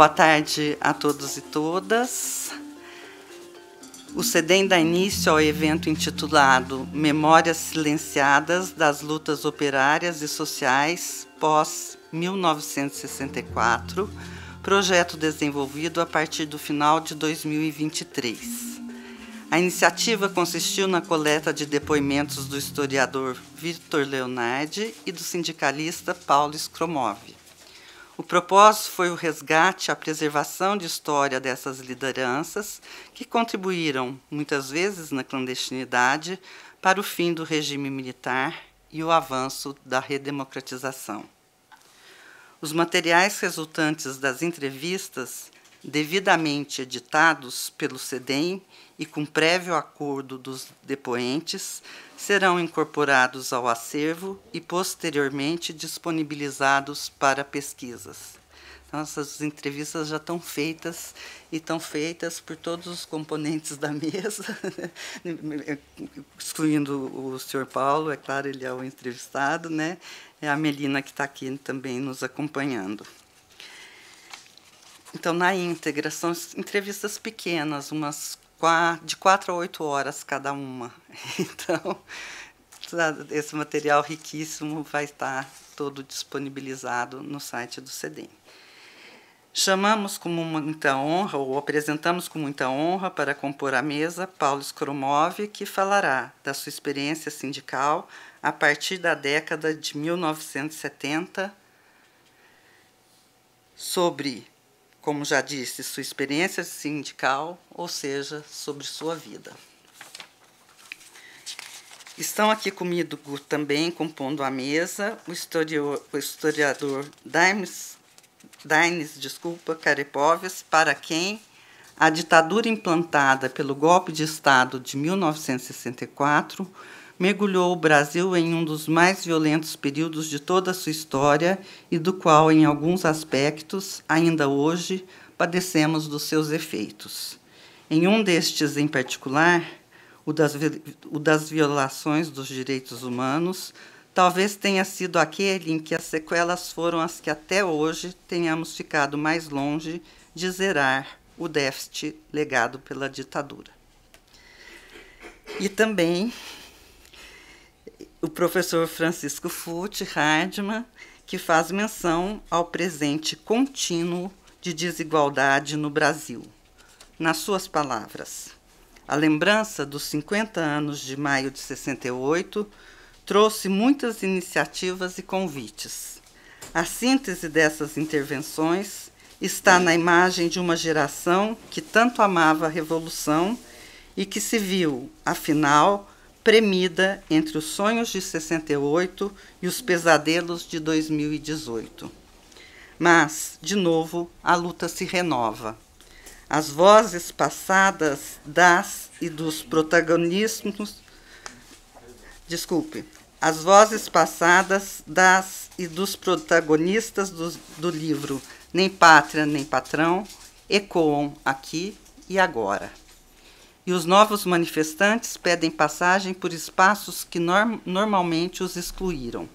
Boa tarde a todos e todas. O SEDEM dá início ao evento intitulado Memórias Silenciadas das Lutas Operárias e Sociais pós-1964, projeto desenvolvido a partir do final de 2023. A iniciativa consistiu na coleta de depoimentos do historiador Vitor Leonardi e do sindicalista Paulo Skromov o propósito foi o resgate, a preservação de história dessas lideranças que contribuíram, muitas vezes na clandestinidade, para o fim do regime militar e o avanço da redemocratização. Os materiais resultantes das entrevistas, devidamente editados pelo CEDEM e com prévio acordo dos depoentes, serão incorporados ao acervo e posteriormente disponibilizados para pesquisas. Então, essas entrevistas já estão feitas e estão feitas por todos os componentes da mesa, excluindo o senhor Paulo, é claro, ele é o entrevistado, né? É a Melina que está aqui também nos acompanhando. Então, na íntegra, são entrevistas pequenas, umas de quatro a oito horas cada uma. Então, tá, esse material riquíssimo vai estar todo disponibilizado no site do CEDEM. Chamamos com muita honra, ou apresentamos com muita honra para compor a mesa, Paulo Skromov, que falará da sua experiência sindical a partir da década de 1970 sobre como já disse, sua experiência sindical, ou seja, sobre sua vida. Estão aqui comigo também, compondo a mesa, o, historiador, Dines historiador desculpa, Karepovs para quem a ditadura implantada pelo golpe de Estado de 1964 mergulhou o Brasil em um dos mais violentos períodos de toda a sua história e do qual, em alguns aspectos, ainda hoje, padecemos dos seus efeitos. Em um destes em particular, o das, o das violações dos direitos humanos, talvez tenha sido aquele em que as sequelas foram as que até hoje tenhamos ficado mais longe de zerar o déficit legado pela ditadura. E também o professor Francisco Fute Hardman, que faz menção ao presente contínuo de desigualdade no Brasil. Nas suas palavras, a lembrança dos 50 anos de maio de 68 trouxe muitas iniciativas e convites. A síntese dessas intervenções está na imagem de uma geração que tanto amava a revolução e que se viu, afinal, premida entre os sonhos de 68 e os pesadelos de 2018. Mas, de novo, a luta se renova. As vozes passadas das e dos protagonistas. Desculpe. As vozes passadas das e dos protagonistas do, do livro Nem Pátria, Nem Patrão ecoam aqui e agora e os novos manifestantes pedem passagem por espaços que norm normalmente os excluíram.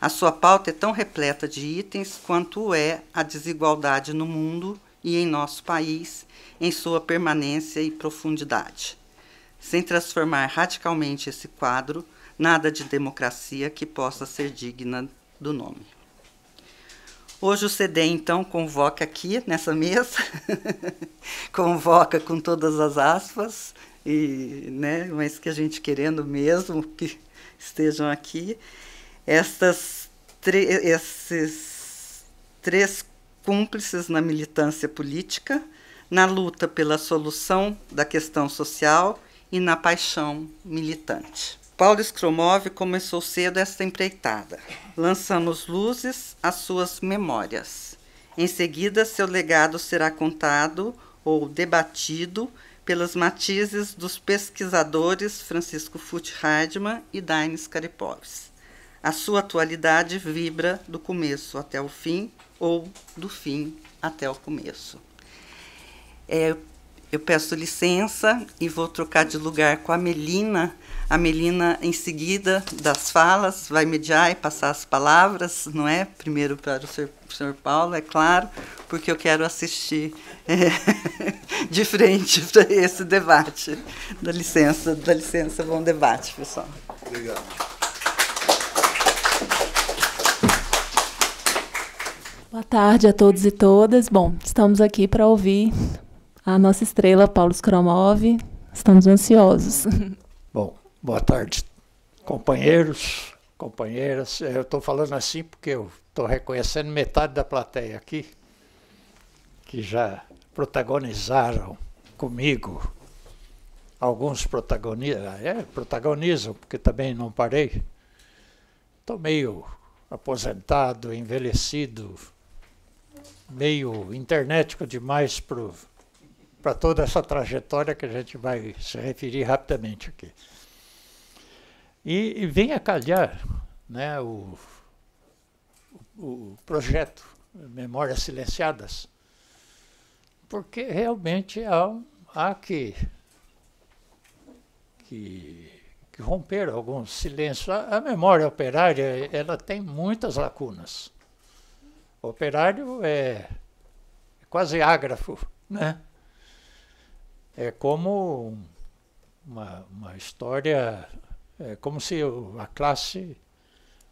A sua pauta é tão repleta de itens quanto é a desigualdade no mundo e em nosso país, em sua permanência e profundidade. Sem transformar radicalmente esse quadro, nada de democracia que possa ser digna do nome. Hoje o CD então, convoca aqui, nessa mesa, convoca com todas as aspas, e, né, mas que a gente querendo mesmo que estejam aqui, estas esses três cúmplices na militância política, na luta pela solução da questão social e na paixão militante. Paulo Skromov começou cedo esta empreitada. Lançamos luzes às suas memórias. Em seguida, seu legado será contado ou debatido pelos matizes dos pesquisadores Francisco Fut Hardman e Dainis Karipovs. A sua atualidade vibra do começo até o fim ou do fim até o começo. É, eu peço licença e vou trocar de lugar com a Melina a Melina, em seguida das falas, vai mediar e passar as palavras, não é? Primeiro para o senhor, senhor Paulo, é claro, porque eu quero assistir é, de frente para esse debate. Dá licença, dá licença, bom debate, pessoal. Obrigado. Boa tarde a todos e todas. Bom, estamos aqui para ouvir a nossa estrela Paulo Skromov. Estamos ansiosos. Bom, Boa tarde, companheiros, companheiras. É, eu estou falando assim porque eu estou reconhecendo metade da plateia aqui que já protagonizaram comigo. Alguns protagonistas. é, protagonizam, porque também não parei. Estou meio aposentado, envelhecido, meio internetico demais para toda essa trajetória que a gente vai se referir rapidamente aqui. E, e a calhar né, o, o projeto Memórias Silenciadas, porque realmente há, há que, que, que romper algum silêncio A, a, memória operária ela tem muitas lacunas. O operário é, é quase ágrafo, né? É como uma, uma história é como se a classe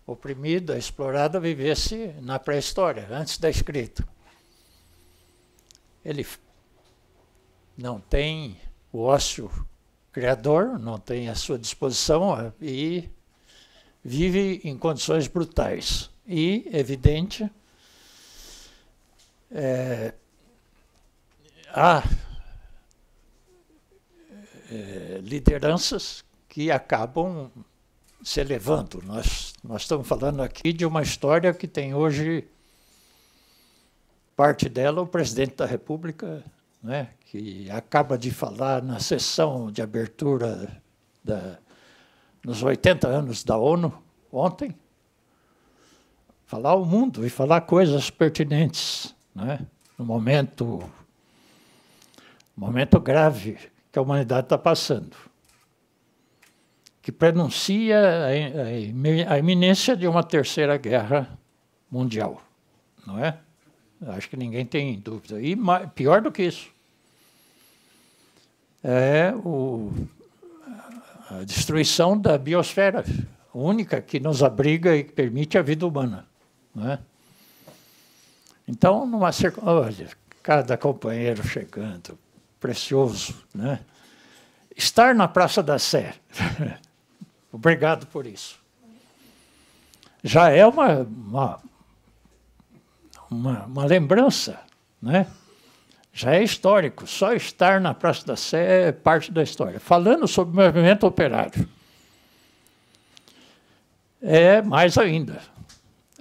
oprimida, explorada, vivesse na pré-história, antes da escrita. Ele não tem o ócio criador, não tem à sua disposição e vive em condições brutais. E, evidente, é, há é, lideranças que acabam se elevando. Nós, nós estamos falando aqui de uma história que tem hoje, parte dela, o presidente da República, né, que acaba de falar na sessão de abertura da, nos 80 anos da ONU, ontem, falar o mundo e falar coisas pertinentes, né, no momento, momento grave que a humanidade está passando que prenuncia a iminência de uma terceira guerra mundial, não é? Acho que ninguém tem dúvida. E pior do que isso, é o, a destruição da biosfera, única que nos abriga e que permite a vida humana. Não é? Então, numa olha, cada companheiro chegando, precioso, né? Estar na Praça da Sé Obrigado por isso. Já é uma, uma, uma, uma lembrança, né? já é histórico. Só estar na Praça da Sé é parte da história. Falando sobre o movimento operário, é mais ainda.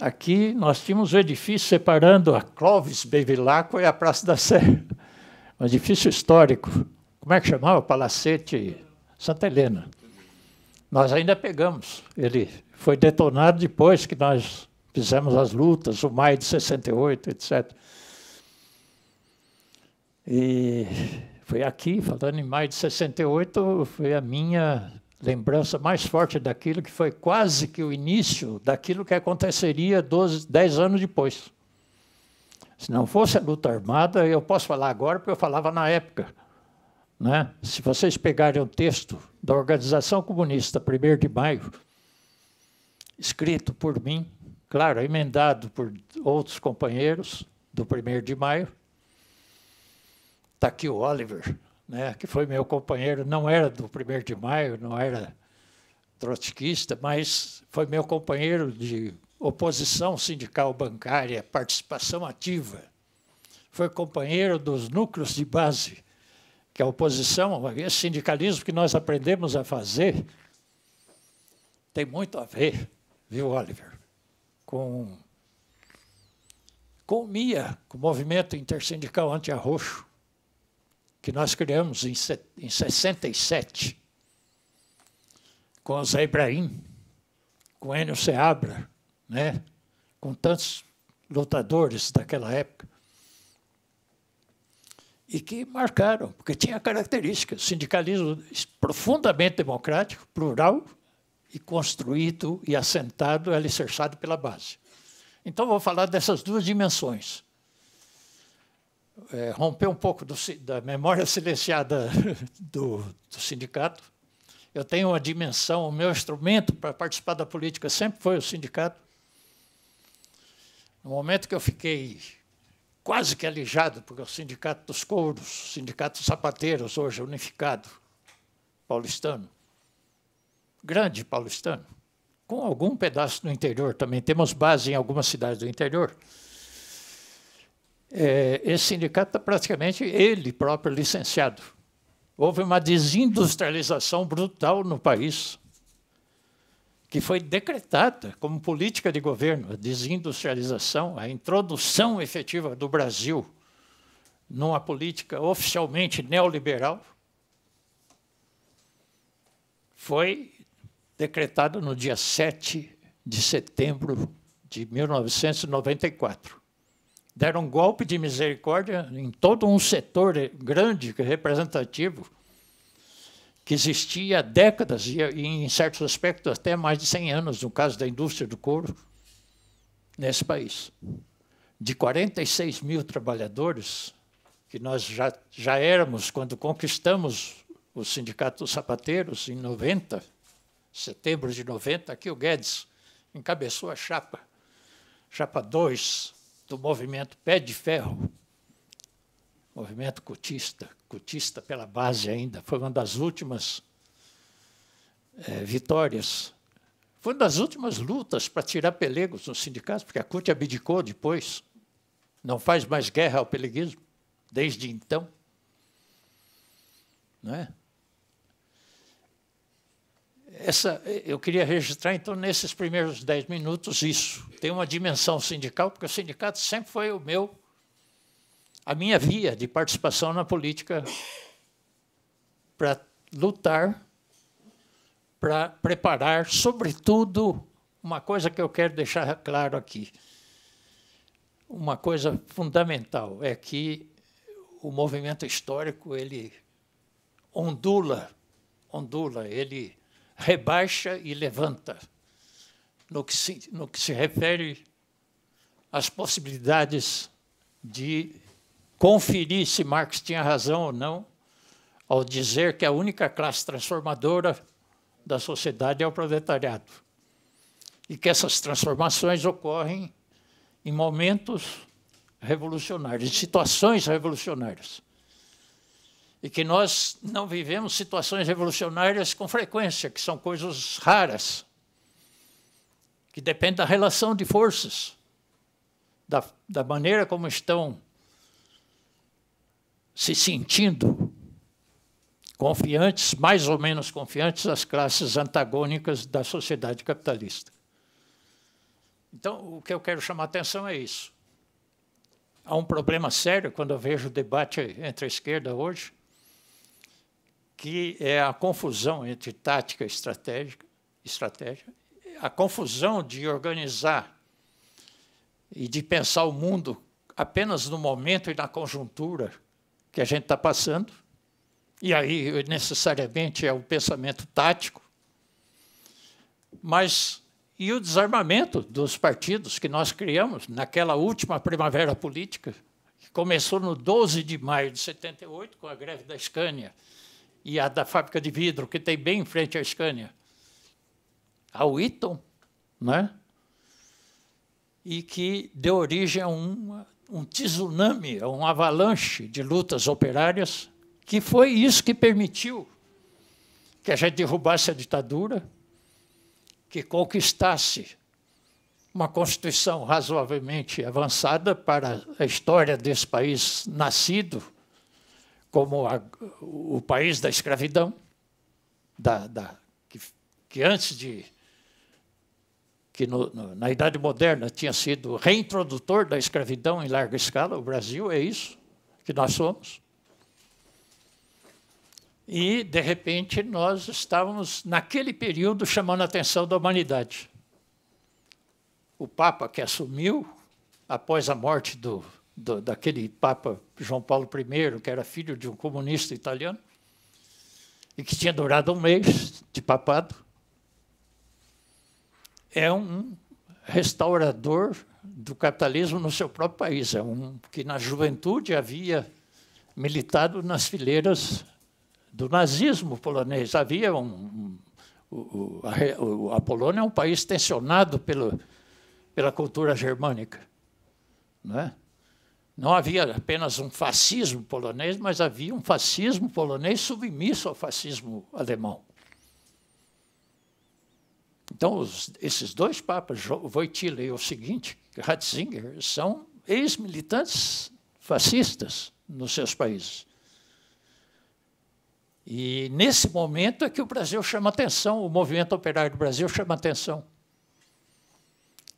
Aqui nós tínhamos o um edifício separando a Clóvis Bevilacqua e a Praça da Sé. Um edifício histórico. Como é que chamava? Palacete Santa Helena. Nós ainda pegamos. Ele foi detonado depois que nós fizemos as lutas, o maio de 68, etc. E foi aqui, falando em maio de 68, foi a minha lembrança mais forte daquilo que foi quase que o início daquilo que aconteceria 12, 10 anos depois. Se não fosse a luta armada, eu posso falar agora porque eu falava na época. Né? Se vocês pegarem o texto da Organização Comunista, 1 de maio, escrito por mim, claro, emendado por outros companheiros do 1 de maio, está aqui o Oliver, né, que foi meu companheiro, não era do 1 de maio, não era trotskista, mas foi meu companheiro de oposição sindical bancária, participação ativa. Foi companheiro dos núcleos de base que a oposição, esse sindicalismo que nós aprendemos a fazer, tem muito a ver, viu, Oliver, com, com o MIA, com o Movimento Intersindical Anti-Arroxo, que nós criamos em, em 67, com o Zé Ibrahim, com Enio Seabra, né? com tantos lutadores daquela época e que marcaram, porque tinha características, sindicalismo profundamente democrático, plural e construído e assentado, alicerçado pela base. Então, vou falar dessas duas dimensões. É, romper um pouco do, da memória silenciada do, do sindicato. Eu tenho uma dimensão, o meu instrumento para participar da política sempre foi o sindicato. No momento que eu fiquei quase que alijado, porque é o Sindicato dos Couros, Sindicato dos Sapateiros, hoje unificado, paulistano, grande paulistano, com algum pedaço do interior também, temos base em algumas cidades do interior. É, esse sindicato está praticamente ele próprio licenciado. Houve uma desindustrialização brutal no país que foi decretada como política de governo, a desindustrialização, a introdução efetiva do Brasil numa política oficialmente neoliberal, foi decretada no dia 7 de setembro de 1994 deram um golpe de misericórdia em todo um setor grande, representativo que existia há décadas e, em certos aspectos, até mais de 100 anos, no caso da indústria do couro, nesse país. De 46 mil trabalhadores, que nós já, já éramos quando conquistamos o Sindicato dos Sapateiros, em 90, setembro de 90, aqui o Guedes encabeçou a chapa, chapa 2 do movimento Pé de Ferro, movimento cotista, cutista pela base ainda, foi uma das últimas é, vitórias. Foi uma das últimas lutas para tirar pelegos no sindicato, porque a CUT abdicou depois. Não faz mais guerra ao peleguismo, desde então. Não é? Essa, eu queria registrar, então, nesses primeiros dez minutos, isso. Tem uma dimensão sindical, porque o sindicato sempre foi o meu a minha via de participação na política para lutar, para preparar, sobretudo, uma coisa que eu quero deixar claro aqui. Uma coisa fundamental é que o movimento histórico ele ondula, ondula, ele rebaixa e levanta no que se, no que se refere às possibilidades de conferir se Marx tinha razão ou não ao dizer que a única classe transformadora da sociedade é o proletariado. E que essas transformações ocorrem em momentos revolucionários, em situações revolucionárias. E que nós não vivemos situações revolucionárias com frequência, que são coisas raras, que dependem da relação de forças, da, da maneira como estão se sentindo confiantes, mais ou menos confiantes, as classes antagônicas da sociedade capitalista. Então, o que eu quero chamar a atenção é isso. Há um problema sério quando eu vejo o debate entre a esquerda hoje, que é a confusão entre tática e estratégia, estratégia, a confusão de organizar e de pensar o mundo apenas no momento e na conjuntura que a gente está passando, e aí necessariamente é o pensamento tático, mas e o desarmamento dos partidos que nós criamos naquela última primavera política, que começou no 12 de maio de 78, com a greve da Scania e a da fábrica de vidro, que tem bem em frente à Scania, ao Eaton, né? e que deu origem a uma um tsunami, um avalanche de lutas operárias, que foi isso que permitiu que a gente derrubasse a ditadura, que conquistasse uma Constituição razoavelmente avançada para a história desse país nascido como a, o país da escravidão, da, da que, que antes de que no, no, na Idade Moderna tinha sido reintrodutor da escravidão em larga escala, o Brasil é isso que nós somos. E, de repente, nós estávamos, naquele período, chamando a atenção da humanidade. O Papa que assumiu, após a morte do, do, daquele Papa João Paulo I, que era filho de um comunista italiano, e que tinha durado um mês de papado, é um restaurador do capitalismo no seu próprio país. É um que na juventude havia militado nas fileiras do nazismo polonês. Havia um, um, a, a, Polônia é um país tensionado pelo, pela cultura germânica, não é? Não havia apenas um fascismo polonês, mas havia um fascismo polonês submisso ao fascismo alemão. Então, os, esses dois papas, Wojtyla e o seguinte, Ratzinger, são ex-militantes fascistas nos seus países. E nesse momento é que o Brasil chama atenção, o movimento operário do Brasil chama atenção.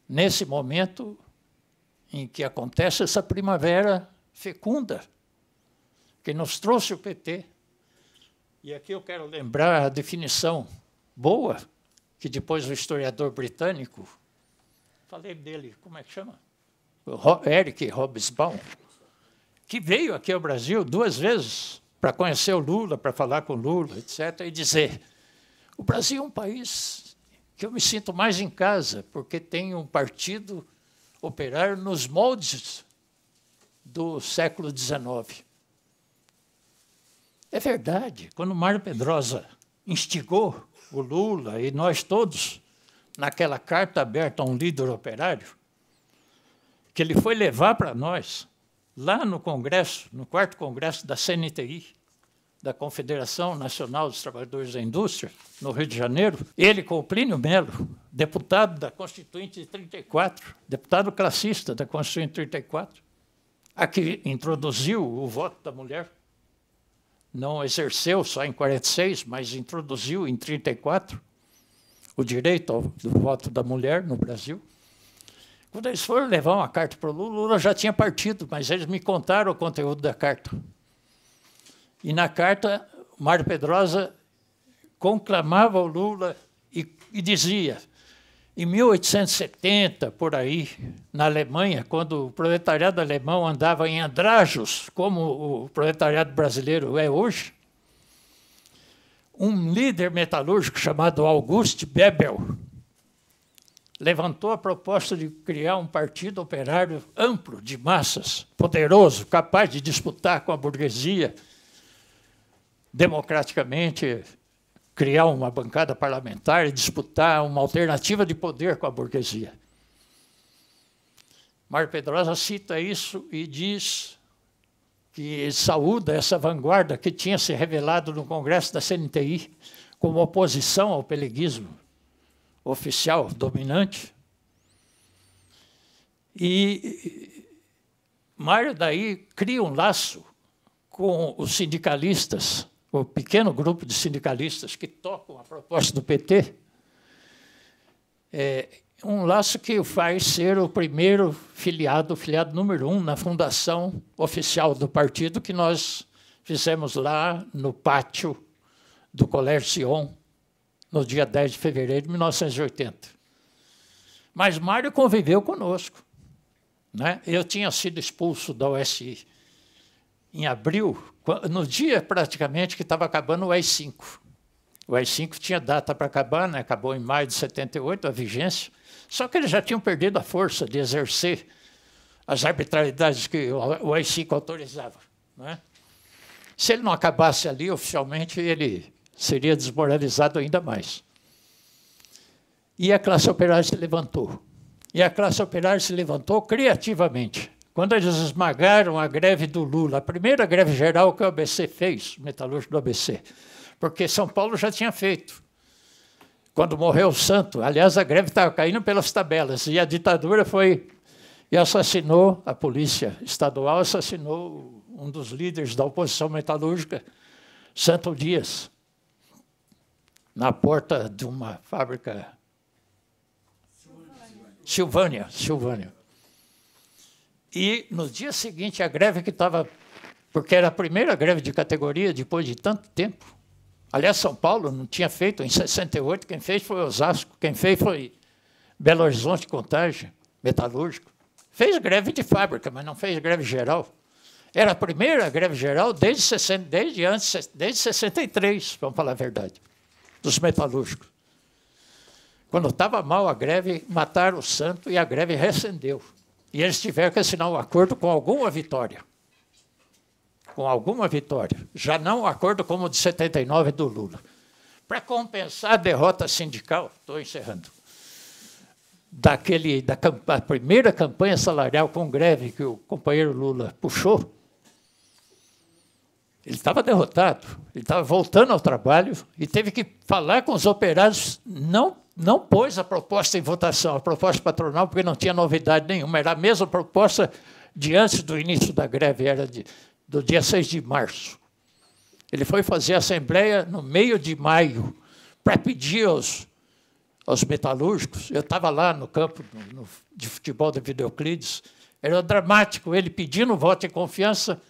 Nesse momento em que acontece essa primavera fecunda, que nos trouxe o PT. E aqui eu quero lembrar a definição boa que depois um historiador britânico, falei dele, como é que chama? Eric Hobsbawm, que veio aqui ao Brasil duas vezes para conhecer o Lula, para falar com o Lula, etc., e dizer: o Brasil é um país que eu me sinto mais em casa, porque tem um partido operar nos moldes do século XIX. É verdade, quando Mário Pedrosa instigou o Lula e nós todos, naquela carta aberta a um líder operário, que ele foi levar para nós, lá no Congresso, no quarto Congresso da CNTI, da Confederação Nacional dos Trabalhadores da Indústria, no Rio de Janeiro, ele com o Plínio Melo, deputado da Constituinte de 34, deputado classista da Constituinte de 34, a que introduziu o voto da mulher, não exerceu só em 46, mas introduziu em 34 o direito ao, do voto da mulher no Brasil. Quando eles foram levar uma carta para o Lula, Lula já tinha partido, mas eles me contaram o conteúdo da carta. E na carta, Mário Pedrosa conclamava o Lula e, e dizia: em 1870, por aí, na Alemanha, quando o proletariado alemão andava em andrajos, como o proletariado brasileiro é hoje, um líder metalúrgico chamado August Bebel levantou a proposta de criar um partido operário amplo, de massas, poderoso, capaz de disputar com a burguesia democraticamente criar uma bancada parlamentar e disputar uma alternativa de poder com a burguesia. Mário Pedrosa cita isso e diz que saúda essa vanguarda que tinha se revelado no Congresso da CNTI como oposição ao peleguismo oficial dominante. E Mário daí cria um laço com os sindicalistas o pequeno grupo de sindicalistas que tocam a proposta do PT, é um laço que o faz ser o primeiro filiado, o filiado número um na fundação oficial do partido que nós fizemos lá no pátio do Colégio Sion, no dia 10 de fevereiro de 1980. Mas Mário conviveu conosco. Né? Eu tinha sido expulso da OSI em abril no dia praticamente que estava acabando o AI-5. O AI-5 tinha data para acabar, né? acabou em maio de 78, a vigência, só que eles já tinham perdido a força de exercer as arbitrariedades que o AI-5 autorizava. Né? Se ele não acabasse ali oficialmente, ele seria desmoralizado ainda mais. E a classe operária se levantou. E a classe operária se levantou criativamente quando eles esmagaram a greve do Lula, a primeira greve geral que o ABC fez, metalúrgico do ABC, porque São Paulo já tinha feito. Quando morreu o Santo, aliás, a greve estava caindo pelas tabelas, e a ditadura foi e assassinou, a polícia estadual assassinou um dos líderes da oposição metalúrgica, Santo Dias, na porta de uma fábrica Silvânia, Silvânia. E no dia seguinte, a greve que estava. Porque era a primeira greve de categoria depois de tanto tempo. Aliás, São Paulo não tinha feito em 68, quem fez foi Osasco, quem fez foi Belo Horizonte Contagem, metalúrgico. Fez greve de fábrica, mas não fez greve geral. Era a primeira greve geral desde, desde antes, desde 63, vamos falar a verdade, dos metalúrgicos. Quando estava mal a greve, mataram o santo e a greve rescendeu. E eles tiveram que assinar um acordo com alguma vitória. Com alguma vitória. Já não um acordo como o de 79 do Lula. Para compensar a derrota sindical, estou encerrando, daquele, da primeira campanha salarial com greve que o companheiro Lula puxou, ele estava derrotado, ele estava voltando ao trabalho e teve que falar com os operários, não não pôs a proposta em votação, a proposta patronal, porque não tinha novidade nenhuma, era a mesma proposta de antes do início da greve, era de, do dia 6 de março. Ele foi fazer a assembleia no meio de maio para pedir aos, aos metalúrgicos. Eu estava lá no campo no, no, de futebol da Videoclides, era dramático, ele pedindo voto de confiança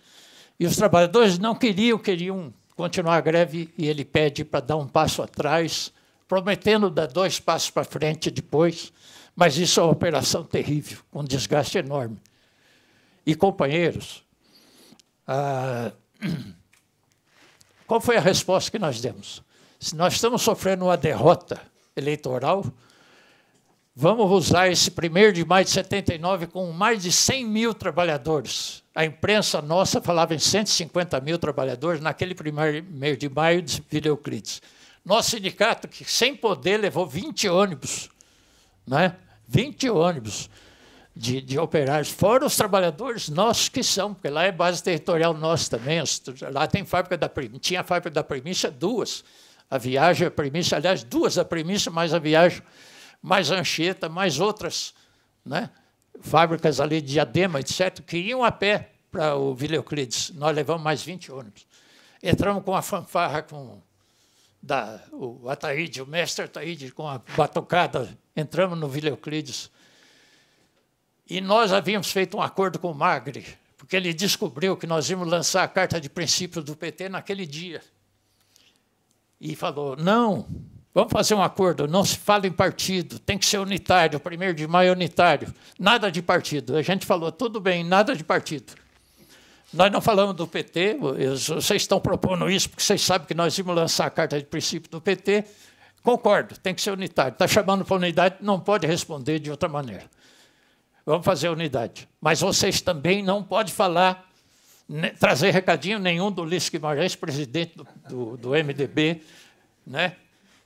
e os trabalhadores não queriam, queriam continuar a greve e ele pede para dar um passo atrás prometendo dar dois passos para frente depois, mas isso é uma operação terrível, com um desgaste enorme. E, companheiros, ah, qual foi a resposta que nós demos? Se nós estamos sofrendo uma derrota eleitoral, vamos usar esse primeiro de maio de 79 com mais de 100 mil trabalhadores. A imprensa nossa falava em 150 mil trabalhadores naquele primeiro de maio de Videoclides. Nosso sindicato, que sem poder levou 20 ônibus, né? 20 ônibus de, de operários, fora os trabalhadores nossos que são, porque lá é base territorial nossa também. Lá tem fábrica da premissa. tinha a fábrica da premissa duas. A viagem, a premissa, aliás, duas da premissa mais a viagem, mais a Anchieta, mais outras né? fábricas ali de Diadema, etc., que iam a pé para o Vila Euclides. Nós levamos mais 20 ônibus. Entramos com a fanfarra, com da, o Ataíde, o mestre Ataíde, com a batucada, entramos no Vila Euclides. E nós havíamos feito um acordo com o Magri, porque ele descobriu que nós íamos lançar a carta de princípios do PT naquele dia. E falou: não, vamos fazer um acordo, não se fala em partido, tem que ser unitário, primeiro de maio é unitário, nada de partido. A gente falou: tudo bem, nada de partido. Nós não falamos do PT, vocês estão propondo isso porque vocês sabem que nós íamos lançar a carta de princípio do PT. Concordo, tem que ser unitário. Está chamando para unidade, não pode responder de outra maneira. Vamos fazer unidade. Mas vocês também não podem falar, né, trazer recadinho nenhum do Luiz Guimarães, presidente do, do, do MDB. Né?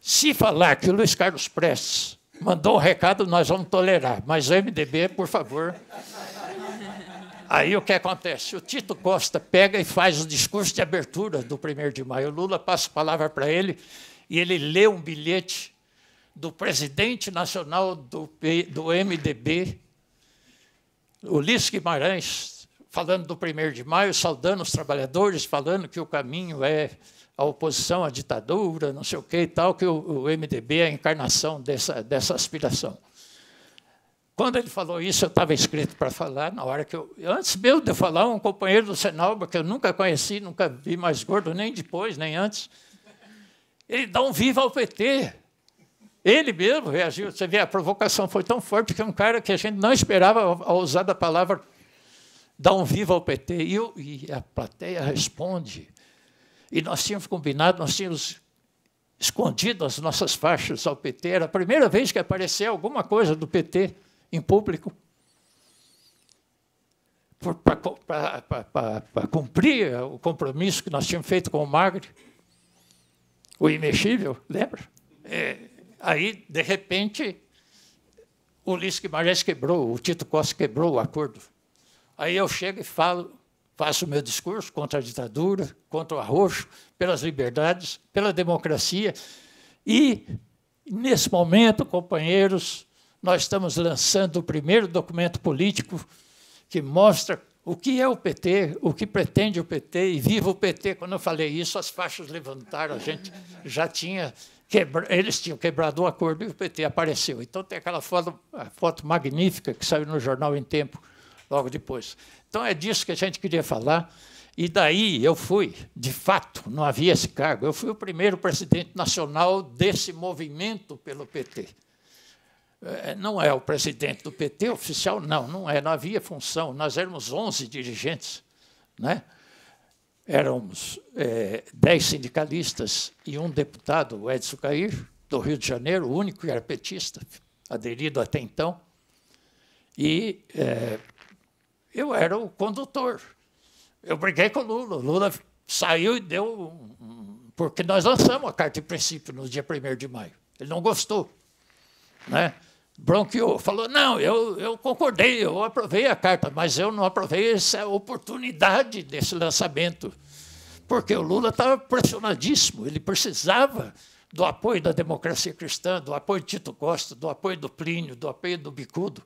Se falar que o Luiz Carlos Prestes mandou um recado, nós vamos tolerar. Mas o MDB, por favor, Aí o que acontece? O Tito Costa pega e faz o discurso de abertura do 1 de maio. O Lula passa a palavra para ele e ele lê um bilhete do presidente nacional do, do MDB, Ulisses Guimarães, falando do 1 de maio, saudando os trabalhadores, falando que o caminho é a oposição à ditadura, não sei o que e tal, que o, o MDB é a encarnação dessa, dessa aspiração. Quando ele falou isso, eu estava escrito para falar, na hora que eu. Antes mesmo de eu falar, um companheiro do Senalba, que eu nunca conheci, nunca vi mais gordo, nem depois, nem antes, ele dá um viva ao PT. Ele mesmo reagiu. Você vê, a provocação foi tão forte que é um cara que a gente não esperava a usar da palavra dar um viva ao PT. E, eu, e a plateia responde. E nós tínhamos combinado, nós tínhamos escondido as nossas faixas ao PT. Era a primeira vez que aparecia alguma coisa do PT em público para cumprir o compromisso que nós tínhamos feito com o Magre, o imexível, lembra? É, aí, de repente, o Ulisses Guimarães quebrou, o Tito Costa quebrou o acordo. Aí eu chego e falo, faço o meu discurso contra a ditadura, contra o arroxo, pelas liberdades, pela democracia. E, nesse momento, companheiros, nós estamos lançando o primeiro documento político que mostra o que é o PT, o que pretende o PT e viva o PT. Quando eu falei isso, as faixas levantaram, a gente já tinha quebra... eles tinham quebrado o acordo e o PT apareceu. Então tem aquela foto, foto magnífica que saiu no jornal em tempo logo depois. Então é disso que a gente queria falar. E daí eu fui, de fato, não havia esse cargo. Eu fui o primeiro presidente nacional desse movimento pelo PT. É, não é o presidente do PT oficial, não, não é. Não havia função. Nós éramos 11 dirigentes, né? Éramos é, 10 sindicalistas e um deputado, o Edson Cair, do Rio de Janeiro, o único que era petista, aderido até então. E é, eu era o condutor. Eu briguei com o Lula. O Lula saiu e deu. Um, porque nós lançamos a carta de princípio no dia 1 de maio. Ele não gostou. Né? bronqueou, falou: não, eu, eu concordei, eu aprovei a carta, mas eu não aprovei essa oportunidade desse lançamento, porque o Lula estava pressionadíssimo, ele precisava do apoio da democracia cristã, do apoio de Tito Costa, do apoio do Plínio, do apoio do Bicudo,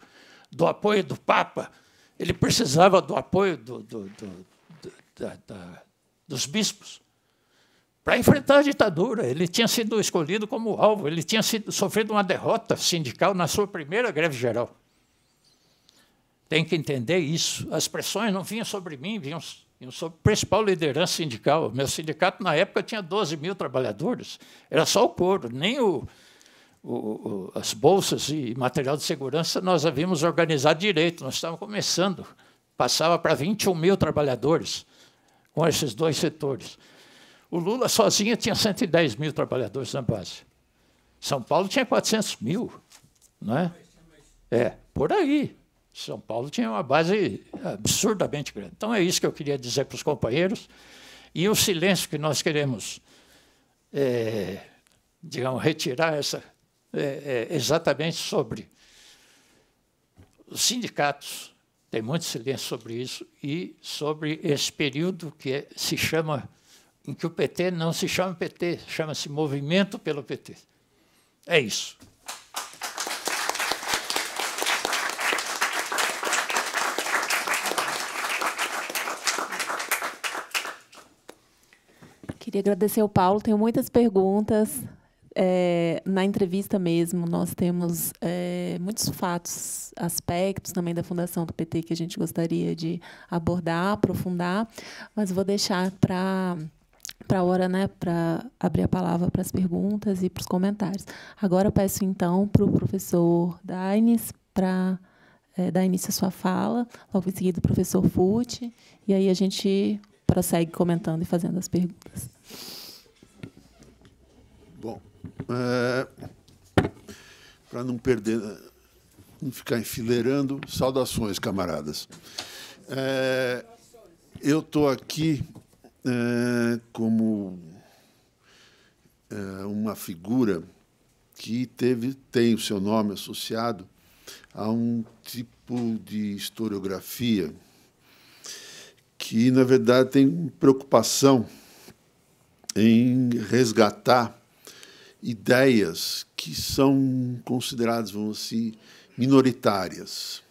do apoio do Papa. Ele precisava do apoio do, do, do, da, da, dos bispos para enfrentar a ditadura. Ele tinha sido escolhido como alvo, ele tinha sido, sofrido uma derrota sindical na sua primeira greve geral. Tem que entender isso. As pressões não vinham sobre mim, vinham, vinham sobre a principal liderança sindical. Meu sindicato, na época, tinha 12 mil trabalhadores. Era só o couro, nem o, o, as bolsas e material de segurança nós havíamos organizado direito, nós estávamos começando. Passava para 21 mil trabalhadores com esses dois setores. O Lula sozinho tinha 110 mil trabalhadores na base. São Paulo tinha 400 mil, não é? é, por aí. São Paulo tinha uma base absurdamente grande. Então é isso que eu queria dizer para os companheiros. E o silêncio que nós queremos, é, digamos, retirar essa, é, é, exatamente sobre os sindicatos, tem muito silêncio sobre isso, e sobre esse período que é, se chama em que o PT não se chama PT, chama-se Movimento pelo PT. É isso. Queria agradecer ao Paulo. Tenho muitas perguntas. É, na entrevista mesmo, nós temos é, muitos fatos, aspectos também da fundação do PT que a gente gostaria de abordar, aprofundar, mas vou deixar para para a hora, né, para abrir a palavra para as perguntas e para os comentários. Agora peço então para o professor Daines para é, eh, dar início à sua fala, logo em seguida o professor Fute, e aí a gente prossegue comentando e fazendo as perguntas. Bom, é, eh, para não perder, não ficar enfileirando, saudações, camaradas. É, eu estou aqui uh, como uh, uma figura que teve, tem o seu nome associado a um tipo de historiografia que, na verdade, tem preocupação em resgatar ideias que são consideradas, vamos assim, minoritárias,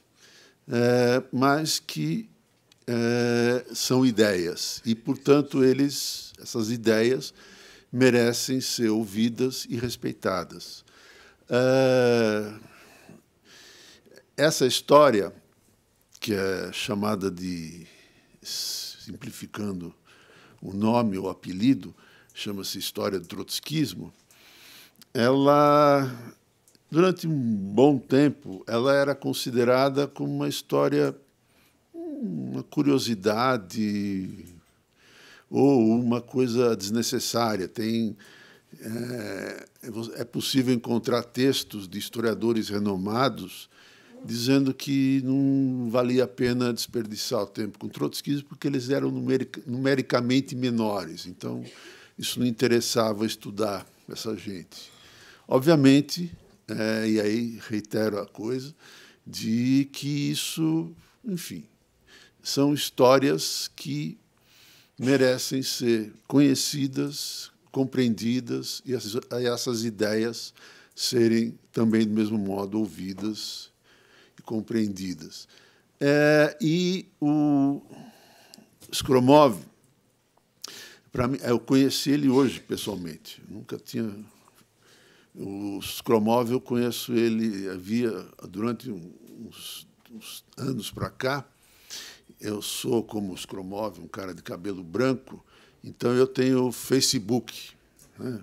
eh, mas que é, são ideias e, portanto, eles, essas ideias merecem ser ouvidas e respeitadas. É, essa história, que é chamada de, simplificando o nome ou apelido, chama-se História do Trotskismo, ela, durante um bom tempo, ela era considerada como uma história uma curiosidade ou uma coisa desnecessária. Tem, é, é, é possível encontrar textos de historiadores renomados dizendo que não valia a pena desperdiçar o tempo com trotskismo porque eles eram numericamente menores. Então, isso não interessava estudar essa gente. Obviamente, é, e aí reitero a coisa, de que isso, enfim, são histórias que merecem ser conhecidas, compreendidas e essas, ideias serem também do mesmo modo ouvidas e compreendidas. É, e o Skromov, para mim, eu conheci ele hoje pessoalmente. nunca tinha o Skromov eu conheço ele havia durante uns, uns anos para cá eu sou, como os Cromove, um cara de cabelo branco, então eu tenho Facebook. Né?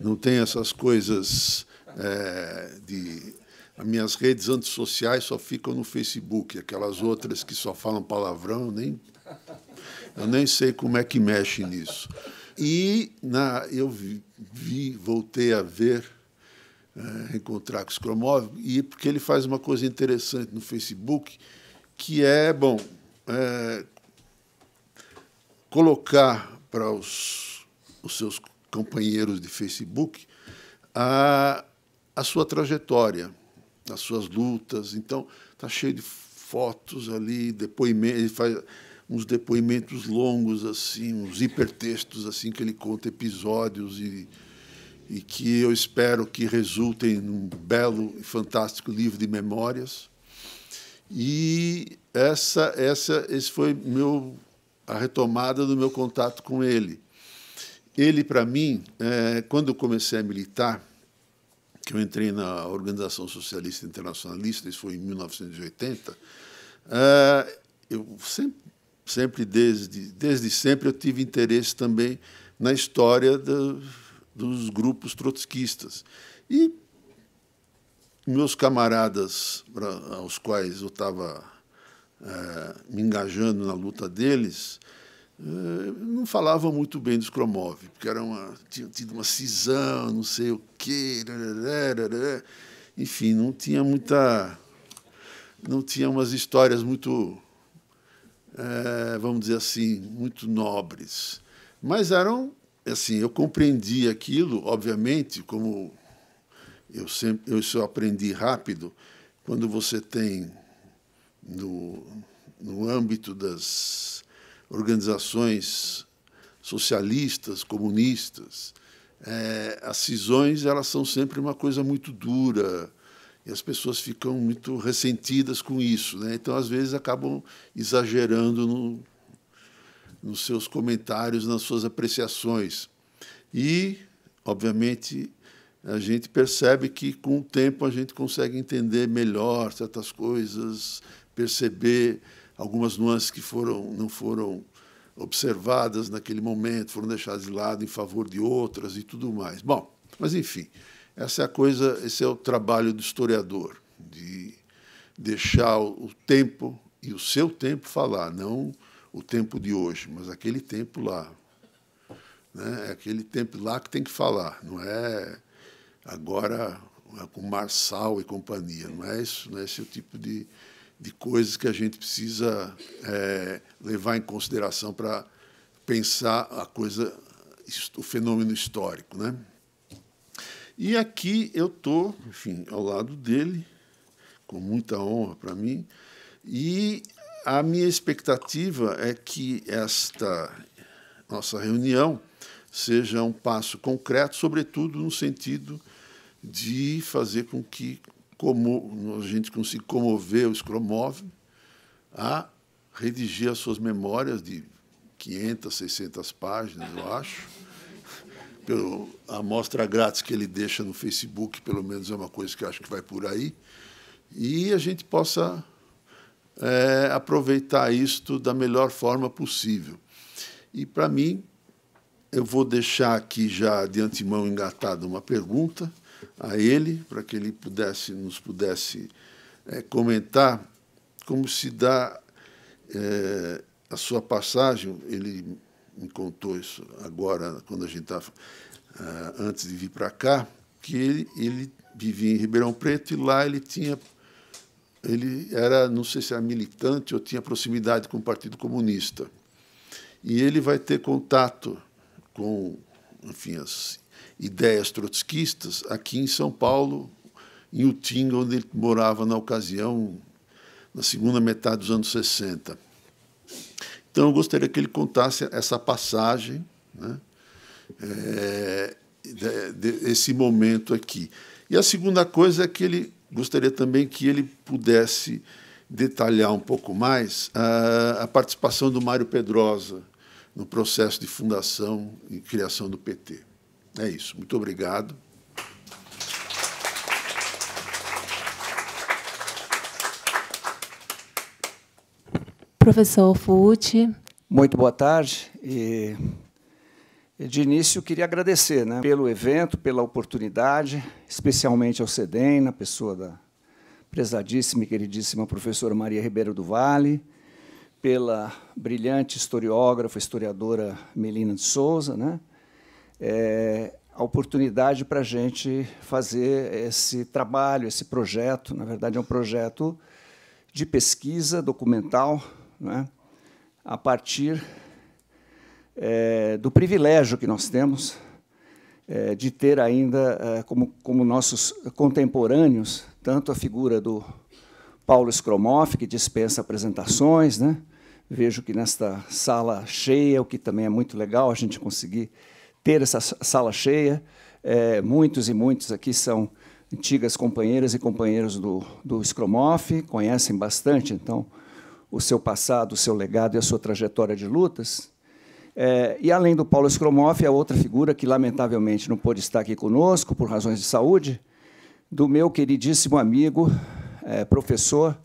Não tenho essas coisas é, de. As minhas redes antissociais só ficam no Facebook, aquelas outras que só falam palavrão, eu nem, eu nem sei como é que mexe nisso. E na, eu vi, vi voltei a ver é, encontrar com o Scromov, e porque ele faz uma coisa interessante no Facebook, que é, bom, é, colocar para os, os seus companheiros de Facebook a, a sua trajetória, as suas lutas. Então, está cheio de fotos ali, depoimentos, ele faz uns depoimentos longos, assim, uns hipertextos assim que ele conta episódios e, e que eu espero que resultem num belo e fantástico livro de memórias. E essa, essa, esse foi meu, a retomada do meu contato com ele. Ele, para mim, é, quando eu comecei a militar, que eu entrei na Organização Socialista Internacionalista, isso foi em 1980, é, eu sempre, sempre desde, desde sempre, eu tive interesse também na história do, dos grupos trotskistas. E meus camaradas, pra, aos quais eu estava é, me engajando na luta deles, é, não falavam muito bem dos Kromov, porque era uma, tinha tido uma cisão, não sei o quê, enfim, não tinha muita. não tinha umas histórias muito. É, vamos dizer assim, muito nobres. Mas eram, assim, eu compreendi aquilo, obviamente, como eu sempre, eu só aprendi rápido quando você tem no, no âmbito das organizações socialistas, comunistas, é, as cisões elas são sempre uma coisa muito dura e as pessoas ficam muito ressentidas com isso, né? Então às vezes acabam exagerando no, nos seus comentários, nas suas apreciações e, obviamente, a gente percebe que com o tempo a gente consegue entender melhor certas coisas, perceber algumas nuances que foram não foram observadas naquele momento, foram deixadas de lado em favor de outras e tudo mais. Bom, mas enfim, essa é a coisa, esse é o trabalho do historiador, de deixar o tempo e o seu tempo falar, não o tempo de hoje, mas aquele tempo lá. Né? É aquele tempo lá que tem que falar, não é agora né, com Marçal e companhia. Não é, isso, não é esse o tipo de, de coisas que a gente precisa é, levar em consideração para pensar a coisa, o fenômeno histórico. Né? E aqui eu estou, enfim, ao lado dele, com muita honra para mim, e a minha expectativa é que esta nossa reunião seja um passo concreto, sobretudo no sentido de fazer com que como, a gente consiga comover o cromove a redigir as suas memórias de 500, 600 páginas, eu acho. Pelo, a amostra grátis que ele deixa no Facebook, pelo menos é uma coisa que acho que vai por aí. E a gente possa é, aproveitar isto da melhor forma possível. E, para mim, eu vou deixar aqui já de antemão engatada uma pergunta a ele, para que ele pudesse nos pudesse é, comentar como se dá é, a sua passagem. Ele me contou isso agora, quando a gente estava tá, uh, é, antes de vir para cá, que ele, ele vivia em Ribeirão Preto e lá ele tinha ele era, não sei se era militante ou tinha proximidade com o Partido Comunista. E ele vai ter contato com, enfim, as ideias trotskistas aqui em São Paulo, em Utinga, onde ele morava na ocasião, na segunda metade dos anos 60. Então, eu gostaria que ele contasse essa passagem, né? É, eh, esse momento aqui. E a segunda coisa é que ele gostaria também que ele pudesse detalhar um pouco mais a, ah, a participação do Mário Pedrosa no processo de fundação e criação do PT. É isso. Muito obrigado. Professor Fute. Muito boa tarde. E, de início, queria agradecer né, pelo evento, pela oportunidade, especialmente ao CEDEM, na pessoa da prezadíssima e queridíssima professora Maria Ribeiro do Vale, pela brilhante historiógrafa, historiadora Melina de Souza, né, é, a oportunidade para a gente fazer esse trabalho, esse projeto. Na verdade, é um projeto de pesquisa documental, né, a partir é, do privilégio que nós temos é, de ter ainda é, como, como nossos contemporâneos tanto a figura do Paulo Skromoff, que dispensa apresentações, né? Vejo que nesta sala cheia, o que também é muito legal a gente conseguir ter essa sala cheia. É, muitos e muitos aqui são antigas companheiras e companheiros do, do Scromoff, conhecem bastante, então, o seu passado, o seu legado e a sua trajetória de lutas. É, e, além do Paulo Scromoff, a é outra figura que, lamentavelmente, não pôde estar aqui conosco por razões de saúde, do meu queridíssimo amigo, é, professor,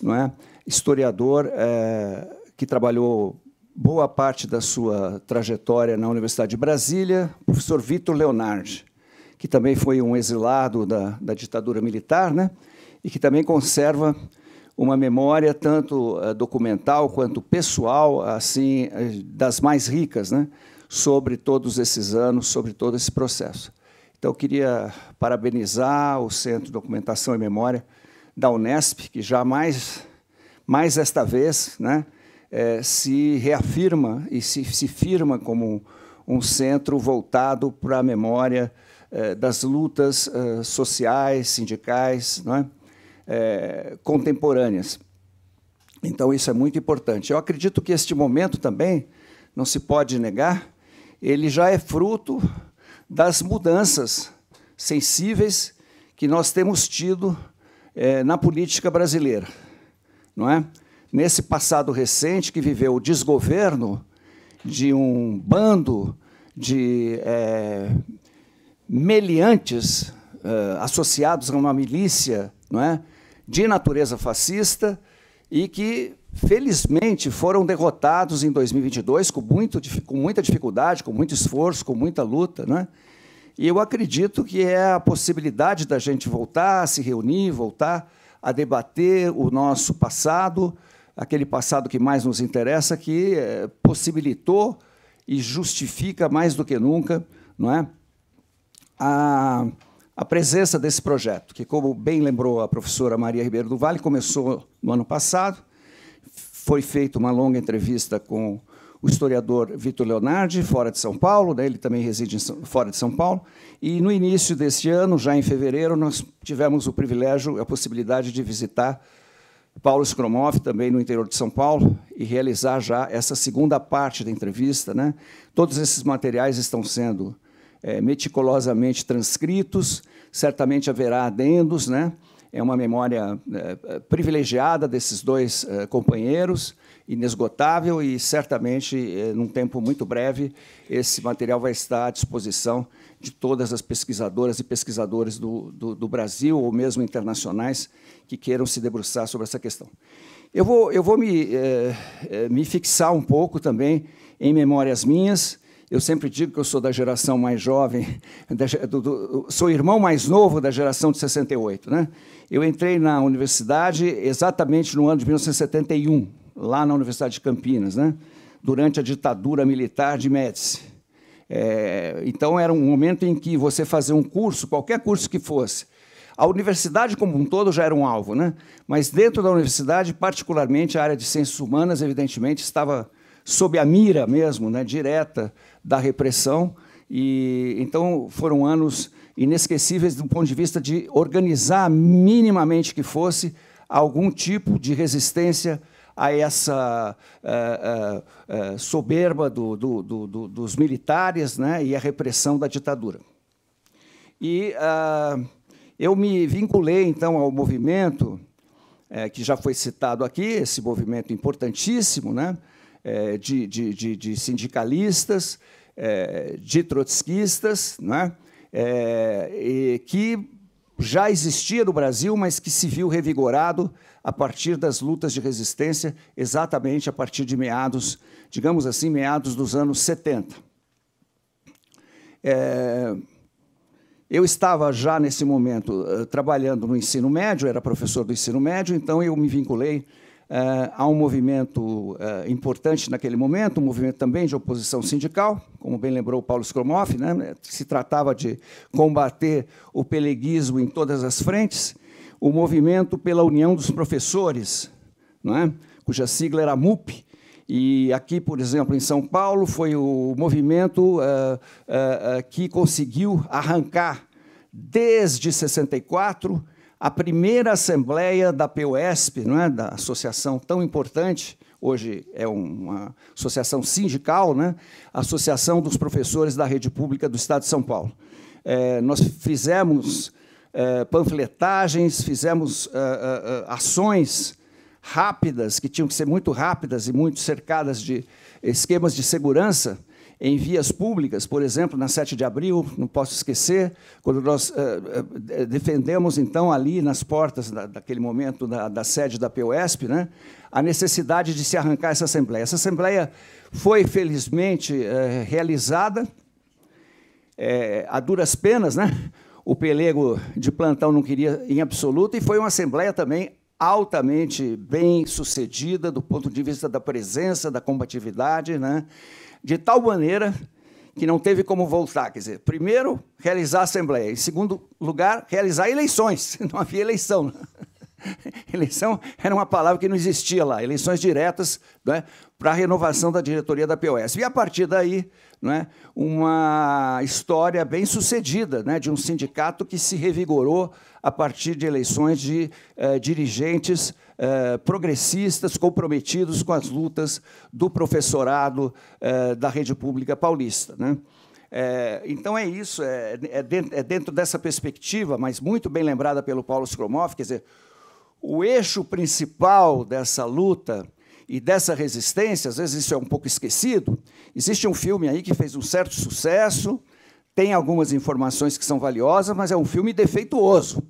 não é? historiador, é, que trabalhou boa parte da sua trajetória na Universidade de Brasília, o professor Vitor Leonardi, que também foi um exilado da, da ditadura militar, né? e que também conserva uma memória tanto eh, documental quanto pessoal, assim, eh, das mais ricas, né? sobre todos esses anos, sobre todo esse processo. Então, eu queria parabenizar o Centro de Documentação e Memória da Unesp, que jamais, mais, mais esta vez, né? é, se reafirma e se, se firma como um centro voltado para a memória é, das lutas é, sociais, sindicais, não é? é? contemporâneas. Então, isso é muito importante. Eu acredito que este momento também, não se pode negar, ele já é fruto das mudanças sensíveis que nós temos tido na política brasileira. Não é? nesse passado recente que viveu o desgoverno de um bando de é, meliantes é, associados a uma milícia não é, de natureza fascista e que, felizmente, foram derrotados em 2022 com, muito, com muita dificuldade, com muito esforço, com muita luta. Não é? E eu acredito que é a possibilidade da gente voltar a se reunir, voltar a debater o nosso passado, aquele passado que mais nos interessa, que eh, possibilitou e justifica mais do que nunca não é, a, a presença desse projeto, que, como bem lembrou a professora Maria Ribeiro do Vale, começou no ano passado, foi feita uma longa entrevista com o historiador Vitor Leonardi, fora de São Paulo, né? ele também reside São, fora de São Paulo, e no início deste ano, já em fevereiro, nós tivemos o privilégio, a possibilidade de visitar Paulo Skromov também no interior de São Paulo, e realizar já essa segunda parte da entrevista. Né? Todos esses materiais estão sendo é, meticulosamente transcritos, certamente haverá adendos, né? é uma memória é, privilegiada desses dois é, companheiros, inesgotável, e certamente, num tempo muito breve, esse material vai estar à disposição de todas as pesquisadoras e pesquisadores do, do, do, Brasil, ou mesmo internacionais, que queiram se debruçar sobre essa questão. Eu vou, eu vou me, é, me fixar um pouco também em memórias minhas. Eu sempre digo que eu sou da geração mais jovem, da, do, do, sou irmão mais novo da geração de 68. Né? Eu entrei na universidade exatamente no ano de 1971, lá na Universidade de Campinas, né? durante a ditadura militar de Médici. É, então, era um momento em que você fazia um curso, qualquer curso que fosse. A universidade como um todo já era um alvo, né? mas dentro da universidade, particularmente a área de ciências humanas, evidentemente, estava sob a mira mesmo, né? direta da repressão. E então foram anos inesquecíveis do ponto de vista de organizar minimamente que fosse algum tipo de resistência a essa eh, eh, eh, soberba do, do, do, dos militares né, e a repressão da ditadura. E eu me vinculei, então, ao movimento que já foi citado aqui, esse movimento importantíssimo né, de, de, de, de sindicalistas, de trotskistas, né, que já existia no Brasil, mas que se viu revigorado a partir das lutas de resistência, exatamente a partir de meados, digamos assim, meados dos anos 70. É, eu estava já nesse momento eh, trabalhando no ensino médio, era professor do ensino médio, então eu me vinculei eh, a um movimento eh, importante naquele momento, um movimento também de oposição sindical, como bem lembrou Paulo Skromoff, né? se tratava de combater o peleguismo em todas as frentes, o movimento pela União dos Professores, não é? cuja sigla era MUP, e aqui, por exemplo, em São Paulo, foi o movimento uh, uh, uh, que conseguiu arrancar, desde 64, a primeira assembleia da POSP, não é? da associação tão importante, hoje é uma associação sindical, né? Associação dos Professores da Rede Pública do Estado de São Paulo. É, nós fizemos eh, panfletagens, fizemos eh, eh, ações rápidas, que tinham que ser muito rápidas e muito cercadas de esquemas de segurança em vias públicas, por exemplo, na 7 de abril, não posso esquecer, quando nós defendemos, então, ali nas portas daquele momento da, sede da POSP, né, a necessidade de se arrancar essa Assembleia. Essa Assembleia foi, felizmente, realizada, a duras penas, né? o pelego de plantão não queria em absoluto, e foi uma assembleia também altamente bem sucedida do ponto de vista da presença, da combatividade, né? de tal maneira que não teve como voltar. Quer dizer, primeiro, realizar a Assembleia. Em segundo lugar, realizar eleições. Não havia eleição. Né? Eleição era uma palavra que não existia lá. Eleições diretas né, para a renovação da diretoria da POS. E, a partir daí, é? uma história bem sucedida né, de um sindicato que se revigorou a partir de eleições de eh, dirigentes eh, progressistas comprometidos com as lutas do professorado eh, da rede pública paulista. Né? É, então é isso, é, é, dentro, é, dentro, dessa perspectiva, mas muito bem lembrada pelo Paulo Skromoff, quer dizer, o eixo principal dessa luta e dessa resistência, às vezes isso é um pouco esquecido. Existe um filme aí que fez um certo sucesso, tem algumas informações que são valiosas, mas é um filme defeituoso.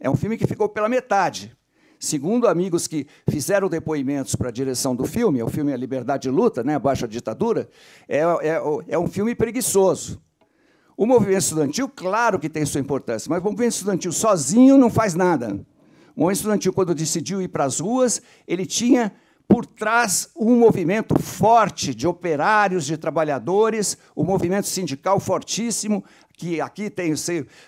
É um filme que ficou pela metade. Segundo amigos que fizeram depoimentos para a direção do filme, é o filme A Liberdade e Luta, né, Abaixo a Ditadura, é, é, é um filme preguiçoso. O movimento estudantil, claro que tem sua importância, mas o movimento estudantil sozinho não faz nada. O movimento estudantil, quando decidiu ir para as ruas, ele tinha por trás um movimento forte de operários, de trabalhadores, o um movimento sindical fortíssimo, que aqui tem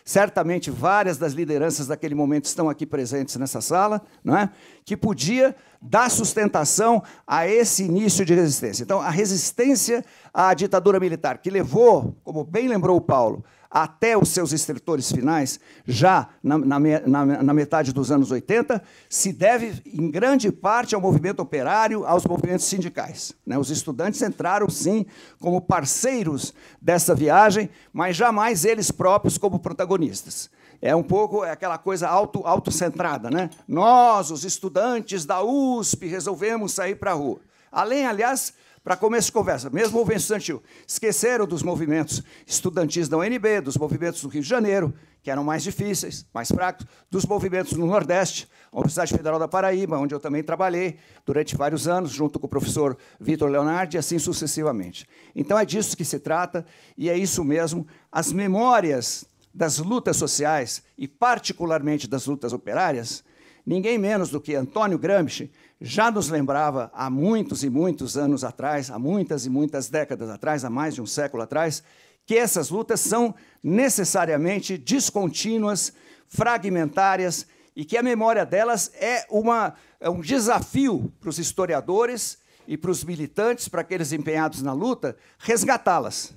certamente várias das lideranças daquele momento estão aqui presentes nessa sala, não é? que podia dar sustentação a esse início de resistência. Então, a resistência à ditadura militar, que levou, como bem lembrou o Paulo, até os seus estritores finais, já na, na, na, na, metade dos anos 80, se deve em grande parte ao movimento operário, aos movimentos sindicais. Né? Os estudantes entraram, sim, como parceiros dessa viagem, mas jamais eles próprios como protagonistas. É um pouco é aquela coisa auto, autocentrada, né? Nós, os estudantes da USP, resolvemos sair para a rua. Além, aliás, para começo de conversa, mesmo o movimento estudantil, esqueceram dos movimentos estudantis da UNB, dos movimentos do Rio de Janeiro, que eram mais difíceis, mais fracos, dos movimentos no Nordeste, a Universidade Federal da Paraíba, onde eu também trabalhei durante vários anos, junto com o professor Vitor Leonardo, e assim sucessivamente. Então é disso que se trata, e é isso mesmo. As memórias das lutas sociais, e particularmente das lutas operárias, ninguém menos do que Antônio Gramsci já nos lembrava há muitos e muitos anos atrás, há muitas e muitas décadas atrás, há mais de um século atrás, que essas lutas são necessariamente descontínuas, fragmentárias e que a memória delas é, uma, é um desafio para os historiadores e para os militantes, para aqueles empenhados na luta, resgatá-las.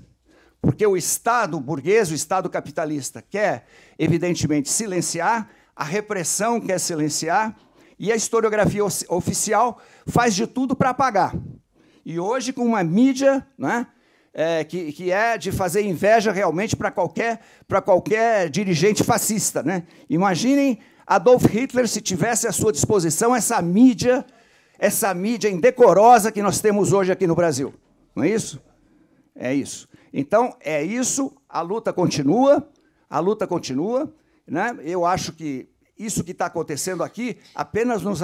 Porque o Estado burguês, o Estado capitalista, quer, evidentemente, silenciar, a repressão quer silenciar, e a historiografia oficial faz de tudo para apagar. E hoje, com uma mídia né, é, que, que é de fazer inveja realmente para qualquer, qualquer dirigente fascista. Né? Imaginem Adolf Hitler se tivesse à sua disposição essa mídia, essa mídia indecorosa que nós temos hoje aqui no Brasil. Não é isso? É isso. Então, é isso, a luta continua, a luta continua. Né? Eu acho que isso que está acontecendo aqui apenas nos,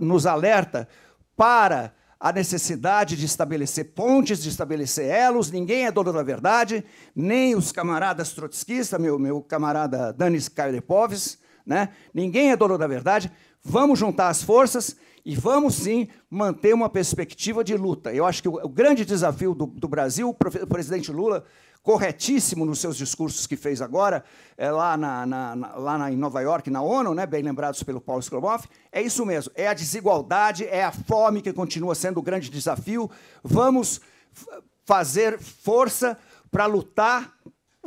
nos alerta para a necessidade de estabelecer pontes, de estabelecer elos, ninguém é dono da verdade, nem os camaradas trotskistas, meu, meu camarada Danis Kairepovs, né? ninguém é dono da verdade. Vamos juntar as forças e vamos sim manter uma perspectiva de luta. Eu acho que o, o grande desafio do, do Brasil, o, o presidente Lula corretíssimo nos seus discursos que fez agora, é, lá, na, na, na, lá na, em Nova York, na ONU, né, bem lembrados pelo Paulo Skloboff, é isso mesmo, é a desigualdade, é a fome que continua sendo o grande desafio. Vamos fazer força para lutar,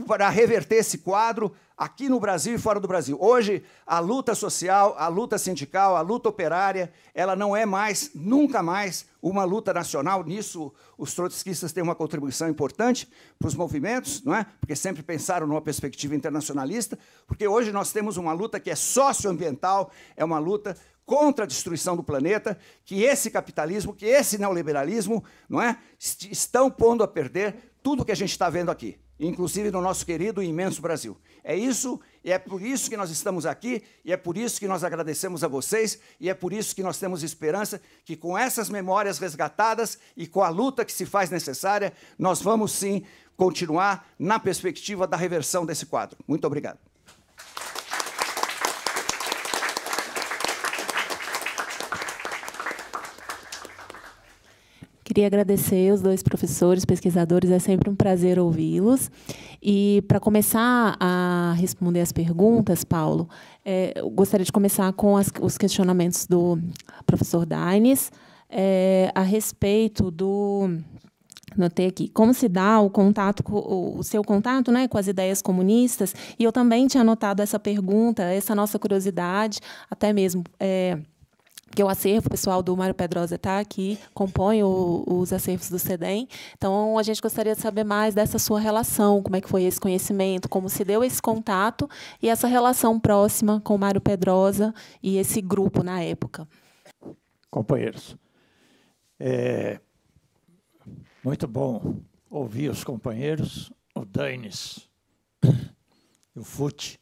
para reverter esse quadro, aqui no Brasil e fora do Brasil. Hoje, a luta social, a luta sindical, a luta operária, ela não é mais, nunca mais, uma luta nacional. Nisso, os trotskistas têm uma contribuição importante para os movimentos, não é? porque sempre pensaram numa perspectiva internacionalista, porque hoje nós temos uma luta que é socioambiental, é uma luta contra a destruição do planeta, que esse capitalismo, que esse neoliberalismo, não é, estão pondo a perder tudo que a gente está vendo aqui, inclusive no nosso querido e imenso Brasil. É isso, e é por isso que nós estamos aqui, e é por isso que nós agradecemos a vocês, e é por isso que nós temos esperança que com essas memórias resgatadas e com a luta que se faz necessária, nós vamos sim continuar na perspectiva da reversão desse quadro. Muito obrigado. queria agradecer os dois professores, pesquisadores, é sempre um prazer ouvi-los. E para começar a responder as perguntas, Paulo, é, eu gostaria de começar com as, os questionamentos do professor Daines é, a respeito do notei aqui, como se dá o contato, o seu contato, né, com as ideias comunistas? E eu também tinha anotado essa pergunta, essa nossa curiosidade, até mesmo é, que é o acervo pessoal do Mário Pedrosa está aqui, compõe o, os acervos do SEDEM. Então, a gente gostaria de saber mais dessa sua relação, como é que foi esse conhecimento, como se deu esse contato e essa relação próxima com o Mário Pedrosa e esse grupo na época. Companheiros, é muito bom ouvir os companheiros, o Daines, o Fute,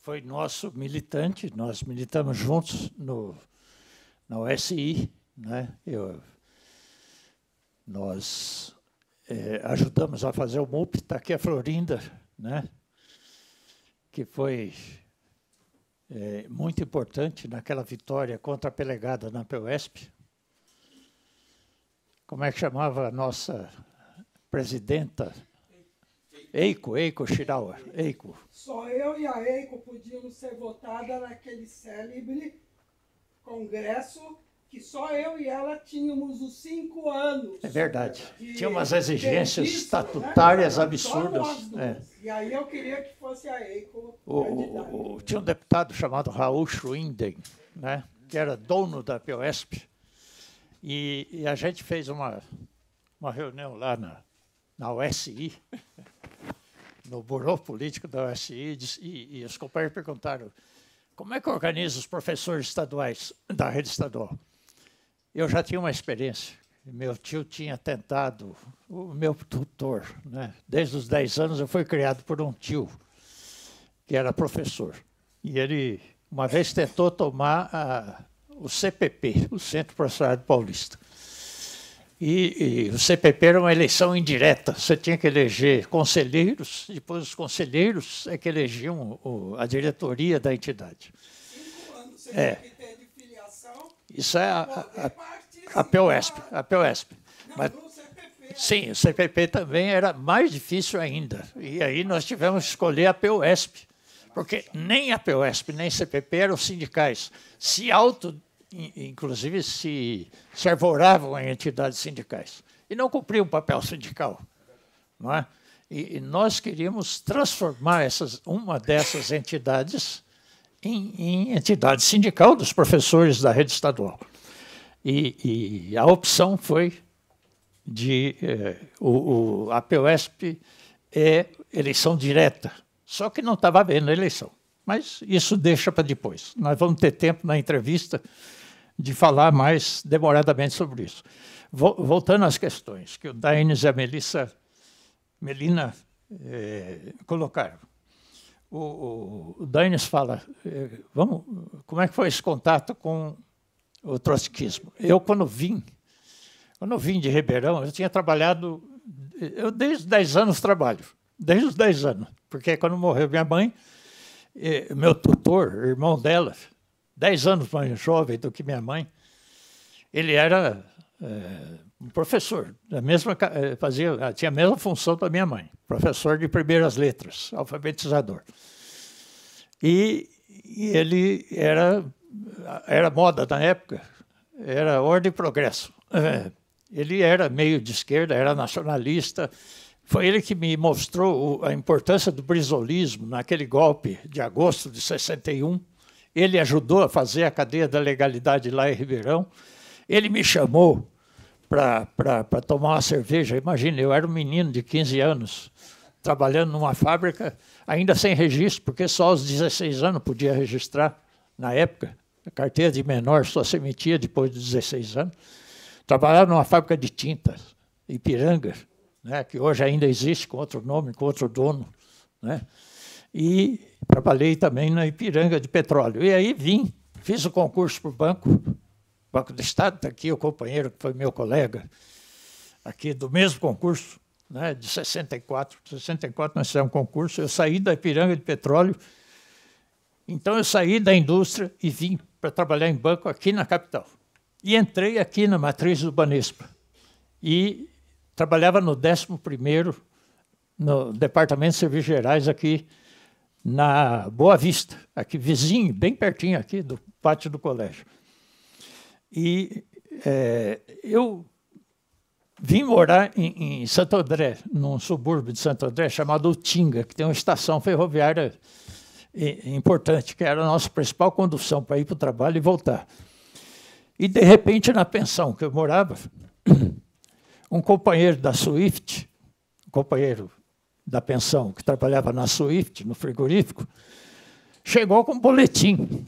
foi nosso militante, nós militamos juntos no, na OSI Né? Eu, nós é, ajudamos a fazer o MUP, está aqui a Florinda, né? que foi é, muito importante naquela vitória contra a pelegada na PESP. Como é que chamava a nossa presidenta? Eiko, Eiko Shirawa, Eiko. Só eu e a Eiko podíamos ser votada naquele célebre congresso que só eu e ela tínhamos os cinco anos. É verdade. Tinha umas exigências né? estatutárias né? absurdas. É. E aí eu queria que fosse a Eiko. O, o, o, tinha um deputado chamado Raul Schwinden, né? que era dono da POSP, e, e, a gente fez uma, uma reunião lá na, na USI, no buró Político da OSI e, e os companheiros perguntaram como é que organiza os professores estaduais da rede estadual. Eu já tinha uma experiência. Meu tio tinha tentado, o meu tutor, né? desde os 10 anos eu fui criado por um tio, que era professor. E ele, uma vez, tentou tomar a, o CPP, o Centro Professorado Paulista. E, e, o CPP era uma eleição indireta, você tinha que eleger conselheiros, depois os conselheiros é que elegiam o, a diretoria da entidade. Cinco anos, você é. de filiação, Isso é a, a, a A Mas, CPP, sim, o CPP também era mais difícil ainda. E aí nós tivemos que escolher a POSP, porque nem a POSP nem CPP eram sindicais. Se auto inclusive, se, se arvoravam em entidades sindicais e não cumpriam o papel sindical. Não é? e, e nós queríamos transformar essas, uma dessas entidades em, em, entidade sindical dos professores da rede estadual. E, e a opção foi de. Eh, o, o, a é eleição direta, só que não estava havendo eleição. Mas isso deixa para depois. Nós vamos ter tempo na entrevista de falar mais demoradamente sobre isso. Voltando às questões que o Daines e a Melissa, Melina eh, colocaram. O, o, o Daines fala, eh, vamos, como é que foi esse contato com o trotskismo? Eu, quando vim, quando vim de Ribeirão, eu tinha trabalhado, eu desde 10 anos trabalho, desde os 10 anos, porque quando morreu minha mãe, eh, meu tutor, irmão dela, dez anos mais jovem do que minha mãe, ele era é, um professor, da mesma, é, fazia, ah, tinha a mesma função da minha mãe, professor de primeiras letras, alfabetizador. E, e ele era, era moda na época, era ordem e progresso. É, ele era meio de esquerda, era nacionalista. Foi ele que me mostrou a importância do brisolismo naquele golpe de agosto de 61, ele ajudou a fazer a cadeia da legalidade lá em Ribeirão. Ele me chamou para tomar uma cerveja. Imagina, eu era um menino de 15 anos, trabalhando numa fábrica, ainda sem registro, porque só aos 16 anos podia registrar, na época. A carteira de menor só se emitia depois dos 16 anos. Trabalhava numa fábrica de tintas, Ipiranga, né, que hoje ainda existe com outro nome, com outro dono. Né? E Trabalhei também na Ipiranga de Petróleo. E aí vim, fiz o concurso para o banco, Banco do Estado, está aqui o companheiro que foi meu colega, aqui do mesmo concurso, né, de 64. 64 nós fizemos um concurso, eu saí da Ipiranga de Petróleo, então eu saí da indústria e vim para trabalhar em banco aqui na capital. E entrei aqui na matriz do Banespa. E trabalhava no 11º, no Departamento de Serviços Gerais aqui na Boa Vista, aqui vizinho, bem pertinho aqui do pátio do colégio. E é, eu vim morar em, em, Santo André, num subúrbio de Santo André chamado Utinga, que tem uma estação ferroviária é, importante, que era a nossa principal condução para ir para o trabalho e voltar. E, de repente, na pensão que eu morava, um companheiro da Swift, um companheiro da pensão, que trabalhava na Swift, no frigorífico, chegou com um boletim,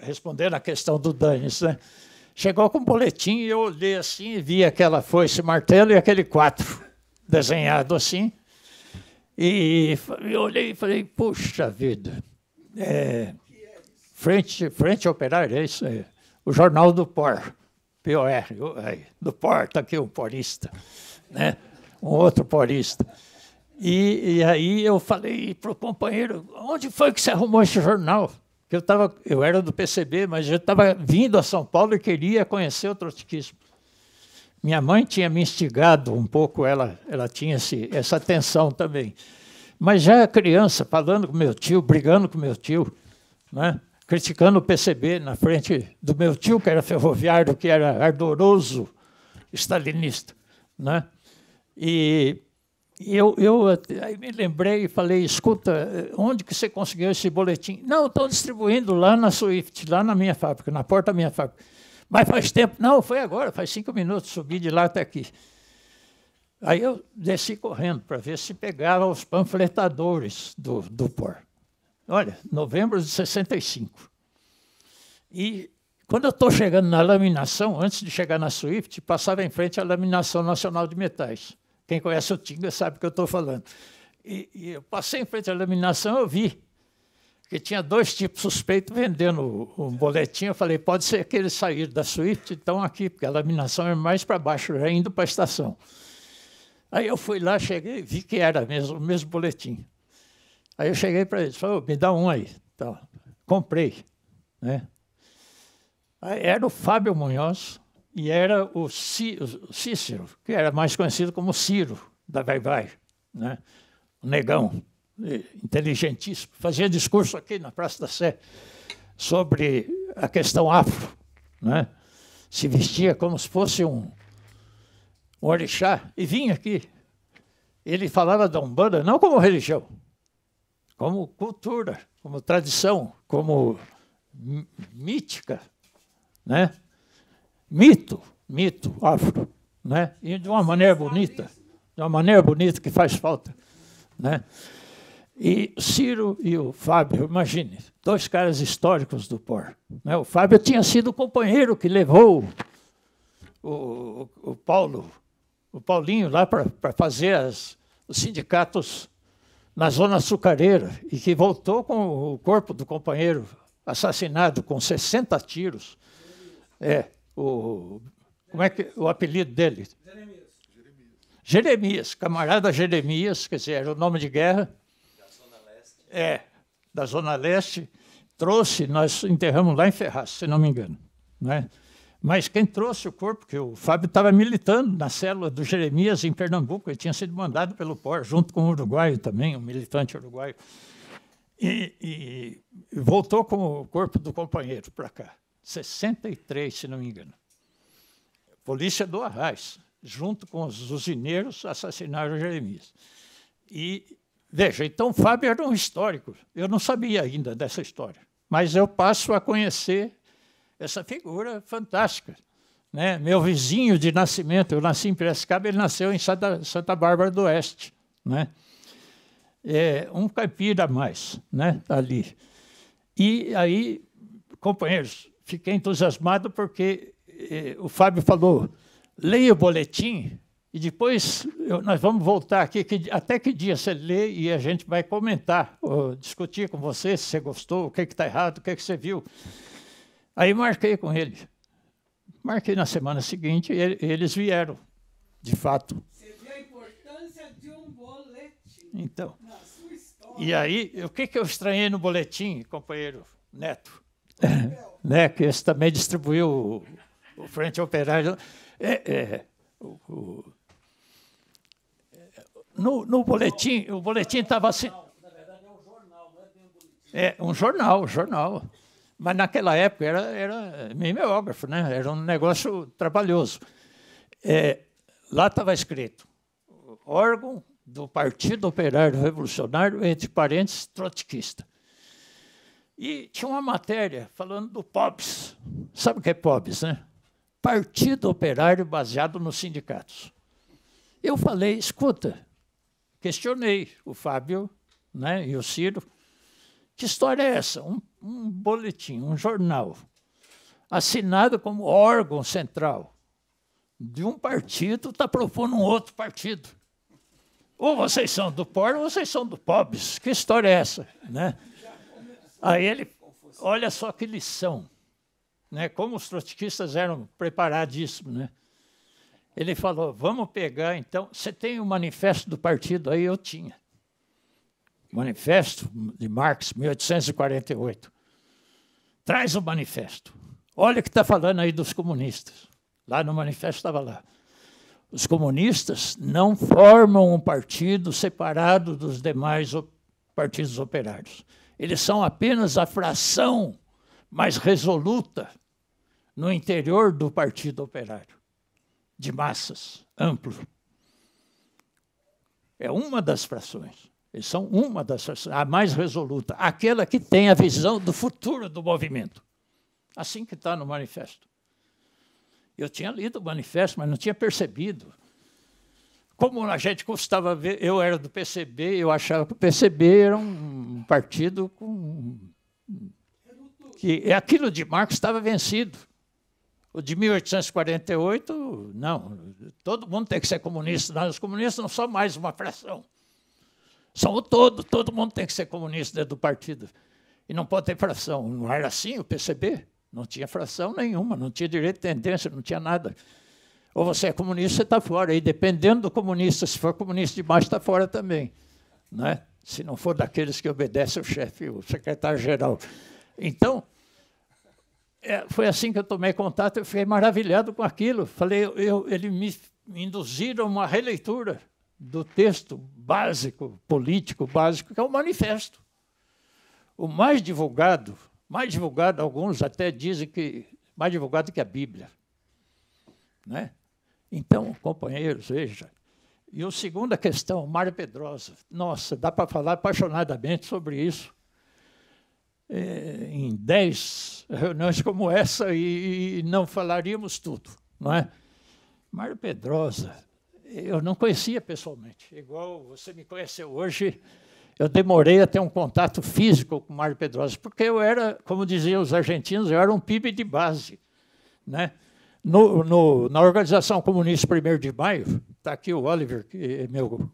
respondendo à questão do Danis, né? Chegou com um boletim e eu olhei assim e vi aquela foice martelo e aquele quatro desenhado assim. E eu olhei e falei, puxa vida, é, frente, frente operário é isso aí. O Jornal do POR, P-O-R, do POR, está aqui um porista, né? um outro porista. E, e aí eu falei para o companheiro, onde foi que você arrumou esse jornal? Que eu, tava, eu era do PCB, mas eu estava vindo a São Paulo e queria conhecer o trotskismo. Minha mãe tinha me instigado um pouco, ela, ela tinha esse, essa tensão também. Mas já criança, falando com meu tio, brigando com meu tio, né? criticando o PCB na frente do meu tio, que era ferroviário, que era ardoroso estalinista Né? E eu, eu me lembrei e falei, escuta, eh, onde que você conseguiu esse boletim? Não, estou distribuindo lá na Swift, lá na minha fábrica, na porta da minha fábrica. Mas faz tempo. Não, foi agora, faz cinco minutos, subi de lá até aqui. Aí eu desci correndo para ver se pegava os panfletadores do, do POR. Olha, novembro de 65. E quando eu estou chegando na laminação, antes de chegar na Swift, passava em frente à Laminação Nacional de Metais. Quem conhece o Tinga sabe o que eu estou falando. E, e, eu passei em frente à laminação, eu vi que tinha dois tipos suspeitos vendendo um boletim. Eu falei, pode ser que eles saíram da suíte e estão aqui, porque a laminação é mais para baixo, já indo para a estação. Aí eu fui lá, cheguei, vi que era mesmo, o mesmo boletim. Aí eu cheguei para eles, falei, oh, me dá um aí. Então, comprei. Né? Aí era o Fábio Munhoz, e era o Cícero, que era mais conhecido como Ciro, da Vai Vai, né? negão, inteligentíssimo, fazia discurso aqui na Praça da Sé sobre a questão afro, né? se vestia como se fosse um, um orixá e vinha aqui. Ele falava da Umbanda não como religião, como cultura, como tradição, como mítica, né? mito, mito afro, né? E de uma maneira bonita, de uma maneira bonita que faz falta, né? E Ciro e o Fábio, imagine, dois caras históricos do POR. Né? O Fábio tinha sido o companheiro que levou o, o, Paulo, o Paulinho lá para fazer as, os sindicatos na zona açucareira e que voltou com o corpo do companheiro assassinado com 60 tiros. É, o como é que o apelido dele? Jeremias. Jeremias, camarada Jeremias, quer dizer, era o nome de guerra. Da Zona Leste. É, da Zona Leste. Trouxe, nós enterramos lá em Ferraz, se não me engano. Né? Mas quem trouxe o corpo, que o Fábio estava militando na célula do Jeremias em Pernambuco, ele tinha sido mandado pelo POR, junto com o uruguaio também, um militante uruguaio. E, e voltou com o corpo do companheiro para cá. 63, se não me engano. Polícia do Arraiz, junto com os usineiros, assassinaram Jeremias. E, veja, então Fábio era um histórico. Eu não sabia ainda dessa história, mas eu passo a conhecer essa figura fantástica. Né? Meu vizinho de nascimento, eu nasci em Piracicaba, ele nasceu em Santa, Santa Bárbara do Oeste. Né? É, um caipira a mais né? ali. E aí, companheiros, fiquei entusiasmado porque eh, o Fábio falou: leia o boletim e depois eu, nós vamos voltar aqui. Que, até que dia você lê e a gente vai comentar, discutir com você se você gostou, o que está errado, o que, que você viu. Aí marquei com ele. Marquei na semana seguinte e eles vieram, de fato. Você vê a importância de um boletim. Então. Na sua história. E aí, o que, que eu estranhei no boletim, companheiro Neto? né, que esse também distribuiu o, o Frente operário É, é, o, o, no, no boletim, o boletim estava assim. É, um jornal, um jornal. Mas naquela época era, era mimeógrafo, né? era um negócio trabalhoso. É, lá estava escrito: órgão do Partido Operário Revolucionário, entre parênteses, trotskista. E tinha uma matéria falando do POBS. Sabe o que é POBS, né? Partido Operário Baseado nos Sindicatos. Eu falei, escuta, questionei o Fábio né, e o Ciro, que história é essa? Um, um boletim, um jornal, assinado como órgão central de um partido, está propondo um outro partido ou vocês são do POR ou vocês são do POBS. Que história é essa? Né? Aí ele, olha só que lição, né? Como os trotskistas eram preparadíssimos, né? Ele falou: "Vamos pegar então, você tem o manifesto do partido aí eu tinha. Manifesto de Marx 1848. Traz o manifesto. Olha o que está falando aí dos comunistas. Lá no manifesto estava lá. Os comunistas não formam um partido separado dos demais partidos operários eles são apenas a fração mais resoluta no interior do Partido Operário, de massas, amplo. É uma das frações. Eles são uma das frações, a mais resoluta, aquela que tem a visão do futuro do movimento. Assim que está no manifesto. Eu tinha lido o manifesto, mas não tinha percebido como a gente custava ver, eu era do PCB, eu achava que o PCB era um partido com que é aquilo de Marcos estava vencido. O de 1848, não, todo mundo tem que ser comunista. os comunistas não são mais uma fração. São o todo, todo mundo tem que ser comunista dentro do partido. E não pode ter fração. Não era assim o PCB? Não tinha fração nenhuma, não tinha direito de tendência, não tinha nada. Ou você é comunista, você está fora. E dependendo do comunista, se for comunista demais, está fora também. Né? Se não for daqueles que obedecem o chefe, o secretário-geral. Então, é, foi assim que eu tomei contato. Eu fiquei maravilhado com aquilo. Falei, eu, ele me induziram a uma releitura do texto básico, político básico, que é o manifesto. O mais divulgado, mais divulgado, alguns até dizem que mais divulgado que a Bíblia. Né? Então, companheiros, veja. E a segunda questão, Mário Pedrosa. Nossa, dá para falar apaixonadamente sobre isso é, em dez reuniões como essa e, e não falaríamos tudo, não é? Mário Pedrosa, eu não conhecia pessoalmente. Igual você me conheceu hoje, eu demorei a ter um contato físico com o Mário Pedrosa, porque eu era, como diziam os argentinos, eu era um PIB de base, né? No, no, na Organização Comunista Primeiro de Maio, está aqui o Oliver, que é meu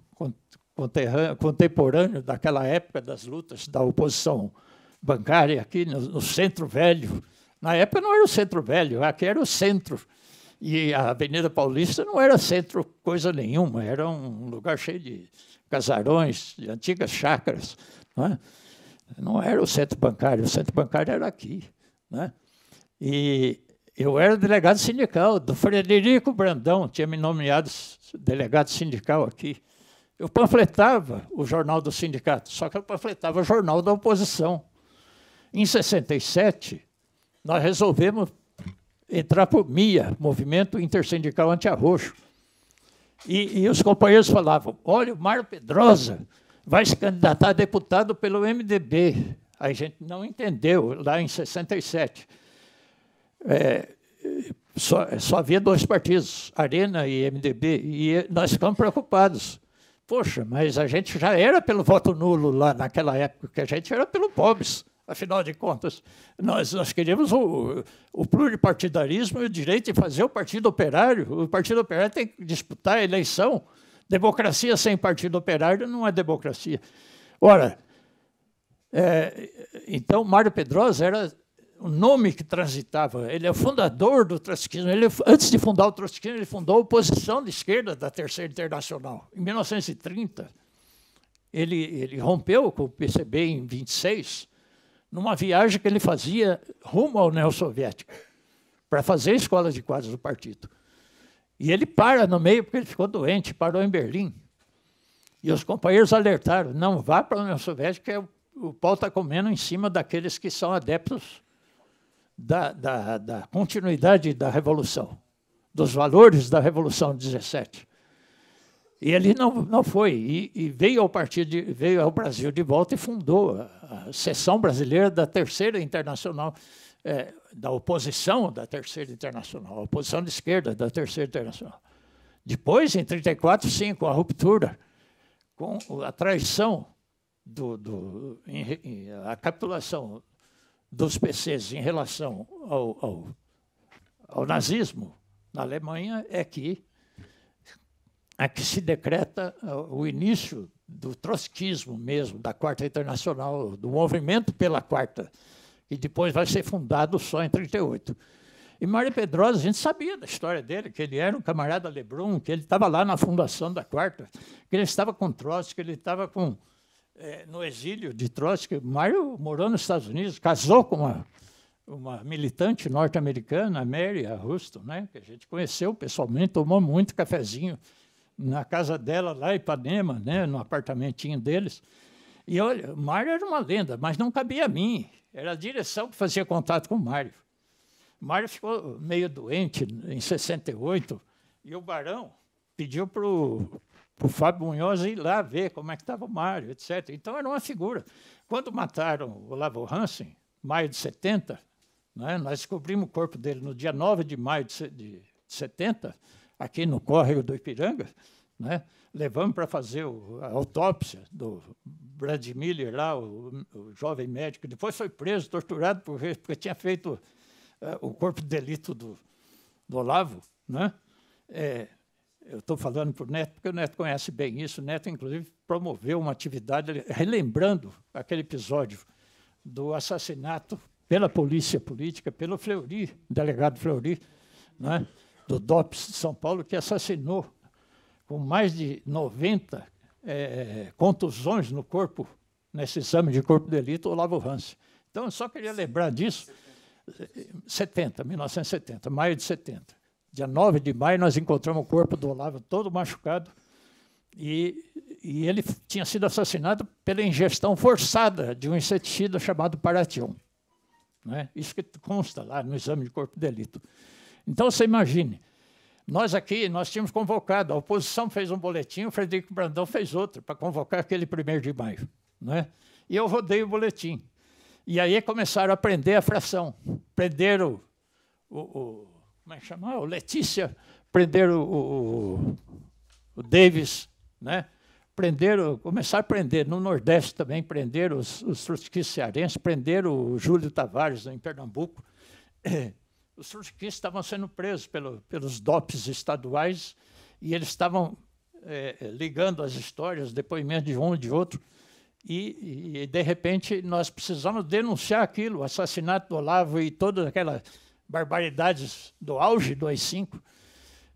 contemporâneo daquela época das lutas da oposição bancária aqui no, no Centro Velho. Na época não era o Centro Velho, aqui era o centro. E a Avenida Paulista não era centro coisa nenhuma, era um lugar cheio de casarões, de antigas chácaras. Não, é? não era o centro bancário, o centro bancário era aqui. Né? E eu era delegado sindical do Frederico Brandão, tinha me nomeado delegado sindical aqui. Eu panfletava o jornal do sindicato, só que eu panfletava o jornal da oposição. Em 67, nós resolvemos entrar para o MIA, Movimento Intersindical Antiarroxo. E, e os companheiros falavam, olha, o Mário Pedrosa vai se candidatar a deputado pelo MDB. A gente não entendeu lá em 67 é, só, só havia dois partidos, Arena e MDB, e nós ficamos preocupados. Poxa, mas a gente já era pelo voto nulo lá naquela época, que a gente era pelo POBS. Afinal de contas, nós, nós queríamos o, o pluripartidarismo e o direito de fazer o Partido Operário. O Partido Operário tem que disputar a eleição. Democracia sem Partido Operário não é democracia. Ora, é, então Mário Pedrosa era o nome que transitava. Ele é o fundador do trotskismo. Ele, antes de fundar o trotskismo, ele fundou a oposição de esquerda da Terceira Internacional. Em 1930, ele, ele rompeu com o PCB em 26, numa viagem que ele fazia rumo ao União Soviética, para fazer escola de quadros do partido. E ele para no meio, porque ele ficou doente, parou em Berlim. E os companheiros alertaram, não vá para a União Soviética, é o pau está comendo em cima daqueles que são adeptos da, da, da continuidade da Revolução, dos valores da Revolução 17. E ele não, não foi, e, e veio, ao de, veio ao Brasil de volta e fundou a, a seção brasileira da Terceira Internacional, é, da oposição da Terceira Internacional, a oposição de esquerda da Terceira Internacional. Depois, em 1934, sim, com a ruptura, com a traição, do, do, a capitulação dos PCs em relação ao, ao, ao nazismo na Alemanha é que a é que se decreta ah, o início do trotskismo mesmo, da Quarta Internacional, do movimento pela Quarta, que depois vai ser fundado só em 1938. E Mário Pedrosa, a gente sabia da história dele, que ele era um camarada Lebrun, que ele estava lá na fundação da Quarta, que ele estava com Trotsky, que ele estava com é, no exílio de Trotsky. Mário morou nos Estados Unidos, casou com uma, uma militante norte-americana, Mary Arusto né, que a gente conheceu pessoalmente, tomou muito cafezinho na casa dela lá em Ipanema, né, no apartamentinho deles. E olha, Mário era uma lenda, mas não cabia a mim. Era a direção que fazia contato com o Mário. Mário ficou meio doente em 68 e o Barão pediu para o o Fábio Munhoz ir lá ver como é que estava o Mário, etc. Então era uma figura. Quando mataram o Lavo Hansen, maio de 70, né, nós descobrimos o corpo dele no dia 9 de maio de, de 70, aqui no córrego do Ipiranga, né, levamos para fazer o, a autópsia do Brad Miller, lá, o, o, jovem médico. Depois foi preso, torturado, por, porque tinha feito uh, o corpo de delito do, do Olavo. Né? É, eu estou falando para o Neto, porque o Neto conhece bem isso. O Neto, inclusive, promoveu uma atividade relembrando aquele episódio do assassinato pela polícia política, pelo Fleury, delegado Fleury, né, do DOPS de São Paulo, que assassinou com mais de 90 é, eh, eh, contusões no corpo, nesse exame de corpo de delito, Olavo Hans. Então, eu só queria lembrar disso. 70, eh, 1970, maio de 70. Dia 9 de maio, nós encontramos o corpo do Olavo todo machucado. E, e ele tinha sido assassinado pela ingestão forçada de um inseticida chamado Paration. Né? Isso que consta lá no exame de corpo de delito. Então, você imagine, nós aqui, nós tínhamos convocado, a oposição fez um boletim, o Frederico Brandão fez outro, para convocar aquele primeiro de maio. Né? E eu rodei o boletim. E aí começaram a prender a fração. Prenderam o, o, como é que chama? Ah, Letícia. prender o, o, o Davis, né? prenderam, começaram a prender, no Nordeste também prenderam os, os frutiquistas cearenses, prenderam o Júlio Tavares em Pernambuco. Os frutiquistas estavam sendo presos pelo, pelos DOPs estaduais e eles estavam é, ligando as histórias, depoimentos de um e de outro. E, e, de repente, nós precisamos denunciar aquilo, o assassinato do Olavo e toda aquela barbaridades do auge AI-5,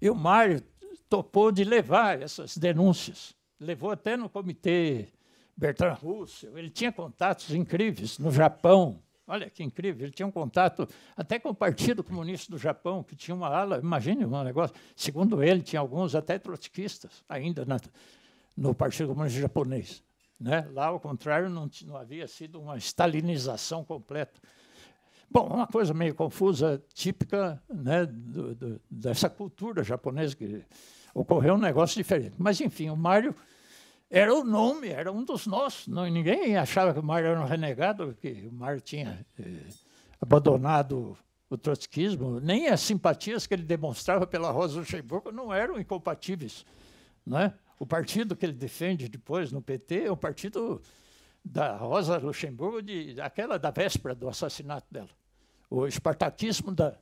e o Mário topou de levar essas denúncias. Levou até no comitê Bertrand Russell. Ele tinha contatos incríveis no Japão. Olha que incrível, ele tinha um contato até com o Partido Comunista do Japão, que tinha uma ala, imagine um negócio. Segundo ele, tinha alguns até trotskistas ainda na, no Partido Comunista Japonês. Né? Lá, ao contrário, não, não havia sido uma stalinização completa. Bom, uma coisa meio confusa, típica né, do, do, dessa cultura japonesa, que ocorreu um negócio diferente. Mas, enfim, o Mário era o nome, era um dos nossos. Não, ninguém achava que o Mário era um renegado, que o Mário tinha eh, abandonado o trotskismo. Nem as simpatias que ele demonstrava pela Rosa Luxemburgo não eram incompatíveis. Né? O partido que ele defende depois no PT é o partido da Rosa Luxemburgo, de, aquela da véspera do assassinato dela o espartatismo da,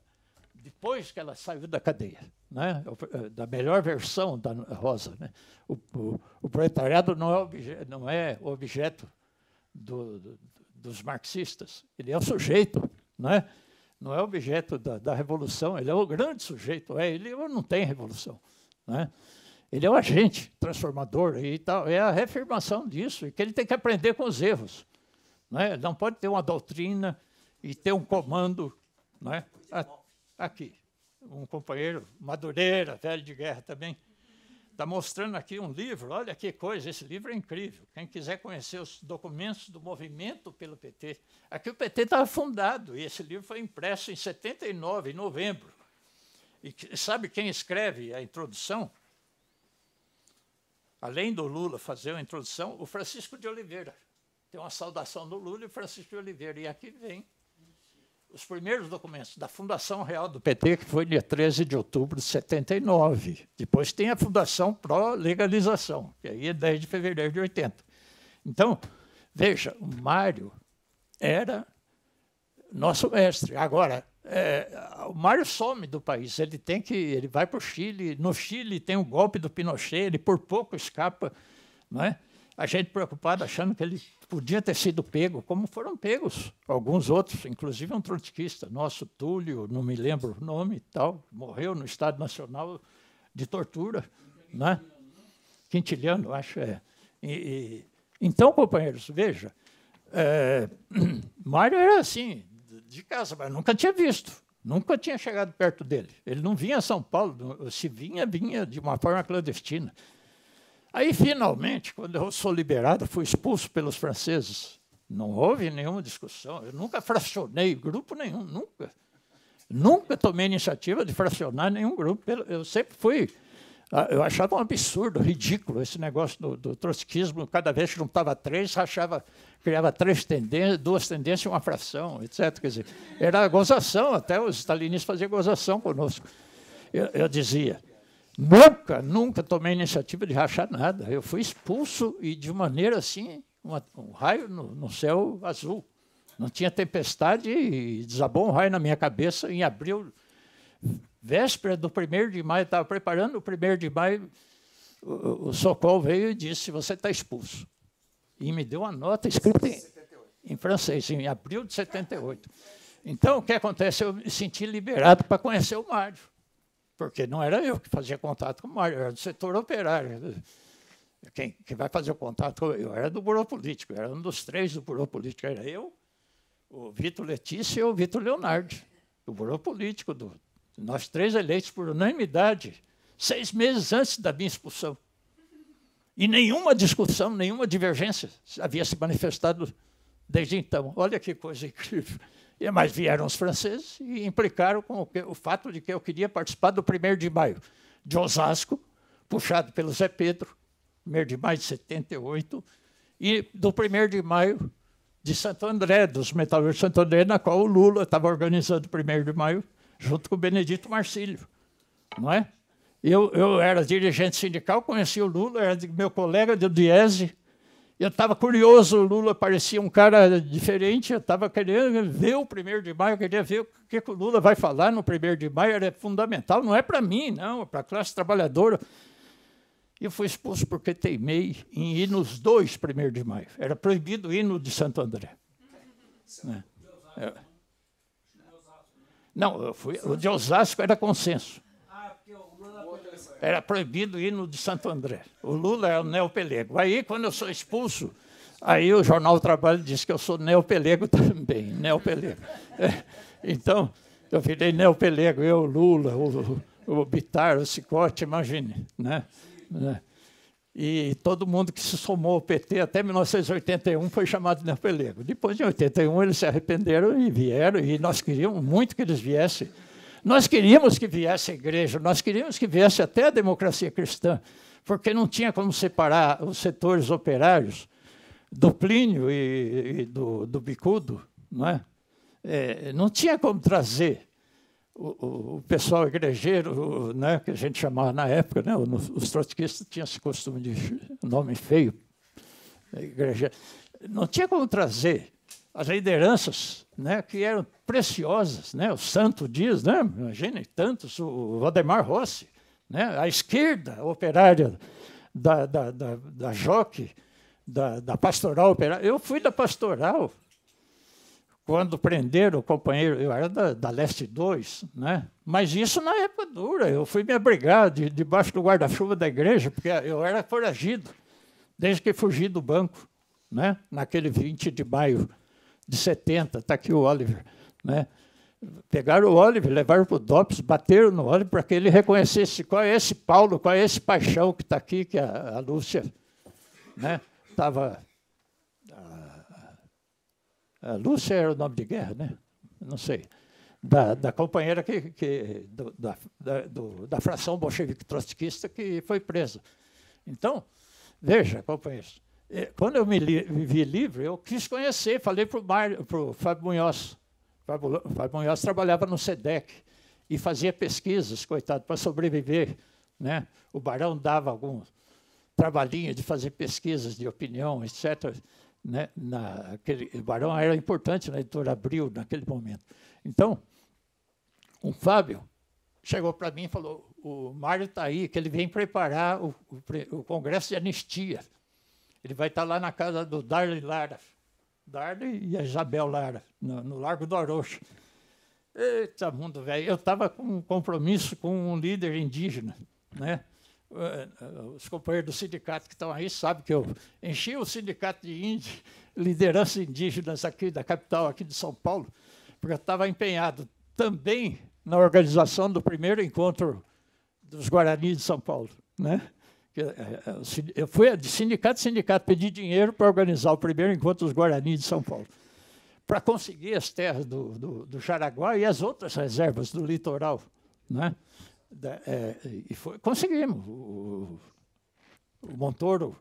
depois que ela saiu da cadeia, né? Eh, da melhor versão da Rosa. Né? O, o, o, proletariado não é, obje, não é objeto do, do, dos marxistas, ele é o sujeito, né? não é objeto da, da, revolução, ele é o grande sujeito, é, ele não tem revolução. Né? Ele é o agente transformador e tal, é a reafirmação disso, e que ele tem que aprender com os erros. Né? Não pode ter uma doutrina e ter um comando né, aqui. Um companheiro, Madureira, velho de guerra também, está mostrando aqui um livro. Olha que coisa, esse livro é incrível. Quem quiser conhecer os documentos do movimento pelo PT. Aqui o PT estava tá fundado e esse livro foi impresso em 79, em novembro. E sabe quem escreve a introdução? Além do Lula fazer a introdução, o Francisco de Oliveira. Tem uma saudação do Lula e Francisco de Oliveira. E aqui vem os primeiros documentos da Fundação Real do PT, que foi dia 13 de outubro de 79. Depois tem a Fundação Pró-Legalização, que aí é 10 de fevereiro de 80. Então, veja, o Mário era nosso mestre. Agora, é, o Mário some do país, ele tem que, ele vai para o Chile. No Chile tem o um golpe do Pinochet, ele por pouco escapa, não é? A gente preocupado achando que ele podia ter sido pego, como foram pegos alguns outros, inclusive um trotskista nosso, Túlio, não me lembro o nome tal, morreu no Estado Nacional de tortura, Quintiliano, né? Quintiliano, acho é. E, e, então, companheiros, veja, é, Mário era assim, de casa, mas nunca tinha visto, nunca tinha chegado perto dele. Ele não vinha a São Paulo, se vinha, vinha de uma forma clandestina. Aí, finalmente, quando eu sou liberado, fui expulso pelos franceses. Não houve nenhuma discussão. Eu nunca fracionei grupo nenhum, nunca. Nunca tomei iniciativa de fracionar nenhum grupo. Eu sempre fui. Ah, eu achava um absurdo, ridículo, esse negócio do, do trotskismo. Cada vez que juntava três, achava criava três tendências, duas tendências e uma fração, etc. Quer dizer, era gozação, até os stalinistas faziam gozação conosco. eu, eu dizia, Nunca, nunca tomei iniciativa de rachar nada. Eu fui expulso e de maneira assim, uma, um raio no, no, céu azul. Não tinha tempestade e desabou um raio na minha cabeça em abril, véspera do primeiro de maio. Estava preparando o primeiro de maio, o, o Socol veio e disse: Você está expulso. E me deu uma nota escrita em, em francês, em abril de 78. Então, o que acontece? Eu me senti liberado para conhecer o Mário porque não era eu que fazia contato com o Mário, era do setor operário. Quem, quem vai fazer o contato com eu era do Burô Político, era um dos três do Burô Político, era eu, o Vitor Letícia e o Vitor Leonardo, do Burô Político, do, nós três eleitos por unanimidade, seis meses antes da minha expulsão. E nenhuma discussão, nenhuma divergência havia se manifestado desde então. Olha que coisa incrível. Mas vieram os franceses e implicaram com o, que, o fato de que eu queria participar do 1 de maio de Osasco, puxado pelo Zé Pedro, 1 de maio de 78, e do 1 de maio de Santo André, dos metalúrgicos Santo André, na qual o Lula estava organizando o 1 de maio, junto com o Benedito Marcílio. Não é? Eu, eu era dirigente sindical, conheci o Lula, era meu colega do Diese, eu estava curioso, o Lula parecia um cara diferente, eu estava querendo ver o primeiro de maio, eu queria ver o que, o Lula vai falar no primeiro de maio, era fundamental, não é para mim, não, é para a classe trabalhadora. E eu fui expulso porque teimei em ir nos dois primeiros de maio. Era proibido ir no de Santo André. Né? Não, eu fui, o de Osasco era consenso. Era proibido o hino de Santo André. O Lula é o neopelego. Aí, quando eu sou expulso, aí o Jornal do Trabalho diz que eu sou neopelego também, neopelego. É. Então, eu virei neopelego, eu, Lula, o, o Bitar, o Cicote, imagine. Né? né? E todo mundo que se somou ao PT até 1981 foi chamado neopelego. Depois, em 81, eles se arrependeram e vieram, e nós queríamos muito que eles viessem. Nós queríamos que viesse a igreja, nós queríamos que viesse até a democracia cristã, porque não tinha como separar os setores operários do Plínio e, e do, do, Bicudo, não é? é? Não tinha como trazer o, o pessoal igrejeiro, né, que a gente chamava na época, né, os trotskistas tinham esse costume de nome feio, igreja. Não tinha como trazer as lideranças né, que eram preciosas. Né? O Santo diz, né? imagine tantos, o Valdemar Rossi, né? a esquerda operária da, da, da, da JOC, da, da pastoral operária. Eu fui da pastoral quando prenderam o companheiro, eu era da, da, Leste 2, né? mas isso na época dura. Eu fui me abrigar de, debaixo do guarda-chuva da igreja, porque eu era foragido, desde que fugi do banco, né? naquele 20 de maio de 70, está aqui o Oliver. Né? Pegaram o Oliver, levaram para o DOPS, bateram no Oliver para que ele reconhecesse qual é esse Paulo, qual é esse paixão que está aqui, que a, a Lúcia estava. Né? A, a, Lúcia era o nome de guerra, né? Não sei. Da, da companheira que, que do, da, da, do, da fração bolchevique trotskista que foi presa. Então, veja, companheiros, é, quando eu me li, vi livre, eu quis conhecer, falei para o Fábio Munhoz. Fábio, Fábio Munhoz trabalhava no SEDEC e fazia pesquisas, coitado, para sobreviver. Né? O Barão dava algum trabalhinho de fazer pesquisas de opinião, etc. Né? Na, aquele, o Barão era importante na editora Abril naquele momento. Então, um Fábio chegou para mim e falou: o Mário está aí, que ele vem preparar o, o, o Congresso de Anistia. Ele vai estar lá na casa do Darley Lara. Darley e a Isabel Lara, no, no Largo do Arocho. Eita, mundo velho. Eu estava com um compromisso com um líder indígena, né? Eh, os companheiros do sindicato que estão aí sabem que eu enchi o sindicato de índios, lideranças indígenas aqui da capital, aqui de São Paulo, porque eu estava empenhado também na organização do primeiro encontro dos Guarani de São Paulo, né? É, é, eu fui de sindicato em sindicato, pedi dinheiro para organizar o primeiro encontro dos Guarani de São Paulo, para conseguir as terras do, do, do Jaraguá e as outras reservas do litoral. Né? é, e foi, conseguimos. O, o Montoro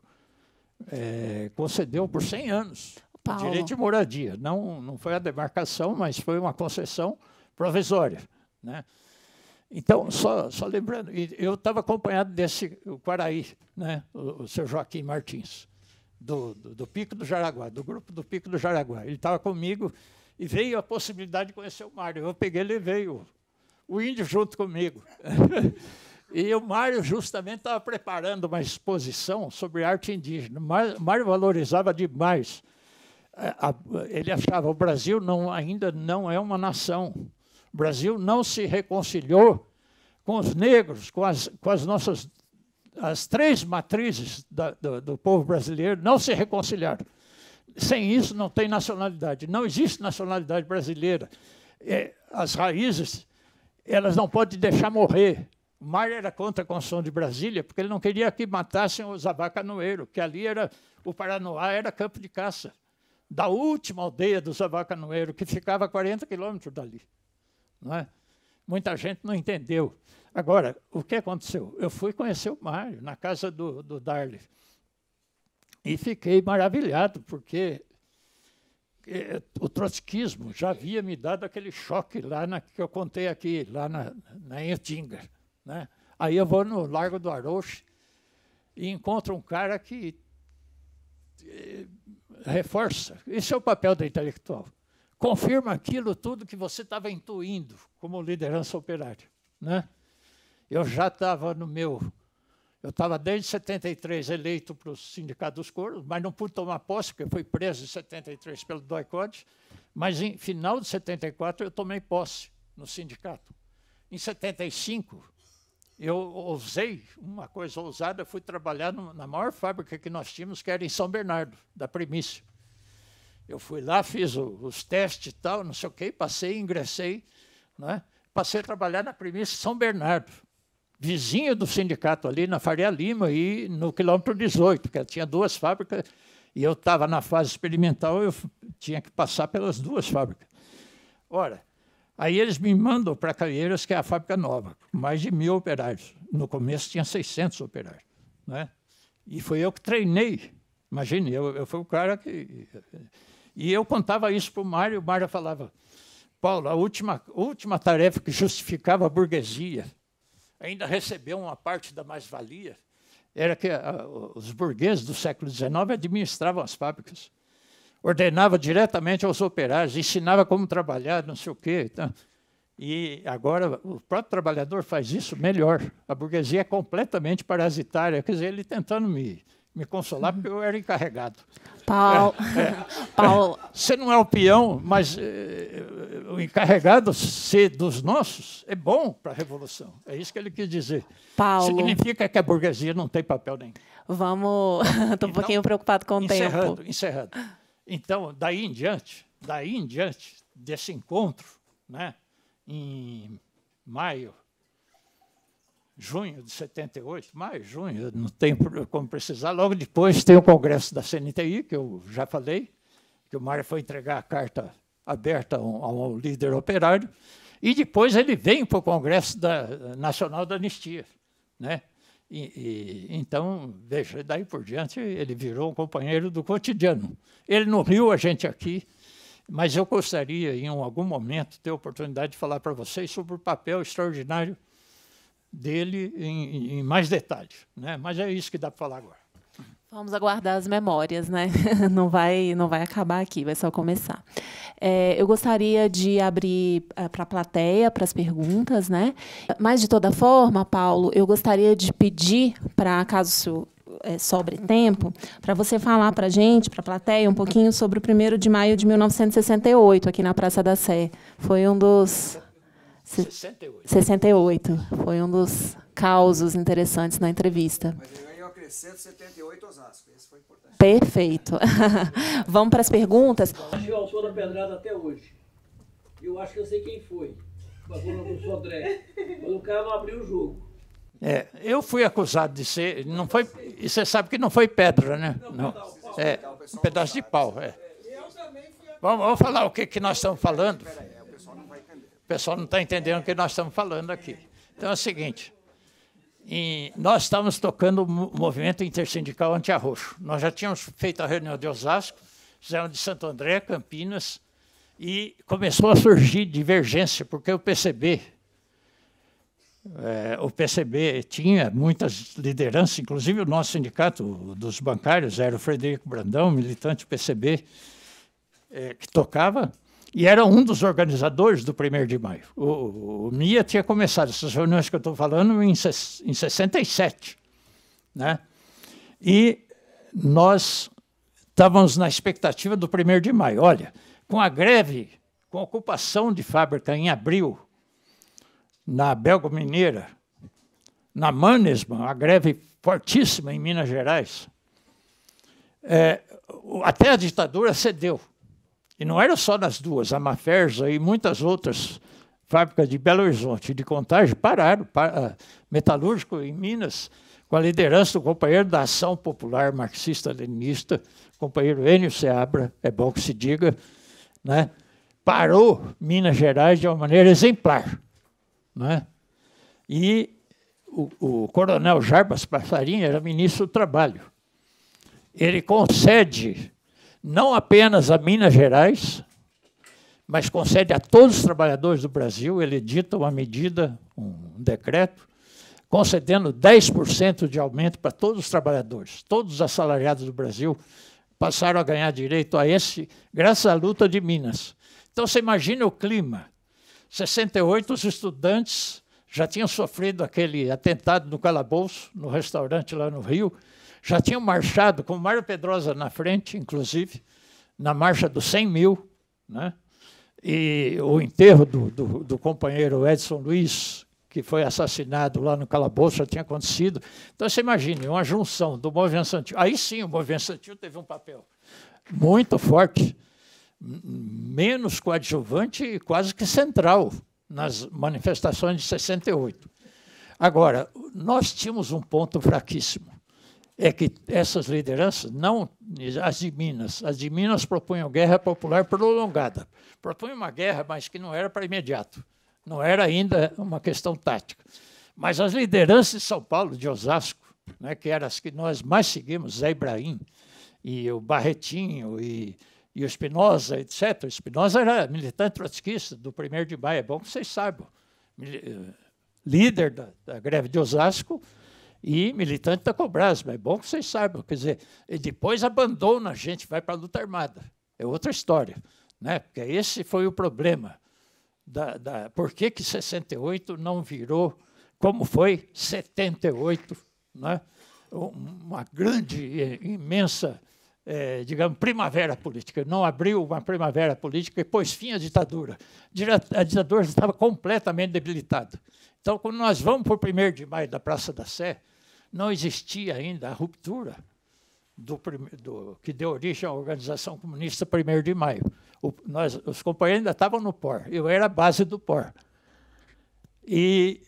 é, concedeu por 100 anos Paulo. direito de moradia. Não, não foi a demarcação, mas foi uma concessão provisória. Né? Então, só, só lembrando, eu estava acompanhado desse o Quaraí, né, o, o seu Joaquim Martins, do, do, do, Pico do Jaraguá, do grupo do Pico do Jaraguá. Ele estava comigo e veio a possibilidade de conhecer o Mário. Eu peguei ele veio o índio junto comigo. e o Mário justamente estava preparando uma exposição sobre arte indígena. O Mário valorizava demais. Eh, ele achava o Brasil não, ainda não é uma nação o Brasil não se reconciliou com os negros, com as, com as nossas as três matrizes da, do, do, povo brasileiro não se reconciliaram. Sem isso, não tem nacionalidade. Não existe nacionalidade brasileira. É, as raízes, elas não podem deixar morrer. O Mar era contra a construção de Brasília, porque ele não queria que matassem os abacanoeiros, que ali era o Paranoá era campo de caça, da última aldeia dos abacanoeiros, que ficava a 40 quilômetros dali. Não é? Muita gente não entendeu. Agora, o que aconteceu? Eu fui conhecer o Mário na casa do, do Darley e fiquei maravilhado, porque eh, o trotskismo já havia me dado aquele choque lá na, que eu contei aqui, lá na, na Ertinga. Né? Aí eu vou no Largo do Arouche e encontro um cara que eh, reforça. Esse é o papel do intelectual confirma aquilo tudo que você estava intuindo como liderança operária. Né? Eu já estava no meu. Eu estava desde 73 eleito para o Sindicato dos Coros, mas não pude tomar posse, porque fui preso em 73 pelo doicode. Mas em final de 74 eu tomei posse no sindicato. Em 75 eu ousei uma coisa ousada, fui trabalhar na maior fábrica que nós tínhamos, que era em São Bernardo, da Primícia. Eu fui lá, fiz o, os testes e tal, não sei o quê, passei, ingressei, né? passei a trabalhar na premissa São Bernardo, vizinho do sindicato ali na Faria Lima e no quilômetro 18, que tinha duas fábricas e eu estava na fase experimental, eu tinha que passar pelas duas fábricas. Ora, aí eles me mandam para Caieiras, que é a fábrica nova, mais de mil operários. No começo tinha 600 operários, né? E foi eu que treinei. Imagine, eu, eu fui o cara que e eu contava isso para o Mário, e o Mário falava, Paulo, a última, última tarefa que justificava a burguesia, ainda recebeu uma parte da mais-valia, era que a, ah, os burgueses do século XIX administravam as fábricas, ordenava diretamente aos operários, ensinava como trabalhar, não sei o quê. Então, e agora o próprio trabalhador faz isso melhor. A burguesia é completamente parasitária, quer dizer, ele tentando me me consolar, porque eu era encarregado. Paulo, é, é, Paulo. Você não é o peão, mas é, o encarregado ser dos nossos é bom para a revolução. É isso que ele quis dizer. Paulo. Significa que a burguesia não tem papel nenhum. Vamos. Estou um pouquinho preocupado com o encerrando, tempo. Encerrando. Então, daí em diante, daí em diante desse encontro, né, em maio junho de 78, mais junho, não tem como precisar. Logo depois tem o congresso da CNTI, que eu já falei, que o Mário foi entregar a carta aberta ao, líder operário, e depois ele vem para o congresso da, nacional da anistia, né? E, e, então, veja, daí por diante ele virou um companheiro do cotidiano. Ele no Rio, a gente aqui, mas eu gostaria, em algum momento, ter a oportunidade de falar para vocês sobre o papel extraordinário dele em, em mais detalhes. Né? Mas é isso que dá para falar agora. Vamos aguardar as memórias, né? Não vai, não vai acabar aqui, vai só começar. É, eu gostaria de abrir é, para a plateia, para as perguntas, né? Mas, de toda forma, Paulo, eu gostaria de pedir para, caso é, sobre tempo, para você falar para a gente, para a plateia, um pouquinho sobre o 1 de maio de 1968, aqui na Praça da Sé. Foi um dos 68. 68. Foi um dos causos interessantes na entrevista. Mas eu acrescento 78 Osasco. Perfeito. Vamos para as perguntas. Tá Achei o autor da pedrada até hoje. Eu acho que eu sei quem foi. Mas o André. Mas o cara não abriu o jogo. É, eu fui acusado de ser, não foi, e você sabe que não foi pedra, né? Não, é, um pedaço de pau. É. Então, é. Vamos, vamos falar o que, que nós estamos falando. Espera aí. O pessoal não está entendendo o que nós estamos falando aqui. Então é o seguinte, nós estávamos tocando o movimento intersindical anti-arroxo. Nós já tínhamos feito a reunião de Osasco, fizemos de Santo André, Campinas, e começou a surgir divergência, porque o PCB, é, o PCB tinha muitas lideranças, inclusive o nosso sindicato dos bancários, era o Frederico Brandão, militante do PCB, é, que tocava, e era um dos organizadores do 1 de maio. O, o Mia tinha começado essas reuniões que eu estou falando em, em 67. Né? E nós estávamos na expectativa do 1 de maio. Olha, com a greve, com a ocupação de fábrica em abril, na Belgo Mineira, na Manesman, a greve fortíssima em Minas Gerais, é, até a ditadura cedeu. E não era só nas duas, a Maferza e muitas outras fábricas de Belo Horizonte de Contagem pararam, ah, metalúrgico em Minas, com a liderança do companheiro da Ação Popular Marxista-Leninista, companheiro Enio Seabra, é bom que se diga, né? parou Minas Gerais de uma maneira exemplar. Né? E o, o coronel Jarbas Passarinho era ministro do Trabalho. Ele concede não apenas a Minas Gerais, mas concede a todos os trabalhadores do Brasil, ele edita uma medida, um decreto, concedendo 10% de aumento para todos os trabalhadores. Todos os assalariados do Brasil passaram a ganhar direito a esse, graças à luta de Minas. Então você imagina o clima. 68 os estudantes já tinham sofrido aquele atentado no calabouço, no restaurante lá no Rio, já tinham marchado com o Mário Pedrosa na frente, inclusive, na marcha dos 100 mil, né? e o enterro do, do, do, companheiro Edson Luiz, que foi assassinado lá no calabouço, já tinha acontecido. Então, você imagine, uma junção do movimento santil. Aí sim, o movimento santil teve um papel muito forte, menos coadjuvante e quase que central nas manifestações de 68. Agora, nós tínhamos um ponto fraquíssimo é que essas lideranças, não as de Minas, as de Minas propunham guerra popular prolongada. Propunham uma guerra, mas que não era para imediato, não era ainda uma questão tática. Mas as lideranças de São Paulo, de Osasco, né, que eram as que nós mais seguimos, Zé Ibrahim e o Barretinho e, e o Espinosa, etc. Espinosa era militante trotskista do 1 de maio, é bom que vocês saibam. Eh, líder da, da greve de Osasco, e militante da mas É bom que vocês saibam. Quer dizer, depois abandona a gente, vai para a luta armada. É outra história. Né? Porque esse foi o problema. Da, da, por que, que 68 não virou, como foi 78, né? uma grande, imensa é, digamos, primavera política. Não abriu uma primavera política e pôs fim à ditadura. A ditadura estava completamente debilitada. Então, quando nós vamos para o 1 de maio da Praça da Sé, não existia ainda a ruptura do, do, que deu origem à Organização Comunista 1 de Maio. O, nós, os companheiros ainda estavam no POR, eu era a base do POR. E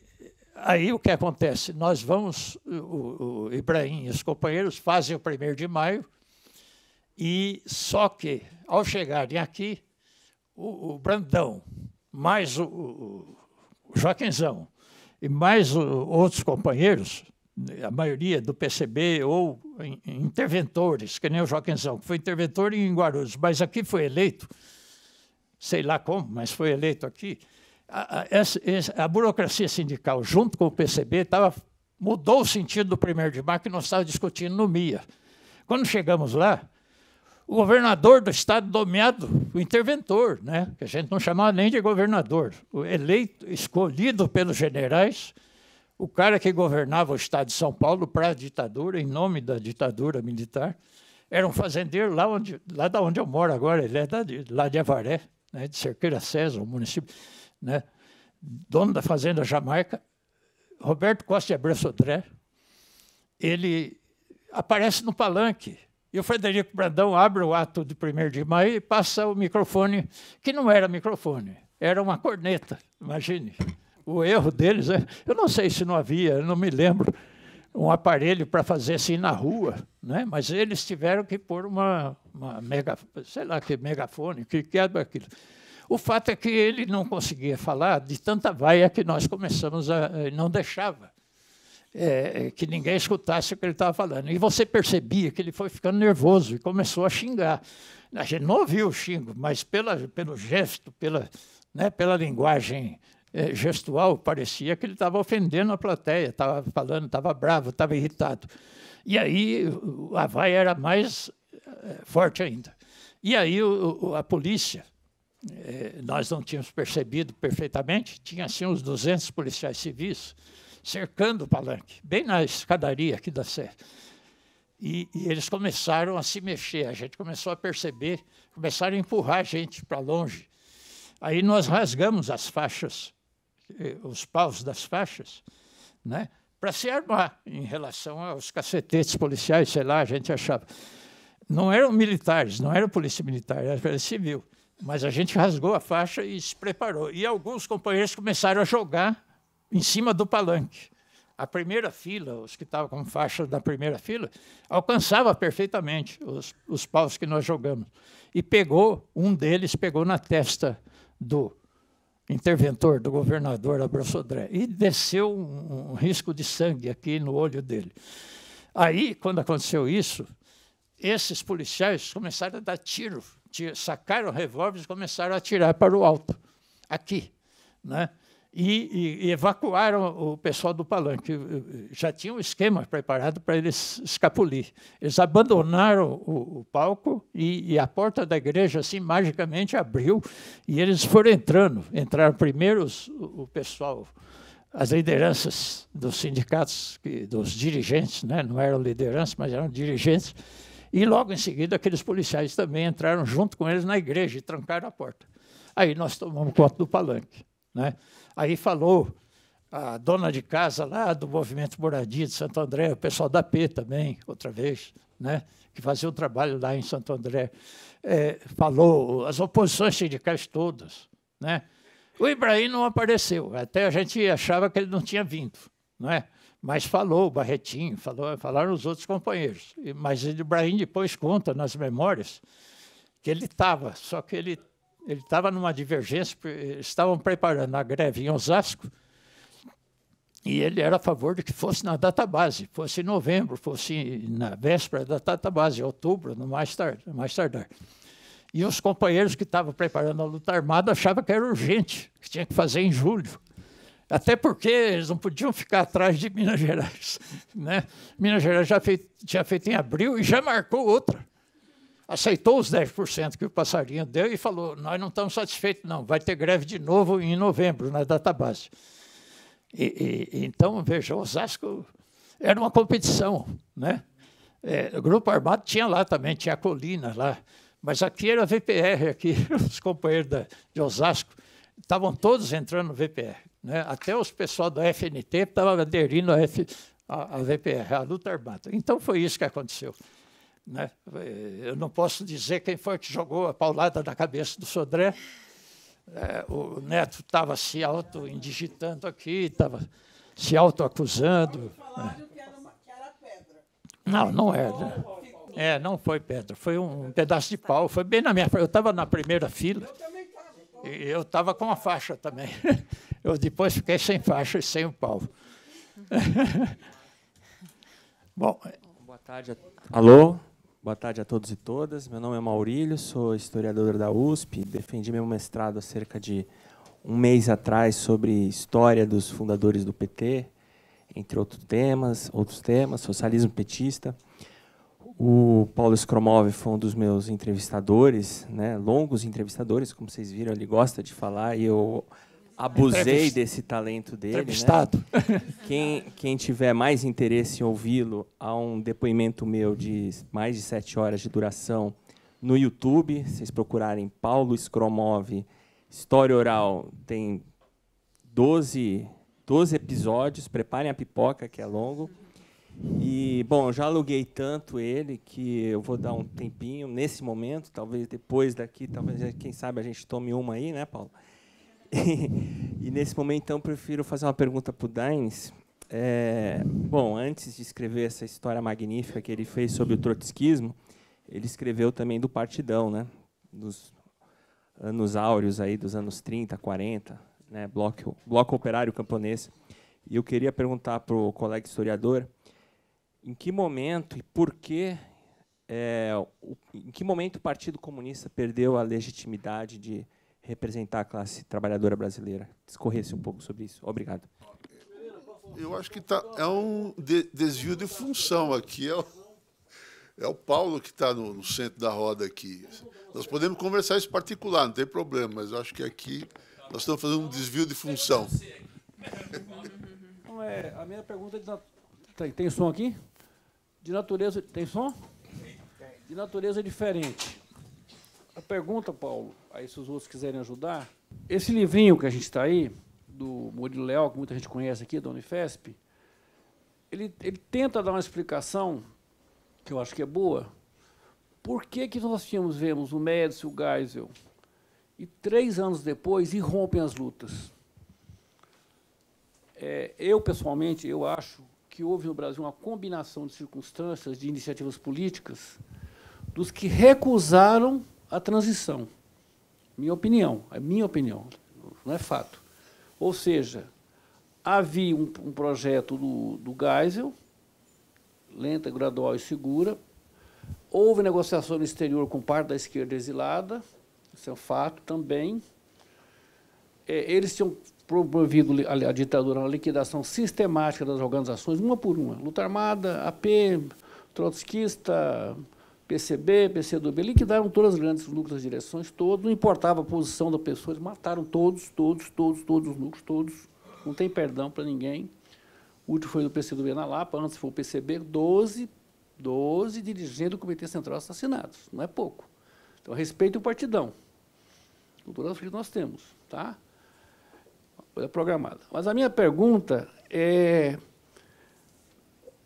aí o que acontece? Nós vamos, o, o Ibrahim e os companheiros fazem o 1 de Maio, e só que, ao chegarem aqui, o, o Brandão, mais o, o Joaquinzão e mais o, outros companheiros, a maioria do PCB ou in, interventores, que nem o Joaquinzão, que foi interventor em Guarulhos, mas aqui foi eleito, sei lá como, mas foi eleito aqui. A, a, a burocracia sindical, junto com o PCB, tava, mudou o sentido do primeiro de maio que nós estávamos discutindo no MIA. Quando chegamos lá, o governador do estado nomeado o interventor, né? que a gente não chamava nem de governador, o eleito, escolhido pelos generais, o cara que governava o estado de São Paulo para a ditadura, em nome da ditadura militar, era um fazendeiro lá, onde, lá da onde eu moro agora, ele é da, lá de Avaré, né? de Cerqueira César, o município, né? dono da fazenda Jamaica, Roberto Costa de Abreu Sodré, ele aparece no palanque, e o Frederico Brandão abre o ato de 1 de maio e passa o microfone, que não era microfone, era uma corneta, imagine. O erro deles é. Eu não sei se não havia, não me lembro, um aparelho para fazer assim na rua, né? mas eles tiveram que pôr uma, uma mega, sei lá que megafone, que quebra é aquilo. O fato é que ele não conseguia falar de tanta vaia que nós começamos a. não deixava. É, é, que ninguém escutasse o que ele estava falando. E você percebia que ele foi ficando nervoso e começou a xingar. A gente não ouviu o xingo, mas pela, pelo gesto, pela, né, pela linguagem é, gestual, parecia que ele estava ofendendo a plateia, estava falando, estava bravo, estava irritado. E aí a vaia era mais é, forte ainda. E aí o, a polícia, é, nós não tínhamos percebido perfeitamente, tinha assim uns 200 policiais civis, cercando o palanque, bem na escadaria aqui da Sé. E, e eles começaram a se mexer, a gente começou a perceber, começaram a empurrar a gente para longe. Aí nós rasgamos as faixas, eh, os paus das faixas, né, para se armar em relação aos cacetetes policiais, sei lá, a gente achava. Não eram militares, não era polícia militar, era civil. Mas a gente rasgou a faixa e se preparou. E alguns companheiros começaram a jogar em cima do palanque. A primeira fila, os que estavam com faixa da primeira fila, alcançava perfeitamente os, os paus que nós jogamos. E pegou, um deles pegou na testa do interventor, do governador Abra Sodré, e desceu um, um risco de sangue aqui no olho dele. Aí, quando aconteceu isso, esses policiais começaram a dar tiro, sacaram revólveres e começaram a atirar para o alto, aqui. Né? e, e, evacuaram o pessoal do palanque. Já tinham um esquema preparado para eles escapulir. Eles abandonaram o, o palco e, e, a porta da igreja, assim, magicamente abriu e eles foram entrando. Entraram primeiro os, o pessoal, as lideranças dos sindicatos, que, dos dirigentes, né? não eram lideranças, mas eram dirigentes. E logo em seguida, aqueles policiais também entraram junto com eles na igreja e trancaram a porta. Aí nós tomamos conta do palanque. Né? Aí falou a dona de casa lá do Movimento Moradia de Santo André, o pessoal da P também, outra vez, né? que fazia o um trabalho lá em Santo André, é, falou as oposições sindicais todas. Né? O Ibrahim não apareceu, até a gente achava que ele não tinha vindo. Né? mas falou o Barretinho, falou, falaram os outros companheiros. Mas o Ibrahim depois conta nas memórias que ele estava, só que ele ele estava numa divergência, estavam preparando a greve em Osasco, e ele era a favor de que fosse na data base, fosse em novembro, fosse na véspera da data base, outubro, no mais, tard, mais tardar. E os companheiros que estavam preparando a luta armada achavam que era urgente, que tinha que fazer em julho. Até porque eles não podiam ficar atrás de Minas Gerais. Né? Minas Gerais já fei tinha feito em abril e já marcou outra aceitou os 10% que o passarinho deu e falou: nós não estamos satisfeitos, não, vai ter greve de novo em novembro na database. E, e, então, veja, Osasco era uma competição. Né? É, o Grupo Armado tinha lá também, tinha a colina lá, mas aqui era VPR, aqui os companheiros da, de Osasco estavam todos entrando no VPR. Né? Até os pessoal da FNT estavam aderindo à, à VPR, à luta armada. Então foi isso que aconteceu. Né? Eu não posso dizer quem foi que jogou a paulada na cabeça do Sodré. É, o Neto estava se auto-indigitando aqui, estava se auto-acusando. Né? Não, não era. É, né? é, não foi pedra, foi um pedaço de pau. Foi bem na minha. Eu estava na primeira fila. E eu estava com a faixa também. Eu depois fiquei sem faixa e sem o pau. Bom. É Boa tarde. Alô? Boa tarde a todos e todas. Meu nome é Maurílio, sou historiador da USP. Defendi meu mestrado há cerca de um mês atrás sobre história dos fundadores do PT, entre outros temas, outros temas, socialismo petista. O Paulo Skromov foi um dos meus entrevistadores, né, longos entrevistadores, como vocês viram, ele gosta de falar e eu abusei desse talento dele. Né? Entrevistado. Né? Quem, quem tiver mais interesse em ouvi-lo, há um depoimento meu de mais de sete horas de duração no YouTube. Se vocês procurarem Paulo Skromov, História Oral, tem 12, 12 episódios. Preparem a pipoca, que é longo. E, bom, já aluguei tanto ele que eu vou dar um tempinho nesse momento, talvez depois daqui, talvez, quem sabe a gente tome uma aí, né, Paulo? e nesse momento, então, prefiro fazer uma pergunta para o Daines. É, bom, antes de escrever essa história magnífica que ele fez sobre o trotskismo, ele escreveu também do Partidão, né? Dos anos áureos aí, dos anos 30, 40, né? Bloco, bloco Operário Camponês. E eu queria perguntar para o colega historiador em que momento e por que é, o, em que momento o Partido Comunista perdeu a legitimidade de representar a classe trabalhadora brasileira. Discorresse um pouco sobre isso. Obrigado. Eu acho que tá, é um de, desvio de função aqui. É o, é o Paulo que está no, no, centro da roda aqui. Nós podemos conversar isso particular, não tem problema, mas acho que aqui nós estamos fazendo um desvio de função. Então, é, a minha pergunta é de tem, tá tem som aqui? De natureza. Tem som? De natureza diferente. A pergunta, Paulo, aí se os outros quiserem ajudar, esse livrinho que a gente está aí, do Murilo Leal, que muita gente conhece aqui, da Unifesp, ele, ele tenta dar uma explicação, que eu acho que é boa, por que, que nós tínhamos, vemos o Médici, o Geisel, e três anos depois irrompem as lutas. É, eu, pessoalmente, eu acho que houve no Brasil uma combinação de circunstâncias, de iniciativas políticas, dos que recusaram a transição. Minha opinião, é minha opinião, não é fato. Ou seja, havia um, um projeto do, do Geisel, lenta, gradual e segura. Houve negociação no exterior com parte da esquerda exilada, isso é um fato também. É, eles tinham promovido a, a ditadura, a liquidação sistemática das organizações, uma por uma. Luta Armada, AP, Trotskista, PCB, PCdoB, liquidaram todas as grandes núcleos das direções, todos, não importava a posição da pessoa, eles mataram todos, todos, todos, todos os núcleos, todos. Não tem perdão para ninguém. O último foi do PCdoB na Lapa, antes foi o PCB, 12, 12 dirigentes do Comitê Central assassinados, não é pouco. Então, respeito o partidão. Cultura que nós temos, tá? Coisa programada. Mas a minha pergunta é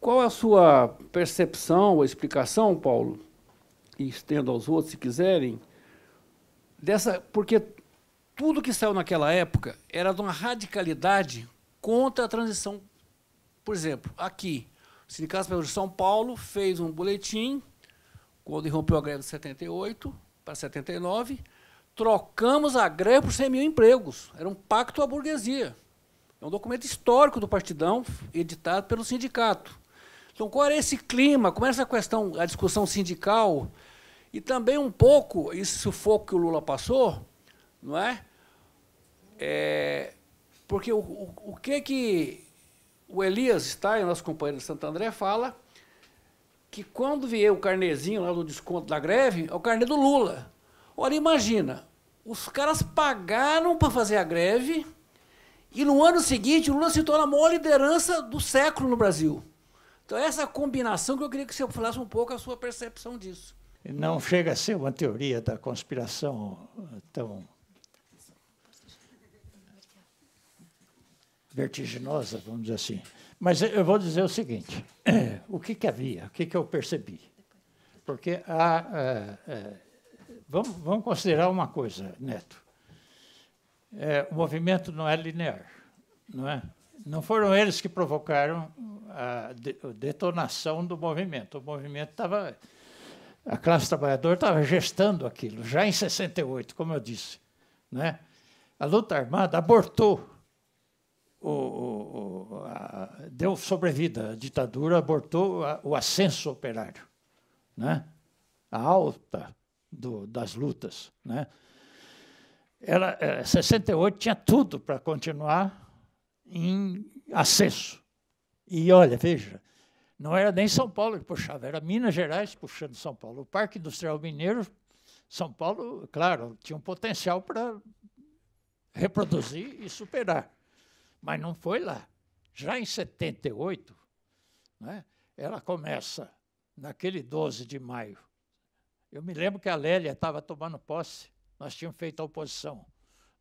qual a sua percepção ou explicação, Paulo, e estendo aos outros, se quiserem, dessa, porque tudo que saiu naquela época era de uma radicalidade contra a transição. Por exemplo, aqui, o Sindicato de São Paulo fez um boletim, quando rompeu a greve de 78 para 79, trocamos a greve por 100 mil empregos. Era um pacto à burguesia. É um documento histórico do Partidão, editado pelo sindicato. Então, qual era esse clima? Como era essa questão, a discussão sindical? E também um pouco, isso sufoco que o Lula passou, não é? é porque o, o, o, que é que o Elias está, e nosso companheiro de Santo André, fala que quando vier o carnezinho lá do desconto da greve, é o carnê do Lula. Olha, imagina, os caras pagaram para fazer a greve e no ano seguinte o Lula se torna a maior liderança do século no Brasil. Então, essa combinação que eu queria que você falasse um pouco a sua percepção disso não chega a ser uma teoria da conspiração tão vertiginosa, vamos dizer assim. Mas eu vou dizer o seguinte: o que, que havia, o que, que eu percebi? Porque há, eh, eh, vamos, vamos, considerar uma coisa, Neto. É, o movimento não é linear, não é? Não foram eles que provocaram a detonação do movimento. O movimento estava a classe trabalhadora estava gestando aquilo, já em 68, como eu disse. Né? A luta armada abortou, o, o, a, deu sobrevida à ditadura, abortou a, o ascenso operário, né? a alta do, das lutas. Né? Ela, é, eh, 68 tinha tudo para continuar em ascenso. E olha, veja, não era nem São Paulo que puxava, era Minas Gerais puxando São Paulo. O Parque Industrial Mineiro, São Paulo, claro, tinha um potencial para reproduzir e superar, mas não foi lá. Já em 78, né, ela começa naquele 12 de maio. Eu me lembro que a Lélia estava tomando posse, nós tínhamos feito a oposição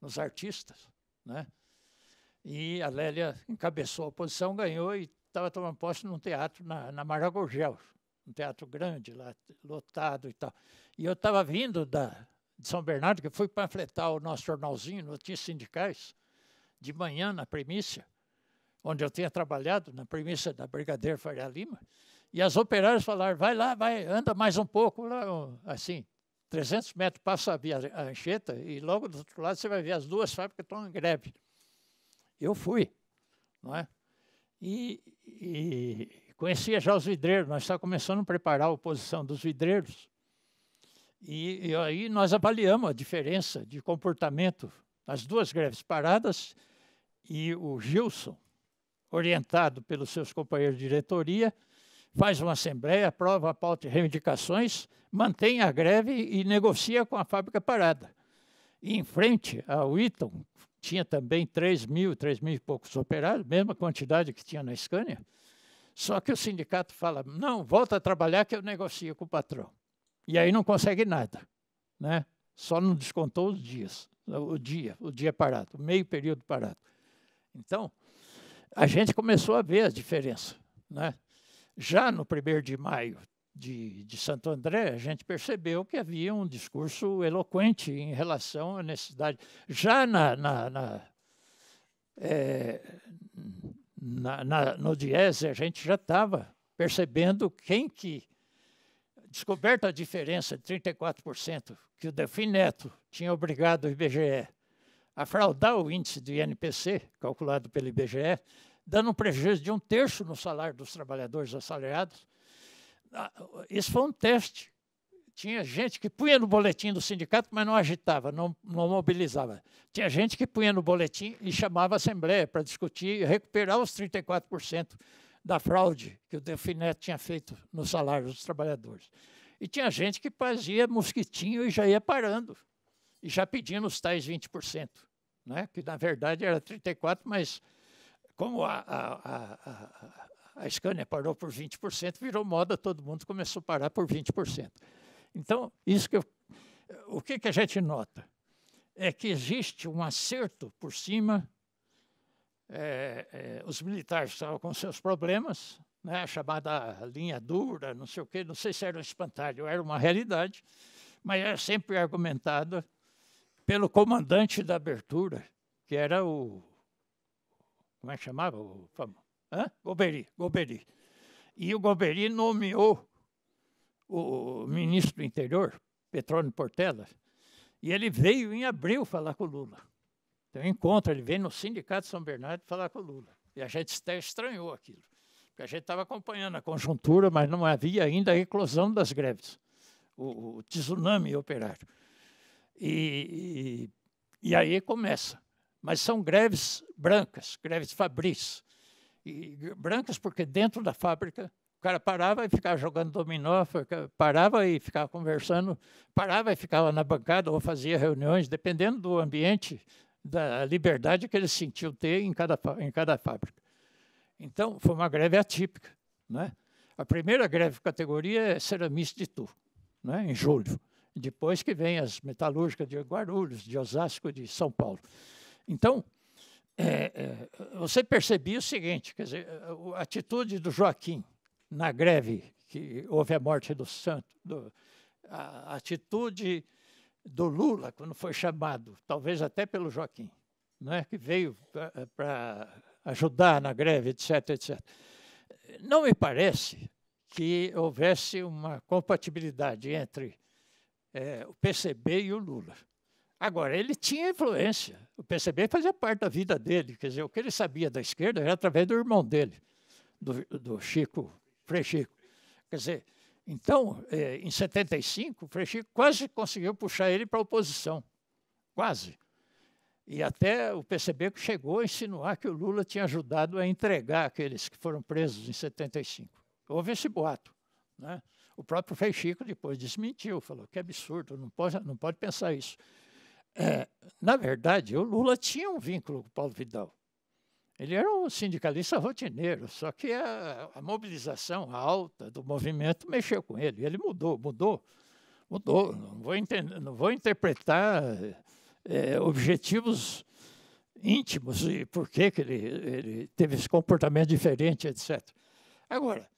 nos artistas, né? E a Lélia encabeçou a oposição, ganhou e estava tomando posse num teatro na, na Maragol um teatro grande lá, lotado e tal. E eu estava vindo da, de São Bernardo, que fui panfletar o nosso jornalzinho, Notícias Sindicais, de manhã na primícia, onde eu tinha trabalhado, na primícia da Brigadeira Faria Lima, e as operárias falaram, vai lá, vai, anda mais um pouco, lá, assim, 300 metros, passa a, via, a Ancheta e logo do outro lado você vai ver as duas fábricas estão em greve. Eu fui, não é? E, e conhecia já os vidreiros, nós estávamos começando a preparar a oposição dos vidreiros. E, e, aí nós avaliamos a diferença de comportamento nas duas greves paradas e o Gilson, orientado pelos seus companheiros de diretoria, faz uma assembleia, aprova a pauta de reivindicações, mantém a greve e negocia com a fábrica parada. E em frente ao Iton, tinha também 3 mil, 3 mil e poucos operários, mesma quantidade que tinha na Scania. Só que o sindicato fala, não, volta a trabalhar que eu negocio com o patrão. E aí não consegue nada. Né? Só não descontou os dias, o dia, o dia parado, o meio período parado. Então, a gente começou a ver a diferença. Né? Já no 1 de maio de, de Santo André, a gente percebeu que havia um discurso eloquente em relação à necessidade. Já na, na, na, é, na no Diese, a gente já estava percebendo quem que. Descoberta a diferença de 34% que o Delfim Neto tinha obrigado o IBGE a fraudar o índice do INPC, calculado pelo IBGE, dando um prejuízo de um terço no salário dos trabalhadores assalariados, isso foi um teste. Tinha gente que punha no boletim do sindicato, mas não agitava, não, não mobilizava. Tinha gente que punha no boletim e chamava a Assembleia para discutir e recuperar os 34% da fraude que o Definet tinha feito nos salários dos trabalhadores. E tinha gente que fazia mosquitinho e já ia parando, e já pedindo os tais 20%, né? que na verdade era 34%, mas como a, a, a, a Scania parou por 20%, virou moda, todo mundo começou a parar por 20%. Então, isso que eu, o que, que a gente nota? É que existe um acerto por cima, é, é, os militares estavam com seus problemas, né, a chamada linha dura, não sei o quê, não sei se era um espantalho, era uma realidade, mas era sempre argumentada pelo comandante da abertura, que era o. Como é que chamava? O, Hã? Goberi, E o Gouberi nomeou o ministro do interior, Petrônio Portela, e ele veio em abril falar com o Lula. Então, encontro, ele veio no Sindicato de São Bernardo falar com o Lula. E a gente até estranhou aquilo, porque a gente estava acompanhando a conjuntura, mas não havia ainda a eclosão das greves, o, o tsunami operário. E, e, e aí começa. Mas são greves brancas, greves fabris e brancas porque dentro da fábrica o cara parava e ficava jogando dominó, parava e ficava conversando, parava e ficava na bancada ou fazia reuniões, dependendo do ambiente, da liberdade que ele sentiu ter em cada, em cada fábrica. Então, foi uma greve atípica. Né? A primeira greve categoria é ceramista de Tu, né? em julho. Depois que vem as metalúrgicas de Guarulhos, de Osasco, de São Paulo. Então, é, é, você percebia o seguinte, quer dizer, a atitude do Joaquim na greve que houve a morte do Santo, do, a atitude do Lula quando foi chamado, talvez até pelo Joaquim, não é que veio para ajudar na greve, etc, etc. Não me parece que houvesse uma compatibilidade entre é, o PCB e o Lula. Agora, ele tinha influência. O PCB fazia parte da vida dele. Quer dizer, o que ele sabia da esquerda era através do irmão dele, do, do Chico, Frei Chico. Quer dizer, então, é, em 75, o Frei Chico quase conseguiu puxar ele para a oposição. Quase. E até o PCB chegou a insinuar que o Lula tinha ajudado a entregar aqueles que foram presos em 75. Houve esse boato. Né? O próprio Frei Chico depois desmentiu, falou que absurdo, não pode, não pode pensar isso é, na verdade, o Lula tinha um vínculo com o Paulo Vidal. Ele era um sindicalista rotineiro, só que a, a mobilização alta do movimento mexeu com ele. Ele mudou, mudou, mudou. Não vou, entender, não vou interpretar é, objetivos íntimos e por que, que ele, ele teve esse comportamento diferente, etc. Agora,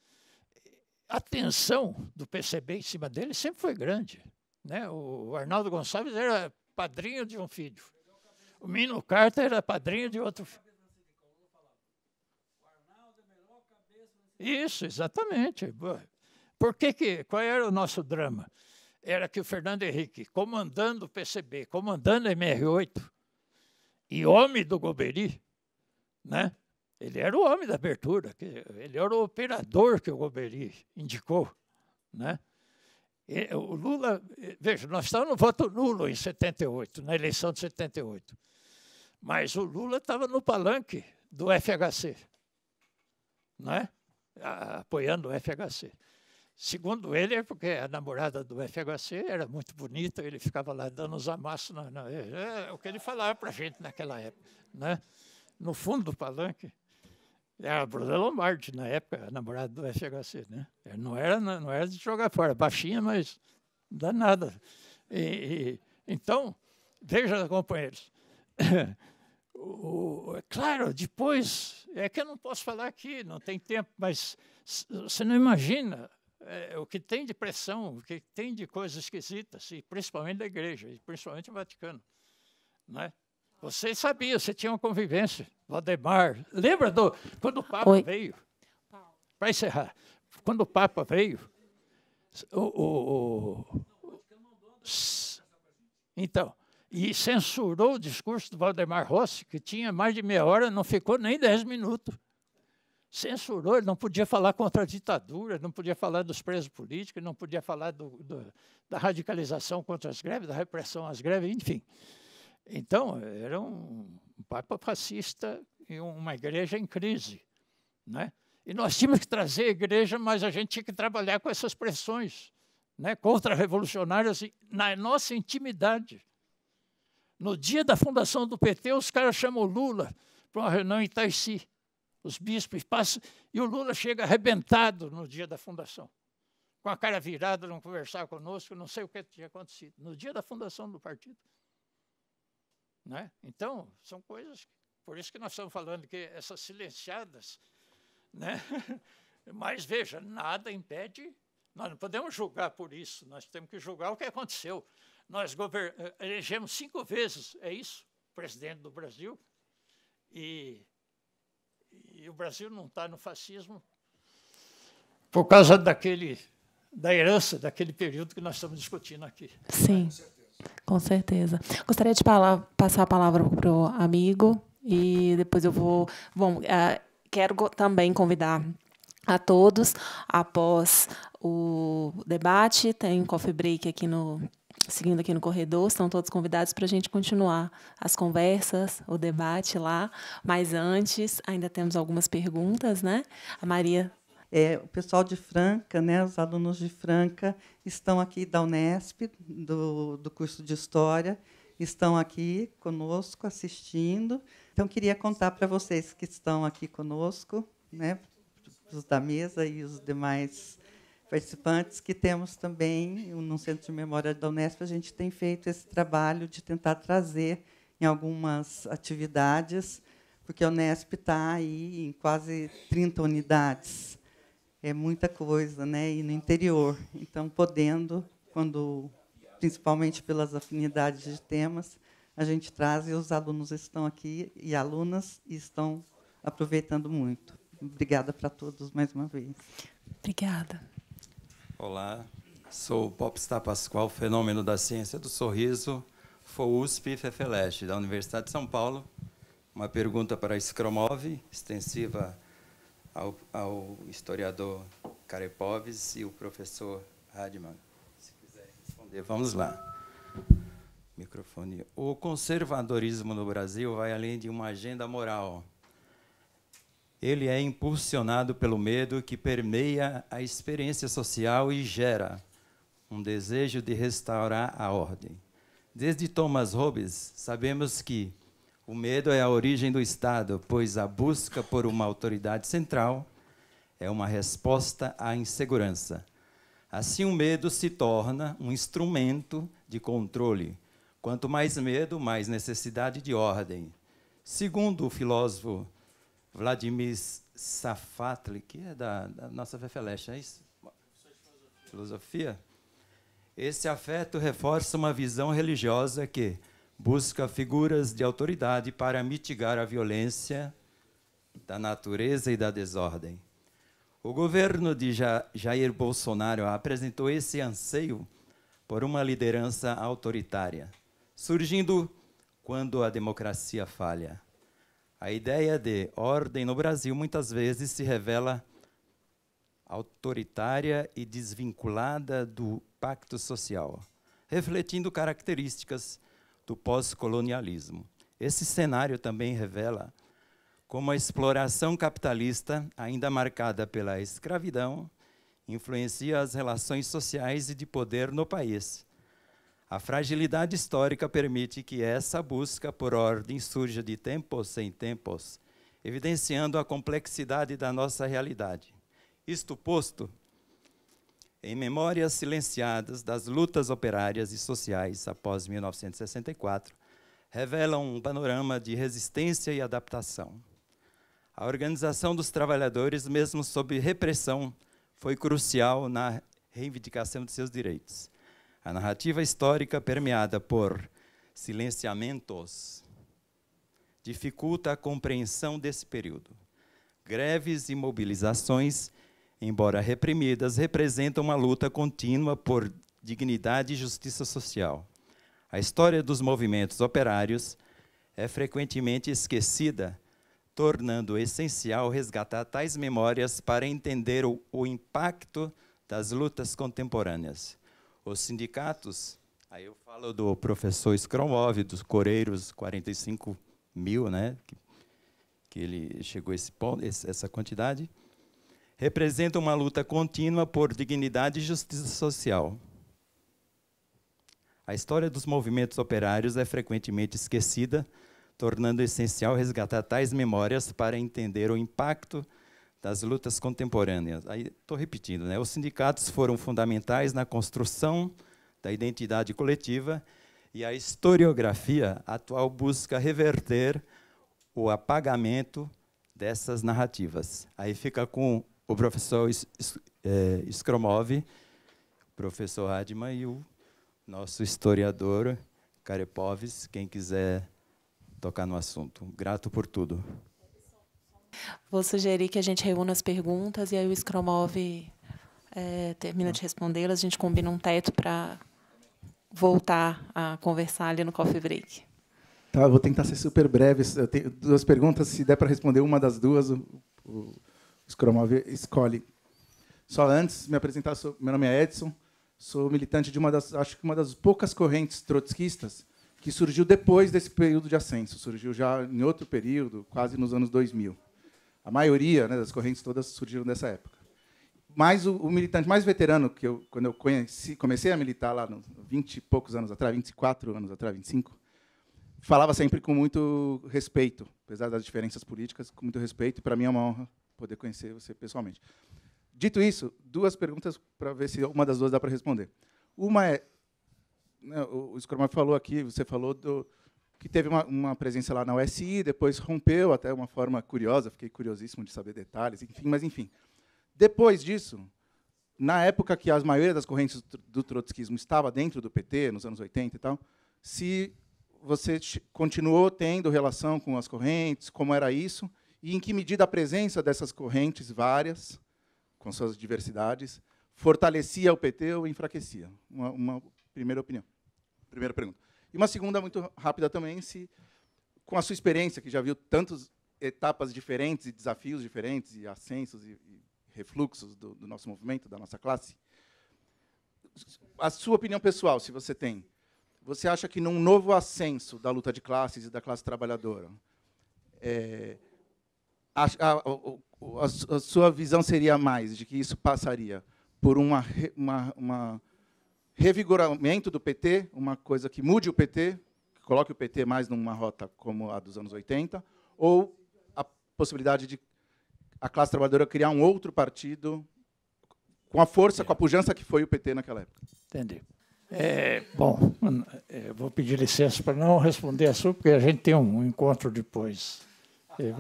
a tensão do PCB em cima dele sempre foi grande. Né? O Arnaldo Gonçalves era padrinho de um filho. O Mino Carter era padrinho de outro filho. Isso, exatamente. Por que que, qual era o nosso drama? Era que o Fernando Henrique, comandando o PCB, comandando a MR8, e homem do Goberi, né? ele era o homem da abertura, ele era o operador que o Goberi indicou. Né? É, o Lula, é, veja, nós estávamos no voto nulo em 78, na eleição de 78. Mas o Lula estava no palanque do FHC, né? apoiando o FHC. Segundo ele, é porque a namorada do FHC era muito bonita, ele ficava lá dando os amassos. Na, na, é, é o que ele falava para a gente naquela época. Né? No fundo do palanque, era é, a Bruna é Lombardi, na época, a namorada do FHC, né? É, não era, não era de jogar fora, baixinha, mas danada. E, e, então, veja, companheiros, o, é claro, depois, é que eu não posso falar aqui, não tem tempo, mas você não imagina é, o que tem de pressão, o que tem de coisas esquisitas, assim, e principalmente da igreja, e principalmente do Vaticano. não é vocês sabiam, você tinha uma convivência. Valdemar, lembra do quando o Papa Oi. veio? Para encerrar, quando o Papa veio, o, o, o, então e censurou o discurso do Valdemar Rossi, que tinha mais de meia hora, não ficou nem dez minutos. Censurou, ele não podia falar contra a ditadura, não podia falar dos presos políticos, não podia falar do, do, da radicalização contra as greves, da repressão às greves, enfim. Então, era um papa fascista e uma igreja em crise. Né? E nós tínhamos que trazer a igreja, mas a gente tinha que trabalhar com essas pressões né, contra-revolucionárias na nossa intimidade. No dia da fundação do PT, os caras chamam o Lula para uma reunião em Itaici. Os bispos passam e o Lula chega arrebentado no dia da fundação. Com a cara virada, não conversar conosco, não sei o que tinha acontecido. No dia da fundação do partido. Né? Então, são coisas. Por isso que nós estamos falando que essas silenciadas. Né? Mas veja, nada impede. Nós não podemos julgar por isso, nós temos que julgar o que aconteceu. Nós eh, elegemos cinco vezes, é isso, presidente do Brasil, e, e o Brasil não está no fascismo por causa daquele, da herança daquele período que nós estamos discutindo aqui. Sim. Com certeza. Gostaria de passar a palavra para o amigo e depois eu vou. Bom, uh, quero também convidar a todos após o debate. Tem coffee break aqui no. Seguindo aqui no corredor, estão todos convidados para a gente continuar as conversas, o debate lá. Mas antes, ainda temos algumas perguntas, né? A Maria é, o pessoal de Franca, né, os alunos de Franca, estão aqui da Unesp, do, do curso de História, estão aqui conosco assistindo. Então, queria contar para vocês que estão aqui conosco, né, os da mesa e os demais participantes, que temos também, no Centro de Memória da Unesp, a gente tem feito esse trabalho de tentar trazer em algumas atividades, porque a Unesp está aí em quase 30 unidades é muita coisa, né? E no interior. Então, podendo, quando principalmente pelas afinidades de temas, a gente traz e os alunos estão aqui e alunas estão aproveitando muito. Obrigada para todos mais uma vez. Obrigada. Olá, sou o Popstar Pascoal, fenômeno da ciência do sorriso, FOUSP FEFELESH, da Universidade de São Paulo. Uma pergunta para a Skromov, extensiva ao, ao historiador Karepovs e o professor Radman. Se quiser responder, vamos lá. Microfone. O conservadorismo no Brasil vai além de uma agenda moral. Ele é impulsionado pelo medo que permeia a experiência social e gera um desejo de restaurar a ordem. Desde Thomas Hobbes, sabemos que o medo é a origem do Estado, pois a busca por uma autoridade central é uma resposta à insegurança. Assim, o medo se torna um instrumento de controle. Quanto mais medo, mais necessidade de ordem. Segundo o filósofo Vladimir Safatli, que é da, da nossa FEFELESH, é isso? Filosofia. Esse afeto reforça uma visão religiosa que busca figuras de autoridade para mitigar a violência da natureza e da desordem. O governo de Jair Bolsonaro apresentou esse anseio por uma liderança autoritária, surgindo quando a democracia falha. A ideia de ordem no Brasil muitas vezes se revela autoritária e desvinculada do pacto social, refletindo características do pós-colonialismo. Esse cenário também revela como a exploração capitalista, ainda marcada pela escravidão, influencia as relações sociais e de poder no país. A fragilidade histórica permite que essa busca por ordem surja de tempos em tempos, evidenciando a complexidade da nossa realidade. Isto posto, em Memórias Silenciadas das Lutas Operárias e Sociais após 1964, revelam um panorama de resistência e adaptação. A organização dos trabalhadores, mesmo sob repressão, foi crucial na reivindicação de seus direitos. A narrativa histórica permeada por silenciamentos dificulta a compreensão desse período. Greves e mobilizações embora reprimidas, representam uma luta contínua por dignidade e justiça social. A história dos movimentos operários é frequentemente esquecida, tornando essencial resgatar tais memórias para entender o, o impacto das lutas contemporâneas. Os sindicatos, aí eu falo do professor Skromov, dos Coreiros, 45 mil, né? Que, que ele chegou a esse ponto, essa quantidade representa uma luta contínua por dignidade e justiça social. A história dos movimentos operários é frequentemente esquecida, tornando essencial resgatar tais memórias para entender o impacto das lutas contemporâneas. Aí estou repetindo, né? Os sindicatos foram fundamentais na construção da identidade coletiva e a historiografia atual busca reverter o apagamento dessas narrativas. Aí fica com o professor Skromov, é, o professor Adman e o nosso historiador Karepovs, quem quiser tocar no assunto. Grato por tudo. Vou sugerir que a gente reúna as perguntas e aí o Skromov é, termina de respondê-las. A gente combina um teto para voltar a conversar ali no coffee break. Tá, vou tentar ser super breve. Eu tenho duas perguntas. Se der para responder uma das duas, o, o Escromove escolhe. Só antes, me apresentar, sou, meu nome é Edson, sou militante de uma das, acho que uma das poucas correntes trotskistas que surgiu depois desse período de ascenso, surgiu já em outro período, quase nos anos 2000. A maioria né, das correntes todas surgiram dessa época. Mas o, o, militante mais veterano, que eu, quando eu conheci, comecei a militar lá nos 20 e poucos anos atrás, 24 anos atrás, 25, falava sempre com muito respeito, apesar das diferenças políticas, com muito respeito, e para mim é uma honra poder conhecer você pessoalmente. Dito isso, duas perguntas para ver se uma das duas dá para responder. Uma é, né, o Scrum falou aqui, você falou do, que teve uma, uma, presença lá na USI, depois rompeu até uma forma curiosa, fiquei curiosíssimo de saber detalhes, enfim, mas enfim. Depois disso, na época que a maioria das correntes do trotskismo estava dentro do PT, nos anos 80 e tal, se você continuou tendo relação com as correntes, como era isso, e em que medida a presença dessas correntes várias, com suas diversidades, fortalecia o PT ou enfraquecia? Uma, uma primeira opinião, primeira pergunta. E uma segunda muito rápida também, se com a sua experiência, que já viu tantas etapas diferentes e desafios diferentes e ascensos e, e refluxos do, do nosso movimento, da nossa classe, a sua opinião pessoal, se você tem, você acha que num novo ascenso da luta de classes e da classe trabalhadora, é, a, a, a, a, sua visão seria mais de que isso passaria por uma, uma, uma revigoramento do PT, uma coisa que mude o PT, que coloque o PT mais numa rota como a dos anos 80, ou a possibilidade de a classe trabalhadora criar um outro partido com a força, com a pujança que foi o PT naquela época. Entendi. É, bom, é, vou pedir licença para não responder a sua, porque a gente tem um encontro depois. É,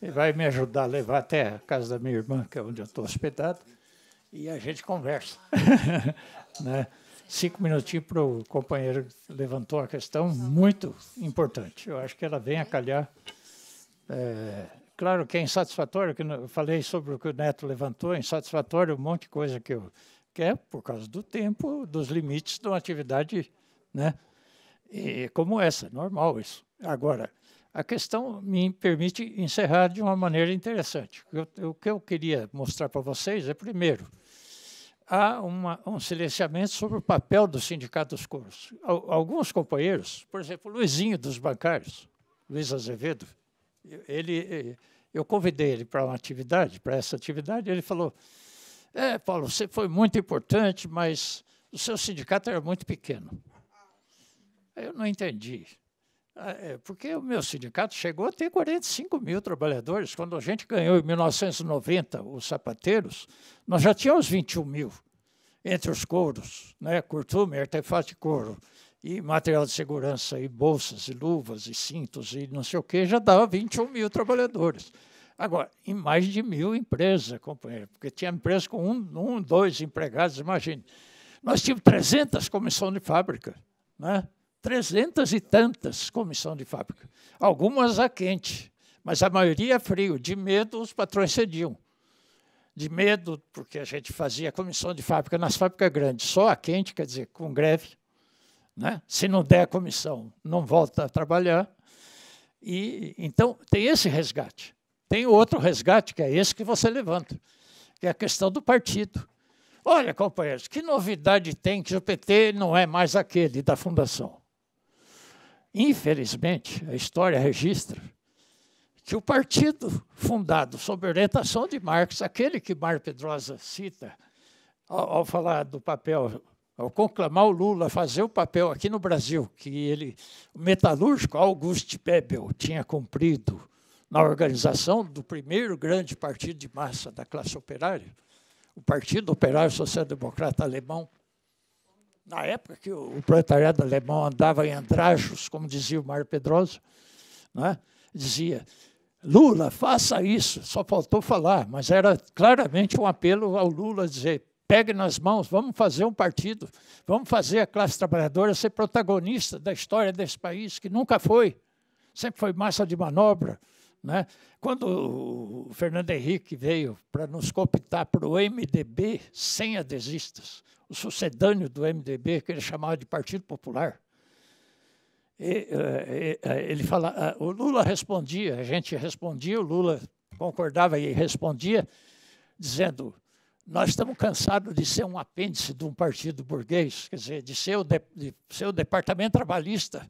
ele vai me ajudar a levar até a casa da minha irmã, que é onde eu estou hospedado, e a gente conversa. né? Cinco minutinhos para o companheiro levantou a questão muito importante. Eu acho que ela vem a calhar. É, claro que é insatisfatório, que eu falei sobre o que o Neto levantou, é insatisfatório um monte de coisa que eu quero, por causa do tempo, dos limites de uma atividade né? e como essa, é normal isso. Agora, a questão me permite encerrar de uma maneira interessante. Eu, o que eu queria mostrar para vocês é, primeiro, há uma, um silenciamento sobre o papel do Sindicato dos Coros. Alguns companheiros, por exemplo, Luizinho dos Bancários, Luiz Azevedo, ele, eu convidei ele para uma atividade, para essa atividade, ele falou: É, Paulo, você foi muito importante, mas o seu sindicato era muito pequeno. Eu não entendi. Ah, é, porque o meu sindicato chegou a ter 45 mil trabalhadores. Quando a gente ganhou em 1990 os sapateiros, nós já tínhamos 21 mil entre os couros, né? curtume, artefato de couro, e material de segurança, e bolsas, e luvas, e cintos, e não sei o que, já dava 21 mil trabalhadores. Agora, em mais de mil empresas, companheiro, porque tinha empresa com um, um dois empregados, imagine. Nós tínhamos 300 comissões de fábrica, né? trezentas e tantas comissão de fábrica. Algumas a quente, mas a maioria a frio. De medo, os patrões cediam. De medo, porque a gente fazia comissão de fábrica nas fábricas grandes, só a quente, quer dizer, com greve. Né? Se não der a comissão, não volta a trabalhar. E Então, tem esse resgate. Tem outro resgate, que é esse que você levanta, que é a questão do partido. Olha, companheiros, que novidade tem que o PT não é mais aquele da fundação? Infelizmente, a história registra que o partido fundado sob orientação de Marx, aquele que Mário Pedrosa cita ao, ao, falar do papel, ao conclamar o Lula fazer o papel aqui no Brasil que ele, o metalúrgico August Bebel, tinha cumprido na organização do primeiro grande partido de massa da classe operária, o Partido Operário Social Democrata Alemão, na época que o proletariado alemão andava em andrajos, como dizia o Mário Pedroso, né? dizia, Lula, faça isso. Só faltou falar, mas era claramente um apelo ao Lula dizer, pegue nas mãos, vamos fazer um partido, vamos fazer a classe trabalhadora ser protagonista da história desse país, que nunca foi. Sempre foi massa de manobra, né? Quando o Fernando Henrique veio para nos cooptar para o MDB sem adesistas, o sucedâneo do MDB, que ele chamava de Partido Popular, e, eh, eh, eh, ele fala, ah, o Lula respondia, a gente respondia, o Lula concordava e respondia, dizendo: Nós estamos cansados de ser um apêndice de um partido burguês, quer dizer, de ser o, de, de ser o departamento trabalhista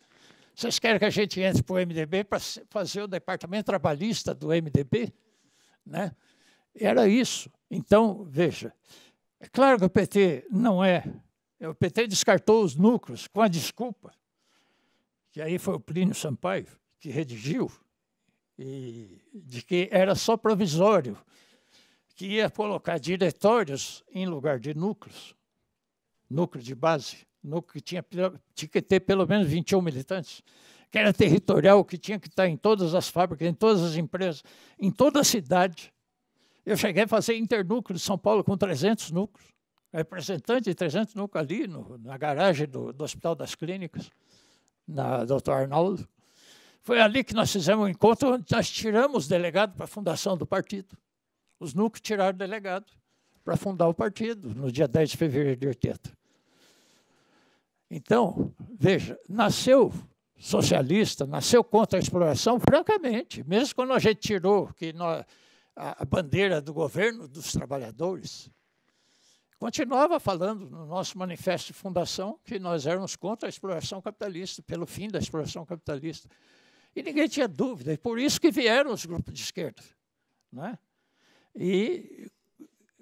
vocês querem que a gente entre para o MDB para fazer o departamento trabalhista do MDB? Né? Era isso. Então, veja, é claro que o PT não é. O PT descartou os núcleos com a desculpa, que aí foi o Plínio Sampaio que redigiu, e de que era só provisório, que ia colocar diretórios em lugar de núcleos, núcleo de base no que tinha, tinha que ter pelo menos 21 militantes, que era territorial, que tinha que estar em todas as fábricas, em todas as empresas, em toda a cidade. Eu cheguei a fazer internúcleo de São Paulo com 300 núcleos, representante de 300 núcleos ali no, na garagem do, do, Hospital das Clínicas, na Dr. Arnaldo. Foi ali que nós fizemos um encontro onde nós tiramos delegado para a fundação do partido. Os núcleos tiraram delegado para fundar o partido no dia 10 de fevereiro de 80. Então, veja, nasceu socialista, nasceu contra a exploração, francamente, mesmo quando a gente tirou que nós, a bandeira do governo dos trabalhadores, continuava falando no nosso manifesto de fundação que nós éramos contra a exploração capitalista, pelo fim da exploração capitalista. E ninguém tinha dúvida, e por isso que vieram os grupos de esquerda. Né? E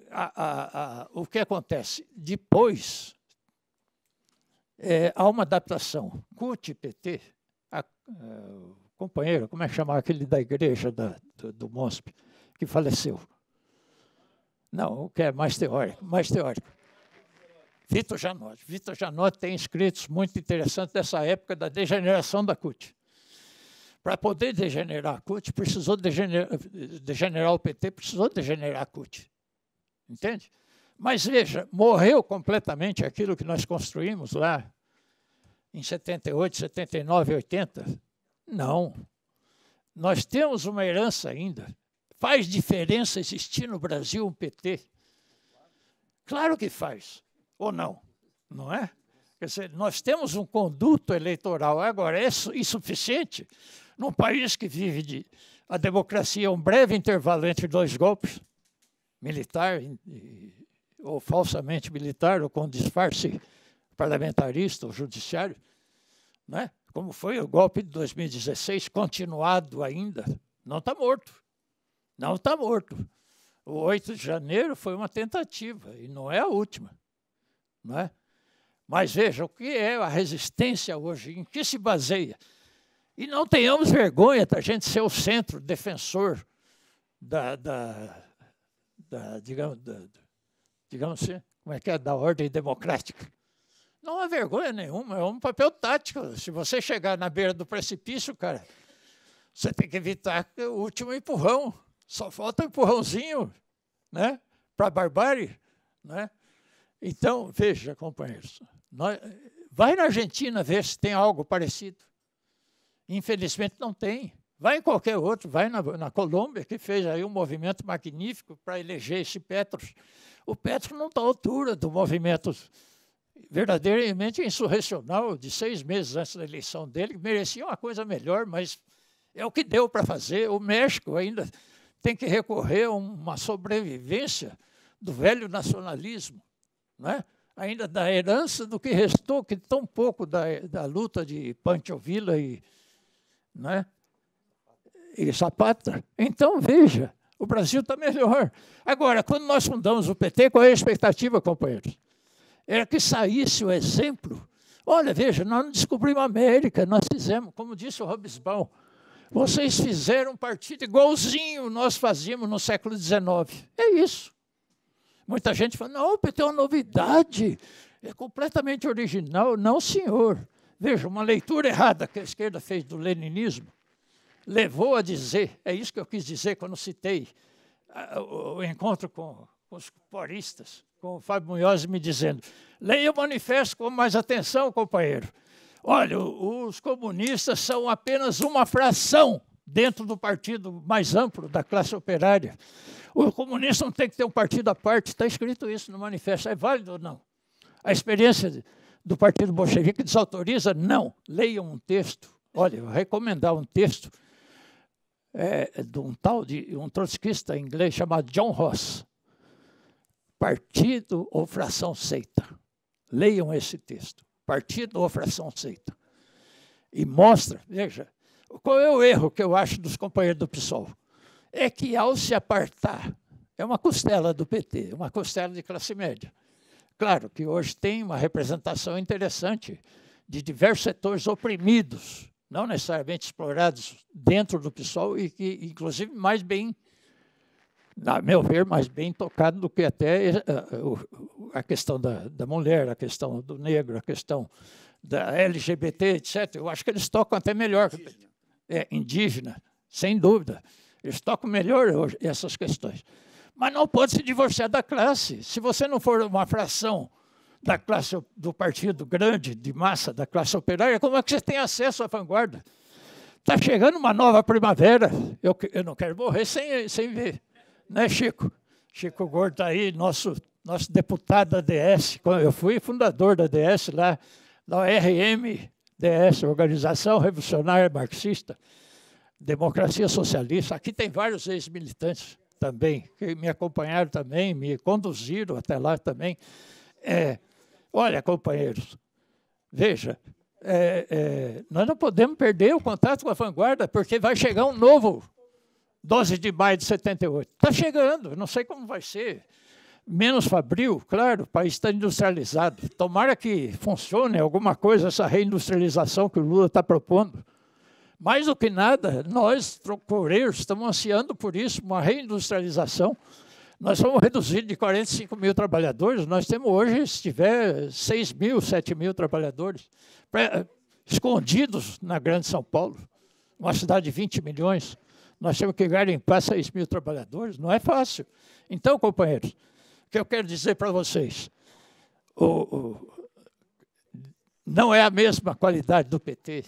a, a, a, o que acontece? Depois é, há uma adaptação. CUT PT, a, a, o companheiro, como é que chamava aquele da igreja da, do, do MOSP, que faleceu? Não, o que é mais teórico, mais teórico. Vitor Janot. Vitor Janot tem escritos muito interessantes dessa época da degeneração da CUT. Para poder degenerar a CUT, precisou degenerar, degenerar o PT, precisou degenerar a CUT. Entende? Mas veja, morreu completamente aquilo que nós construímos lá em 78, 79, 80? Não. Nós temos uma herança ainda. Faz diferença existir no Brasil um PT? Claro que faz. Ou não? Não é? Quer dizer, nós temos um conduto eleitoral. Agora, é insuficiente num país que vive de. A democracia é um breve intervalo entre dois golpes militar e ou falsamente militar, ou com disfarce parlamentarista ou judiciário, né? como foi o golpe de 2016, continuado ainda, não está morto. Não está morto. O 8 de janeiro foi uma tentativa, e não é a última. Não é? Mas veja, o que é a resistência hoje? Em que se baseia? E não tenhamos vergonha da gente ser o centro defensor da, da, da digamos, da, digamos assim, como é que é, da ordem democrática. Não há vergonha nenhuma, é um papel tático. Se você chegar na beira do precipício, cara, você tem que evitar o último empurrão. Só falta um empurrãozinho né, para a barbárie. Né? Então, veja, companheiros, nós, vai na Argentina ver se tem algo parecido. Infelizmente, não tem. Vai em qualquer outro, vai na, na Colômbia, que fez aí um movimento magnífico para eleger esse Petros o Petro não está à altura do movimento verdadeiramente insurrecional de seis meses antes da eleição dele, merecia uma coisa melhor, mas é o que deu para fazer. O México ainda tem que recorrer a uma sobrevivência do velho nacionalismo, né? ainda da herança do que restou, que tão pouco da, da luta de Pancho Villa e, né? e Zapata. Então, veja, o Brasil está melhor. Agora, quando nós fundamos o PT, qual é a expectativa, companheiros? Era que saísse o exemplo. Olha, veja, nós não descobrimos a América, nós fizemos, como disse o Robisbal, vocês fizeram um partido igualzinho nós fazíamos no século XIX. É isso. Muita gente fala, não, o PT é uma novidade, é completamente original. Não, senhor. Veja, uma leitura errada que a esquerda fez do leninismo levou a dizer, é isso que eu quis dizer quando citei o, encontro com, os poristas, com o Fábio Munhoz me dizendo, leia o manifesto com mais atenção, companheiro. Olha, os comunistas são apenas uma fração dentro do partido mais amplo da classe operária. O comunista não tem que ter um partido à parte, está escrito isso no manifesto. É válido ou não? A experiência do Partido Bolchevique desautoriza? Não. Leiam um texto. Olha, eu recomendar um texto é, é, de um tal de um trotskista inglês chamado John Ross. Partido ou fração seita. Leiam esse texto. Partido ou fração seita. E mostra, veja, qual é o erro que eu acho dos companheiros do PSOL? É que ao se apartar, é uma costela do PT, uma costela de classe média. Claro que hoje tem uma representação interessante de diversos setores oprimidos, não necessariamente explorados dentro do PSOL e que, inclusive, mais bem, na meu ver, mais bem tocado do que até eh, eh, a, questão da, da mulher, a questão do negro, a questão da LGBT, etc. Eu acho que eles tocam até melhor. Indígena. É, indígena, sem dúvida. Eles tocam melhor hoje essas questões. Mas não pode se divorciar da classe. Se você não for uma fração da classe do partido grande de massa, da classe operária, como é que você tem acesso à vanguarda? Está chegando uma nova primavera. Eu, eu não quero morrer sem, sem ver. Né, Chico? Chico Gordo está aí, nosso, nosso deputado da DS. Eu fui fundador da DS lá, da RM DS, Organização Revolucionária Marxista, Democracia Socialista. Aqui tem vários ex-militantes também, que me acompanharam também, me conduziram até lá também. É, Olha, companheiros, veja, é, é, nós não podemos perder o contato com a vanguarda, porque vai chegar um novo 12 de maio de 78. Está chegando, não sei como vai ser. Menos fabril, claro, o país está industrializado. Tomara que funcione alguma coisa essa reindustrialização que o Lula está propondo. Mais do que nada, nós, trocoreiros, estamos ansiando por isso, uma reindustrialização nós fomos reduzidos de 45 mil trabalhadores, nós temos hoje, se tiver, 6 mil, 7 mil trabalhadores escondidos na Grande São Paulo, uma cidade de 20 milhões. Nós temos que garimpar 6 mil trabalhadores, não é fácil. Então, companheiros, o que eu quero dizer para vocês, o, o, não é a mesma qualidade do PT.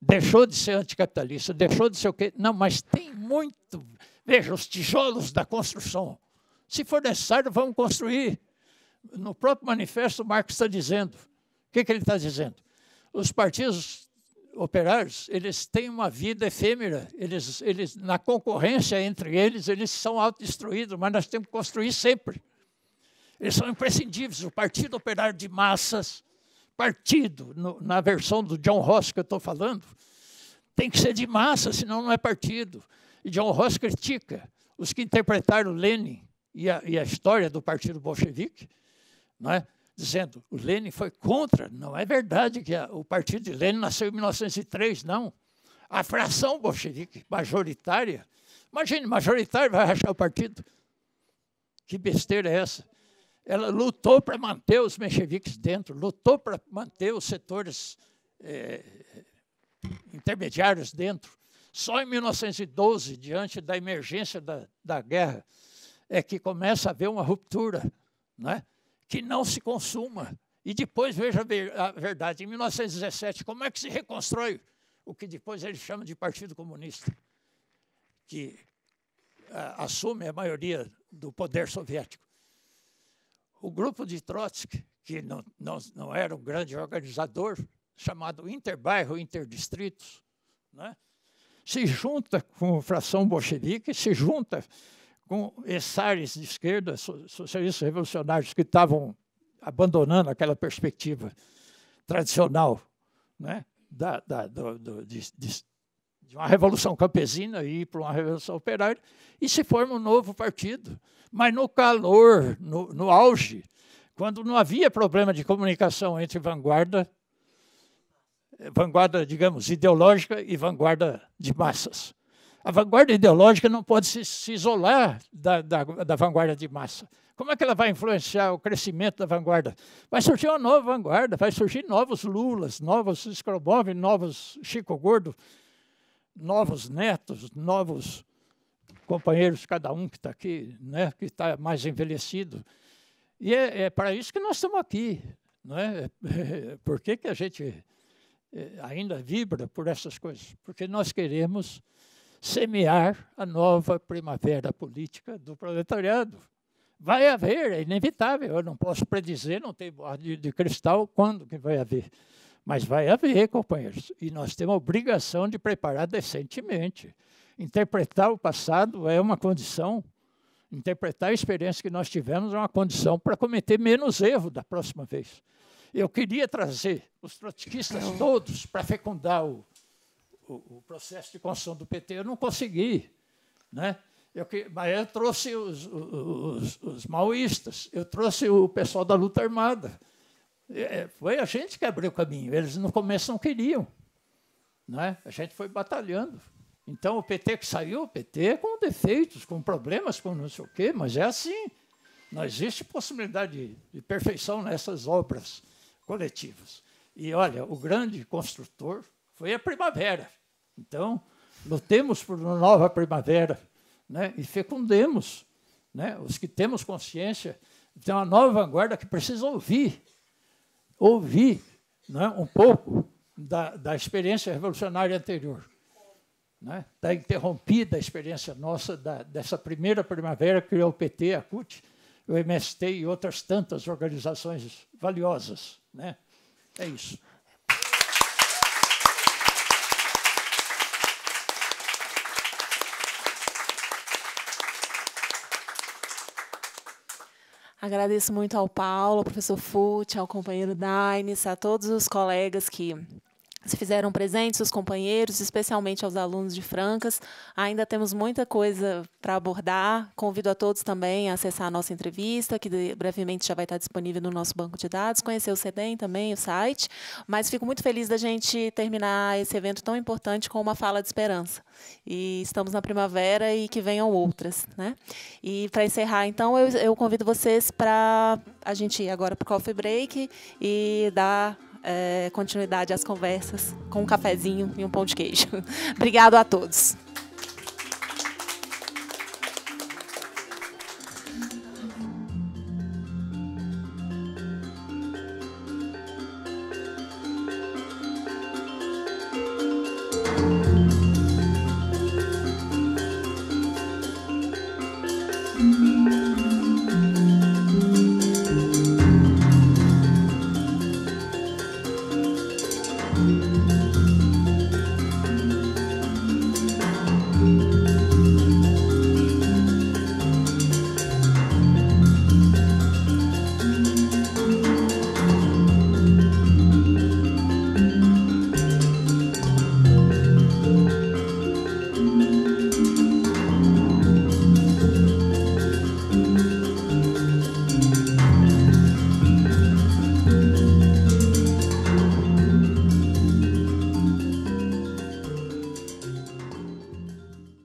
Deixou de ser anticapitalista, deixou de ser o quê? Não, mas tem muito Veja, os tijolos da construção. Se for necessário, vamos construir. No próprio manifesto, o Marx está dizendo. O que, que ele está dizendo? Os partidos operários, eles têm uma vida efêmera. Eles, eles, na concorrência entre eles, eles são autodestruídos, mas nós temos que construir sempre. Eles são imprescindíveis. O Partido Operário de Massas, partido, no, na versão do John Ross que eu estou falando, tem que ser de massa, senão não é partido. John Ross critica os que interpretaram Lenin e a, e a história do Partido Bolchevique, é? dizendo o Lenin foi contra. Não é verdade que a, o partido de Lenin nasceu em 1903, não. A fração bolchevique majoritária, imagine, majoritária vai rachar o partido. Que besteira é essa? Ela lutou para manter os mencheviques dentro, lutou para manter os setores é, intermediários dentro, só em 1912, diante da emergência da, da guerra, é que começa a haver uma ruptura, né? que não se consuma. E depois, veja a verdade, em 1917, como é que se reconstrói o que depois ele chama de Partido Comunista, que a, assume a maioria do poder soviético? O grupo de Trotsky, que não, não, não era um grande organizador, chamado Interbairro, Interdistritos, né? se junta com a fração bolchevique, se junta com essares de esquerda, socialistas revolucionários que estavam abandonando aquela perspectiva tradicional né, da, da do, do, de, de, uma revolução campesina e ir para uma revolução operária, e se forma um novo partido. Mas no calor, no, no auge, quando não havia problema de comunicação entre vanguarda eh, vanguarda, digamos, ideológica e vanguarda de massas. A vanguarda ideológica não pode se, se isolar da, da, da, vanguarda de massa. Como é que ela vai influenciar o crescimento da vanguarda? Vai surgir uma nova vanguarda, vai surgir novos Lulas, novos Skrobov, novos Chico Gordo, novos netos, novos companheiros, cada um que está aqui, né, que está mais envelhecido. E é, é, para isso que nós estamos aqui. Não é? Por que, que a gente eh, ainda vibra por essas coisas, porque nós queremos semear a nova primavera política do proletariado. Vai haver, é inevitável, eu não posso predizer, não tem borda de cristal quando que vai haver. Mas vai haver, companheiros, e nós temos a obrigação de preparar decentemente. Interpretar o passado é uma condição, interpretar a experiência que nós tivemos é uma condição para cometer menos erro da próxima vez. Eu queria trazer os trotskistas todos para fecundar o, o, o, processo de construção do PT. Eu não consegui. Né? Eu, mas eu trouxe os, os, os maoístas, eu trouxe o pessoal da luta armada. É, é, foi a gente que abriu o caminho. Eles no começo não queriam. Né? A gente foi batalhando. Então, o PT que saiu, o PT com defeitos, com problemas, com não sei o quê, mas é assim. Não existe possibilidade de, de perfeição nessas obras coletivos. E olha, o grande construtor foi a primavera. Então, lutemos por uma nova primavera né? e fecundemos né? os que temos consciência de uma nova vanguarda que precisa ouvir ouvir né? um pouco da, da experiência revolucionária anterior. Né? Está interrompida a experiência nossa da, dessa primeira primavera que criou o PT, a CUT, o MST e outras tantas organizações valiosas. Né? É isso. Agradeço muito ao Paulo, ao professor Fute, ao companheiro Daines, a todos os colegas que se fizeram presentes os companheiros, especialmente aos alunos de Francas. Ainda temos muita coisa para abordar. Convido a todos também a acessar a nossa entrevista, que brevemente já vai estar disponível no nosso banco de dados, conhecer o CEDEM também, o site. Mas fico muito feliz da gente terminar esse evento tão importante com uma fala de esperança. E estamos na primavera e que venham outras. Né? E para encerrar, então, eu, eu convido vocês para a gente ir agora para o coffee break e dar é, continuidade às conversas com um cafezinho e um pão de queijo. Obrigado a todos.